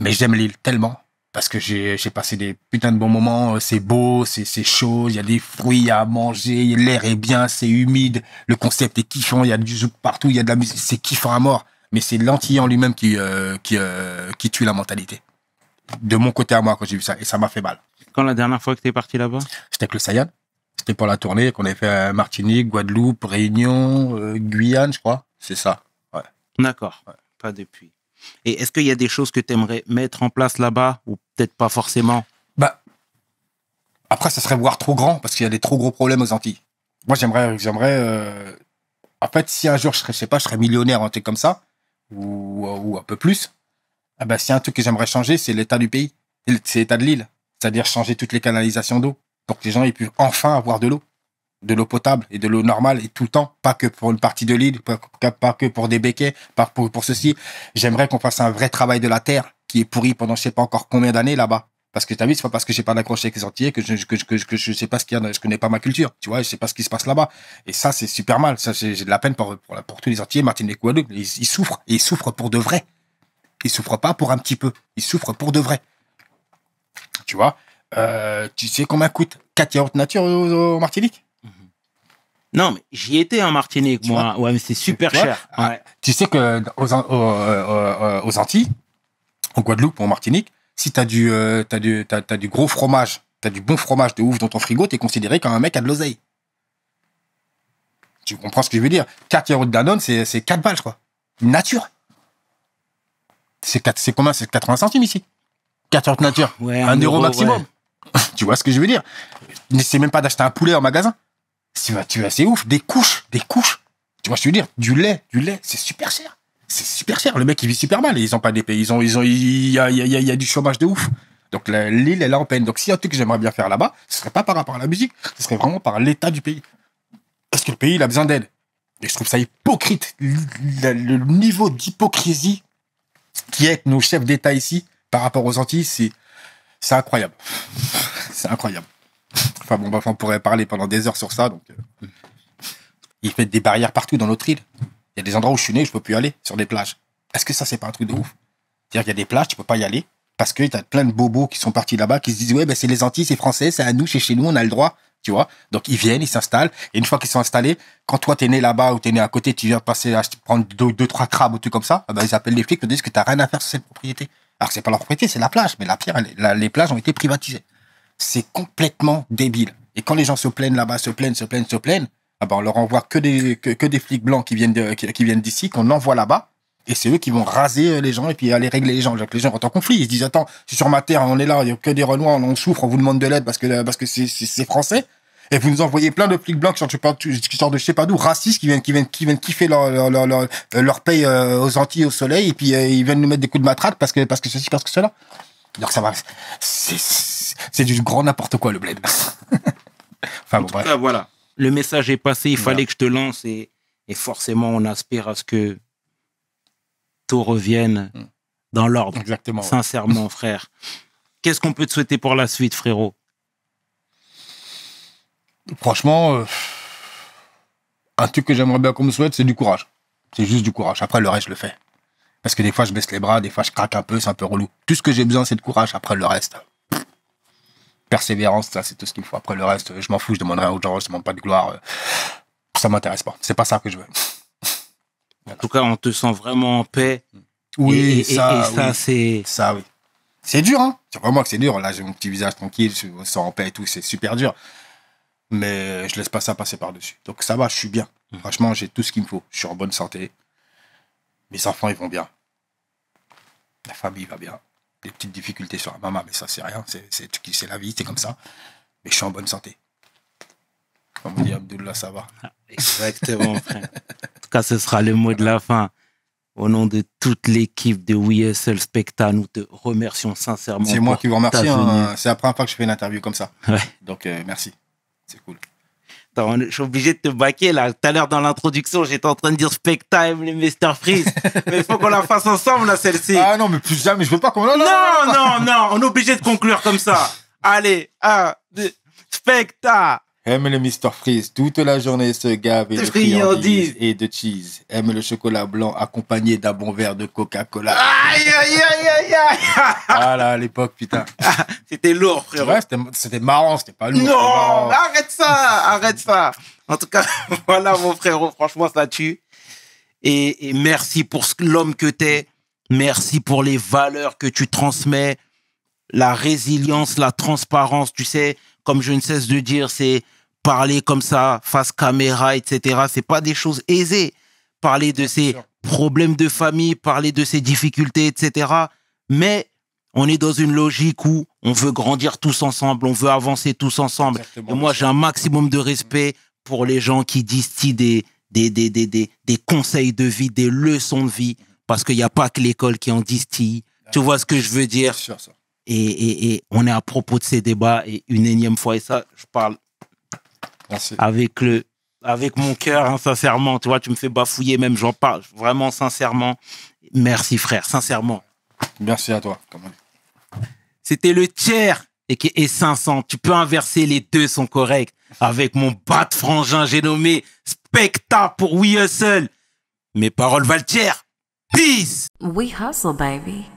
B: Mais j'aime l'île tellement parce que j'ai passé des putains de bons moments. Euh, c'est beau, c'est chaud, il y a des fruits à manger, l'air est bien, c'est humide, le concept est kiffant, il y a du zouk partout, il y a de la musique, c'est kiffant à mort. Mais c'est l'antillais en lui-même qui, euh, qui, euh, qui tue la mentalité. De mon côté à moi, quand j'ai vu ça, et ça m'a fait mal. Quand la dernière
A: fois que tu es parti là-bas
B: C'était avec le Sayan. C'était pour la tournée qu'on avait fait Martinique, Guadeloupe, Réunion, Guyane, je crois. C'est ça. Ouais.
A: D'accord. Ouais. Pas depuis. Et est-ce qu'il y a des choses que tu aimerais mettre en place là-bas ou peut-être pas forcément. Bah, après, ça serait voir trop grand parce qu'il y a des trop gros problèmes aux Antilles. Moi, j'aimerais, j'aimerais. Euh,
B: en fait, si un jour je serais, je sais pas, je serais millionnaire, un truc comme ça, ou, un peu plus, ah bah, si un truc que j'aimerais changer, c'est l'état du pays, c'est l'état de l'île, c'est-à-dire changer toutes les canalisations d'eau pour que les gens aient pu enfin avoir de l'eau, de l'eau potable et de l'eau normale et tout le temps, pas que pour une partie de l'île, pas, que pour des béquets, pas pour ceci. J'aimerais qu'on fasse un vrai travail de la terre qui est pourri pendant je sais pas encore combien d'années là-bas. Parce que as vu, c'est pas parce que j'ai pas d'accroché avec les Antillais que je, que, que je sais pas ce qu'il y a, je connais pas ma culture, tu vois, je sais pas ce qui se passe là-bas. Et ça, c'est super mal. Ça, j'ai de la peine pour, pour, tous les Antillais, Martinique, Guadeloupe. Ils, ils souffrent, et ils souffrent pour de vrai. Ils souffrent pas pour un petit peu, ils souffrent pour de vrai. Tu vois, euh, tu sais combien coûte 4 yaourts nature au, Martinique
A: non, mais j'y étais en Martinique, moi. Ouais, mais c'est super cher. Ah, tu sais que aux, aux, euh, euh,
B: aux Antilles, en Guadeloupe ou en Martinique, si tu as, du, euh, as du, du gros fromage, tu as du bon fromage de ouf dans ton frigo, tu es considéré comme un mec à de l'oseille. Tu comprends ce que je veux dire 4 euros de Danone, c'est 4 balles, crois. Nature. C'est combien C'est 80 centimes ici. 4 euros de nature. Ouais, un, euro, maximum. tu vois ce que je veux dire N'essaie même pas d'acheter un poulet en magasin. Tu vas, tu vas, c'est ouf. Des couches, des couches. Tu vois ce que je veux dire Du lait, du lait, c'est super cher c'est super cher. Le mec, il vit super mal. Ils ont pas d'épée. Ils ils ont, il y a, du chômage de ouf. Donc l'île est là en peine. Donc s'il y a un truc que j'aimerais bien faire là-bas, ce serait pas par rapport à la musique, ce serait vraiment par l'état du pays. Parce que le pays, il a besoin d'aide. Et je trouve ça hypocrite, le, niveau d'hypocrisie qui est nos chefs d'État ici par rapport aux Antilles, c'est, c'est incroyable. c'est incroyable. Enfin bon, on pourrait parler pendant des heures sur ça. Donc, euh, il fait des barrières partout dans notre île. Il y a des endroits où je suis né je je peux plus aller, sur des plages. Est-ce que ça, c'est pas un truc de ouf cest dire y a des plages, tu peux pas y aller parce que tu as plein de bobos qui sont partis là-bas qui se disent ouais ben c'est les Antilles, c'est français, c'est à nous, c'est chez nous, on a le droit, tu vois. Donc ils viennent, ils s'installent et une fois qu'ils sont installés, quand toi tu es né là-bas ou es né à côté, tu viens passer prendre deux, trois crabes ou tout comme ça, ah ben, ils appellent les flics, ils te disent que tu n'as rien à faire sur cette propriété. Alors que c'est pas leur propriété, c'est la plage, mais la pierre, les plages ont été privatisées. C'est complètement débile. Et quand les gens se plaignent là-bas, se plaignent, se plaignent, se plaignent, ah ben, leur envoie que des, que, des flics blancs qui viennent qui, viennent d'ici, qu'on envoie là-bas. Et c'est eux qui vont raser euh, les gens et puis aller régler les gens. les gens rentrent en conflit. Ils se disent attends, c'est sur ma terre, on est là, il n'y a que des Renois, on, souffre, on vous demande de l'aide parce que euh, parce que c'est français. Et vous nous envoyez plein de flics blancs qui sortent, de je sais pas d'où, racistes, qui viennent qui qui viennent kiffer leur euh, paye aux Antilles, au soleil, et puis ils viennent nous mettre des coups de matraque parce que parce que ceci, parce que cela. Donc ça va, c'est du grand
A: n'importe quoi le bled. enfin bon, bref. voilà le message est passé, il fallait que je te lance et, forcément on aspire à ce que tout revienne mm. dans l'ordre. Exactement. Sincèrement, frère. Qu'est-ce qu'on peut te souhaiter pour la suite, frérot Franchement, euh, un
B: truc que j'aimerais bien qu'on me souhaite, c'est du courage. C'est juste du courage. Après, le reste, je le fais. Parce que des fois, je baisse les bras, des fois, je craque un peu, c'est un peu relou. Tout ce que j'ai besoin, c'est de courage. Après, le reste, persévérance, ça c'est tout ce qu'il me faut. Après le reste, je m'en fous, je demande rien aux gens, je demande pas de gloire. Euh, ça m'intéresse pas. C'est pas ça que je veux.
A: En tout cas, on te sent vraiment en paix. Oui, ça,
B: c'est. Ça, oui. C'est dur, hein. C'est vraiment que c'est dur. Là, j'ai mon petit visage tranquille, je me sens en paix et tout, c'est super dur. Mais je laisse pas ça passer par-dessus. Donc ça va, je suis bien. Mm. Franchement, j'ai tout ce qu'il me faut. Je suis en bonne santé. Mes enfants, ils vont bien. La famille va bien des petites difficultés sur la maman, mais ça c'est rien, c'est la vie, c'est comme ça. Mais je suis en bonne santé. Comme dit Abdullah, ça va. Ah, exactement,
A: frère. En tout cas, ce sera le mot de la fin. Au nom de toute l'équipe de WSL Specta, nous te remercions sincèrement. C'est moi qui vous remercie. Hein.
B: C'est la première fois que je fais une interview comme ça. Donc, euh, merci. C'est cool.
A: Attends, je suis obligé de te baquer là. Tout à l'heure dans l'introduction, j'étais en train de dire specta » et « Mr Freeze. mais il faut qu'on la fasse ensemble là, celle-ci. Ah non, mais plus jamais, je veux pas qu'on la. Non, non, non, non, on est obligé de conclure comme ça. Allez, un, deux, Specta.
B: Aime le Mr. Freeze, toute la journée se gars et de friandises et de cheese. Aime le chocolat blanc accompagné d'un bon verre de Coca-Cola.
A: Aïe, aïe, aïe, aïe, aïe
B: Ah à l'époque, putain. c'était lourd, frérot. c'était
A: marrant, c'était pas lourd. Non, arrête ça, arrête ça. En tout cas, voilà, mon frérot, franchement, ça tue. Et, et merci pour l'homme que t'es. Merci pour les valeurs que tu transmets. La résilience, la transparence, tu sais, comme je ne cesse de dire, c'est parler comme ça, face caméra, etc. C'est pas des choses aisées. Parler de ses problèmes de famille, parler de ses difficultés, etc. Mais on est dans une logique où on veut grandir tous ensemble, on veut avancer tous ensemble. Et moi, j'ai un maximum de respect pour les gens qui distillent des, des, des, conseils de vie, des leçons de vie, parce qu'il n'y a pas que l'école qui en distille. Tu vois ce que je veux dire Et, et, et on est à propos de ces débats et une énième fois, et ça, je parle avec le, avec mon cœur, hein, sincèrement. Tu vois, tu me fais bafouiller, même j'en parle vraiment sincèrement. Merci, frère, sincèrement.
B: Merci à toi.
A: C'était le tiers et qui est 500. Tu peux inverser, les deux sont corrects. Avec mon bat frangin, j'ai nommé Specta pour We Hustle. Mes paroles valent tiers. Peace! We hustle, baby.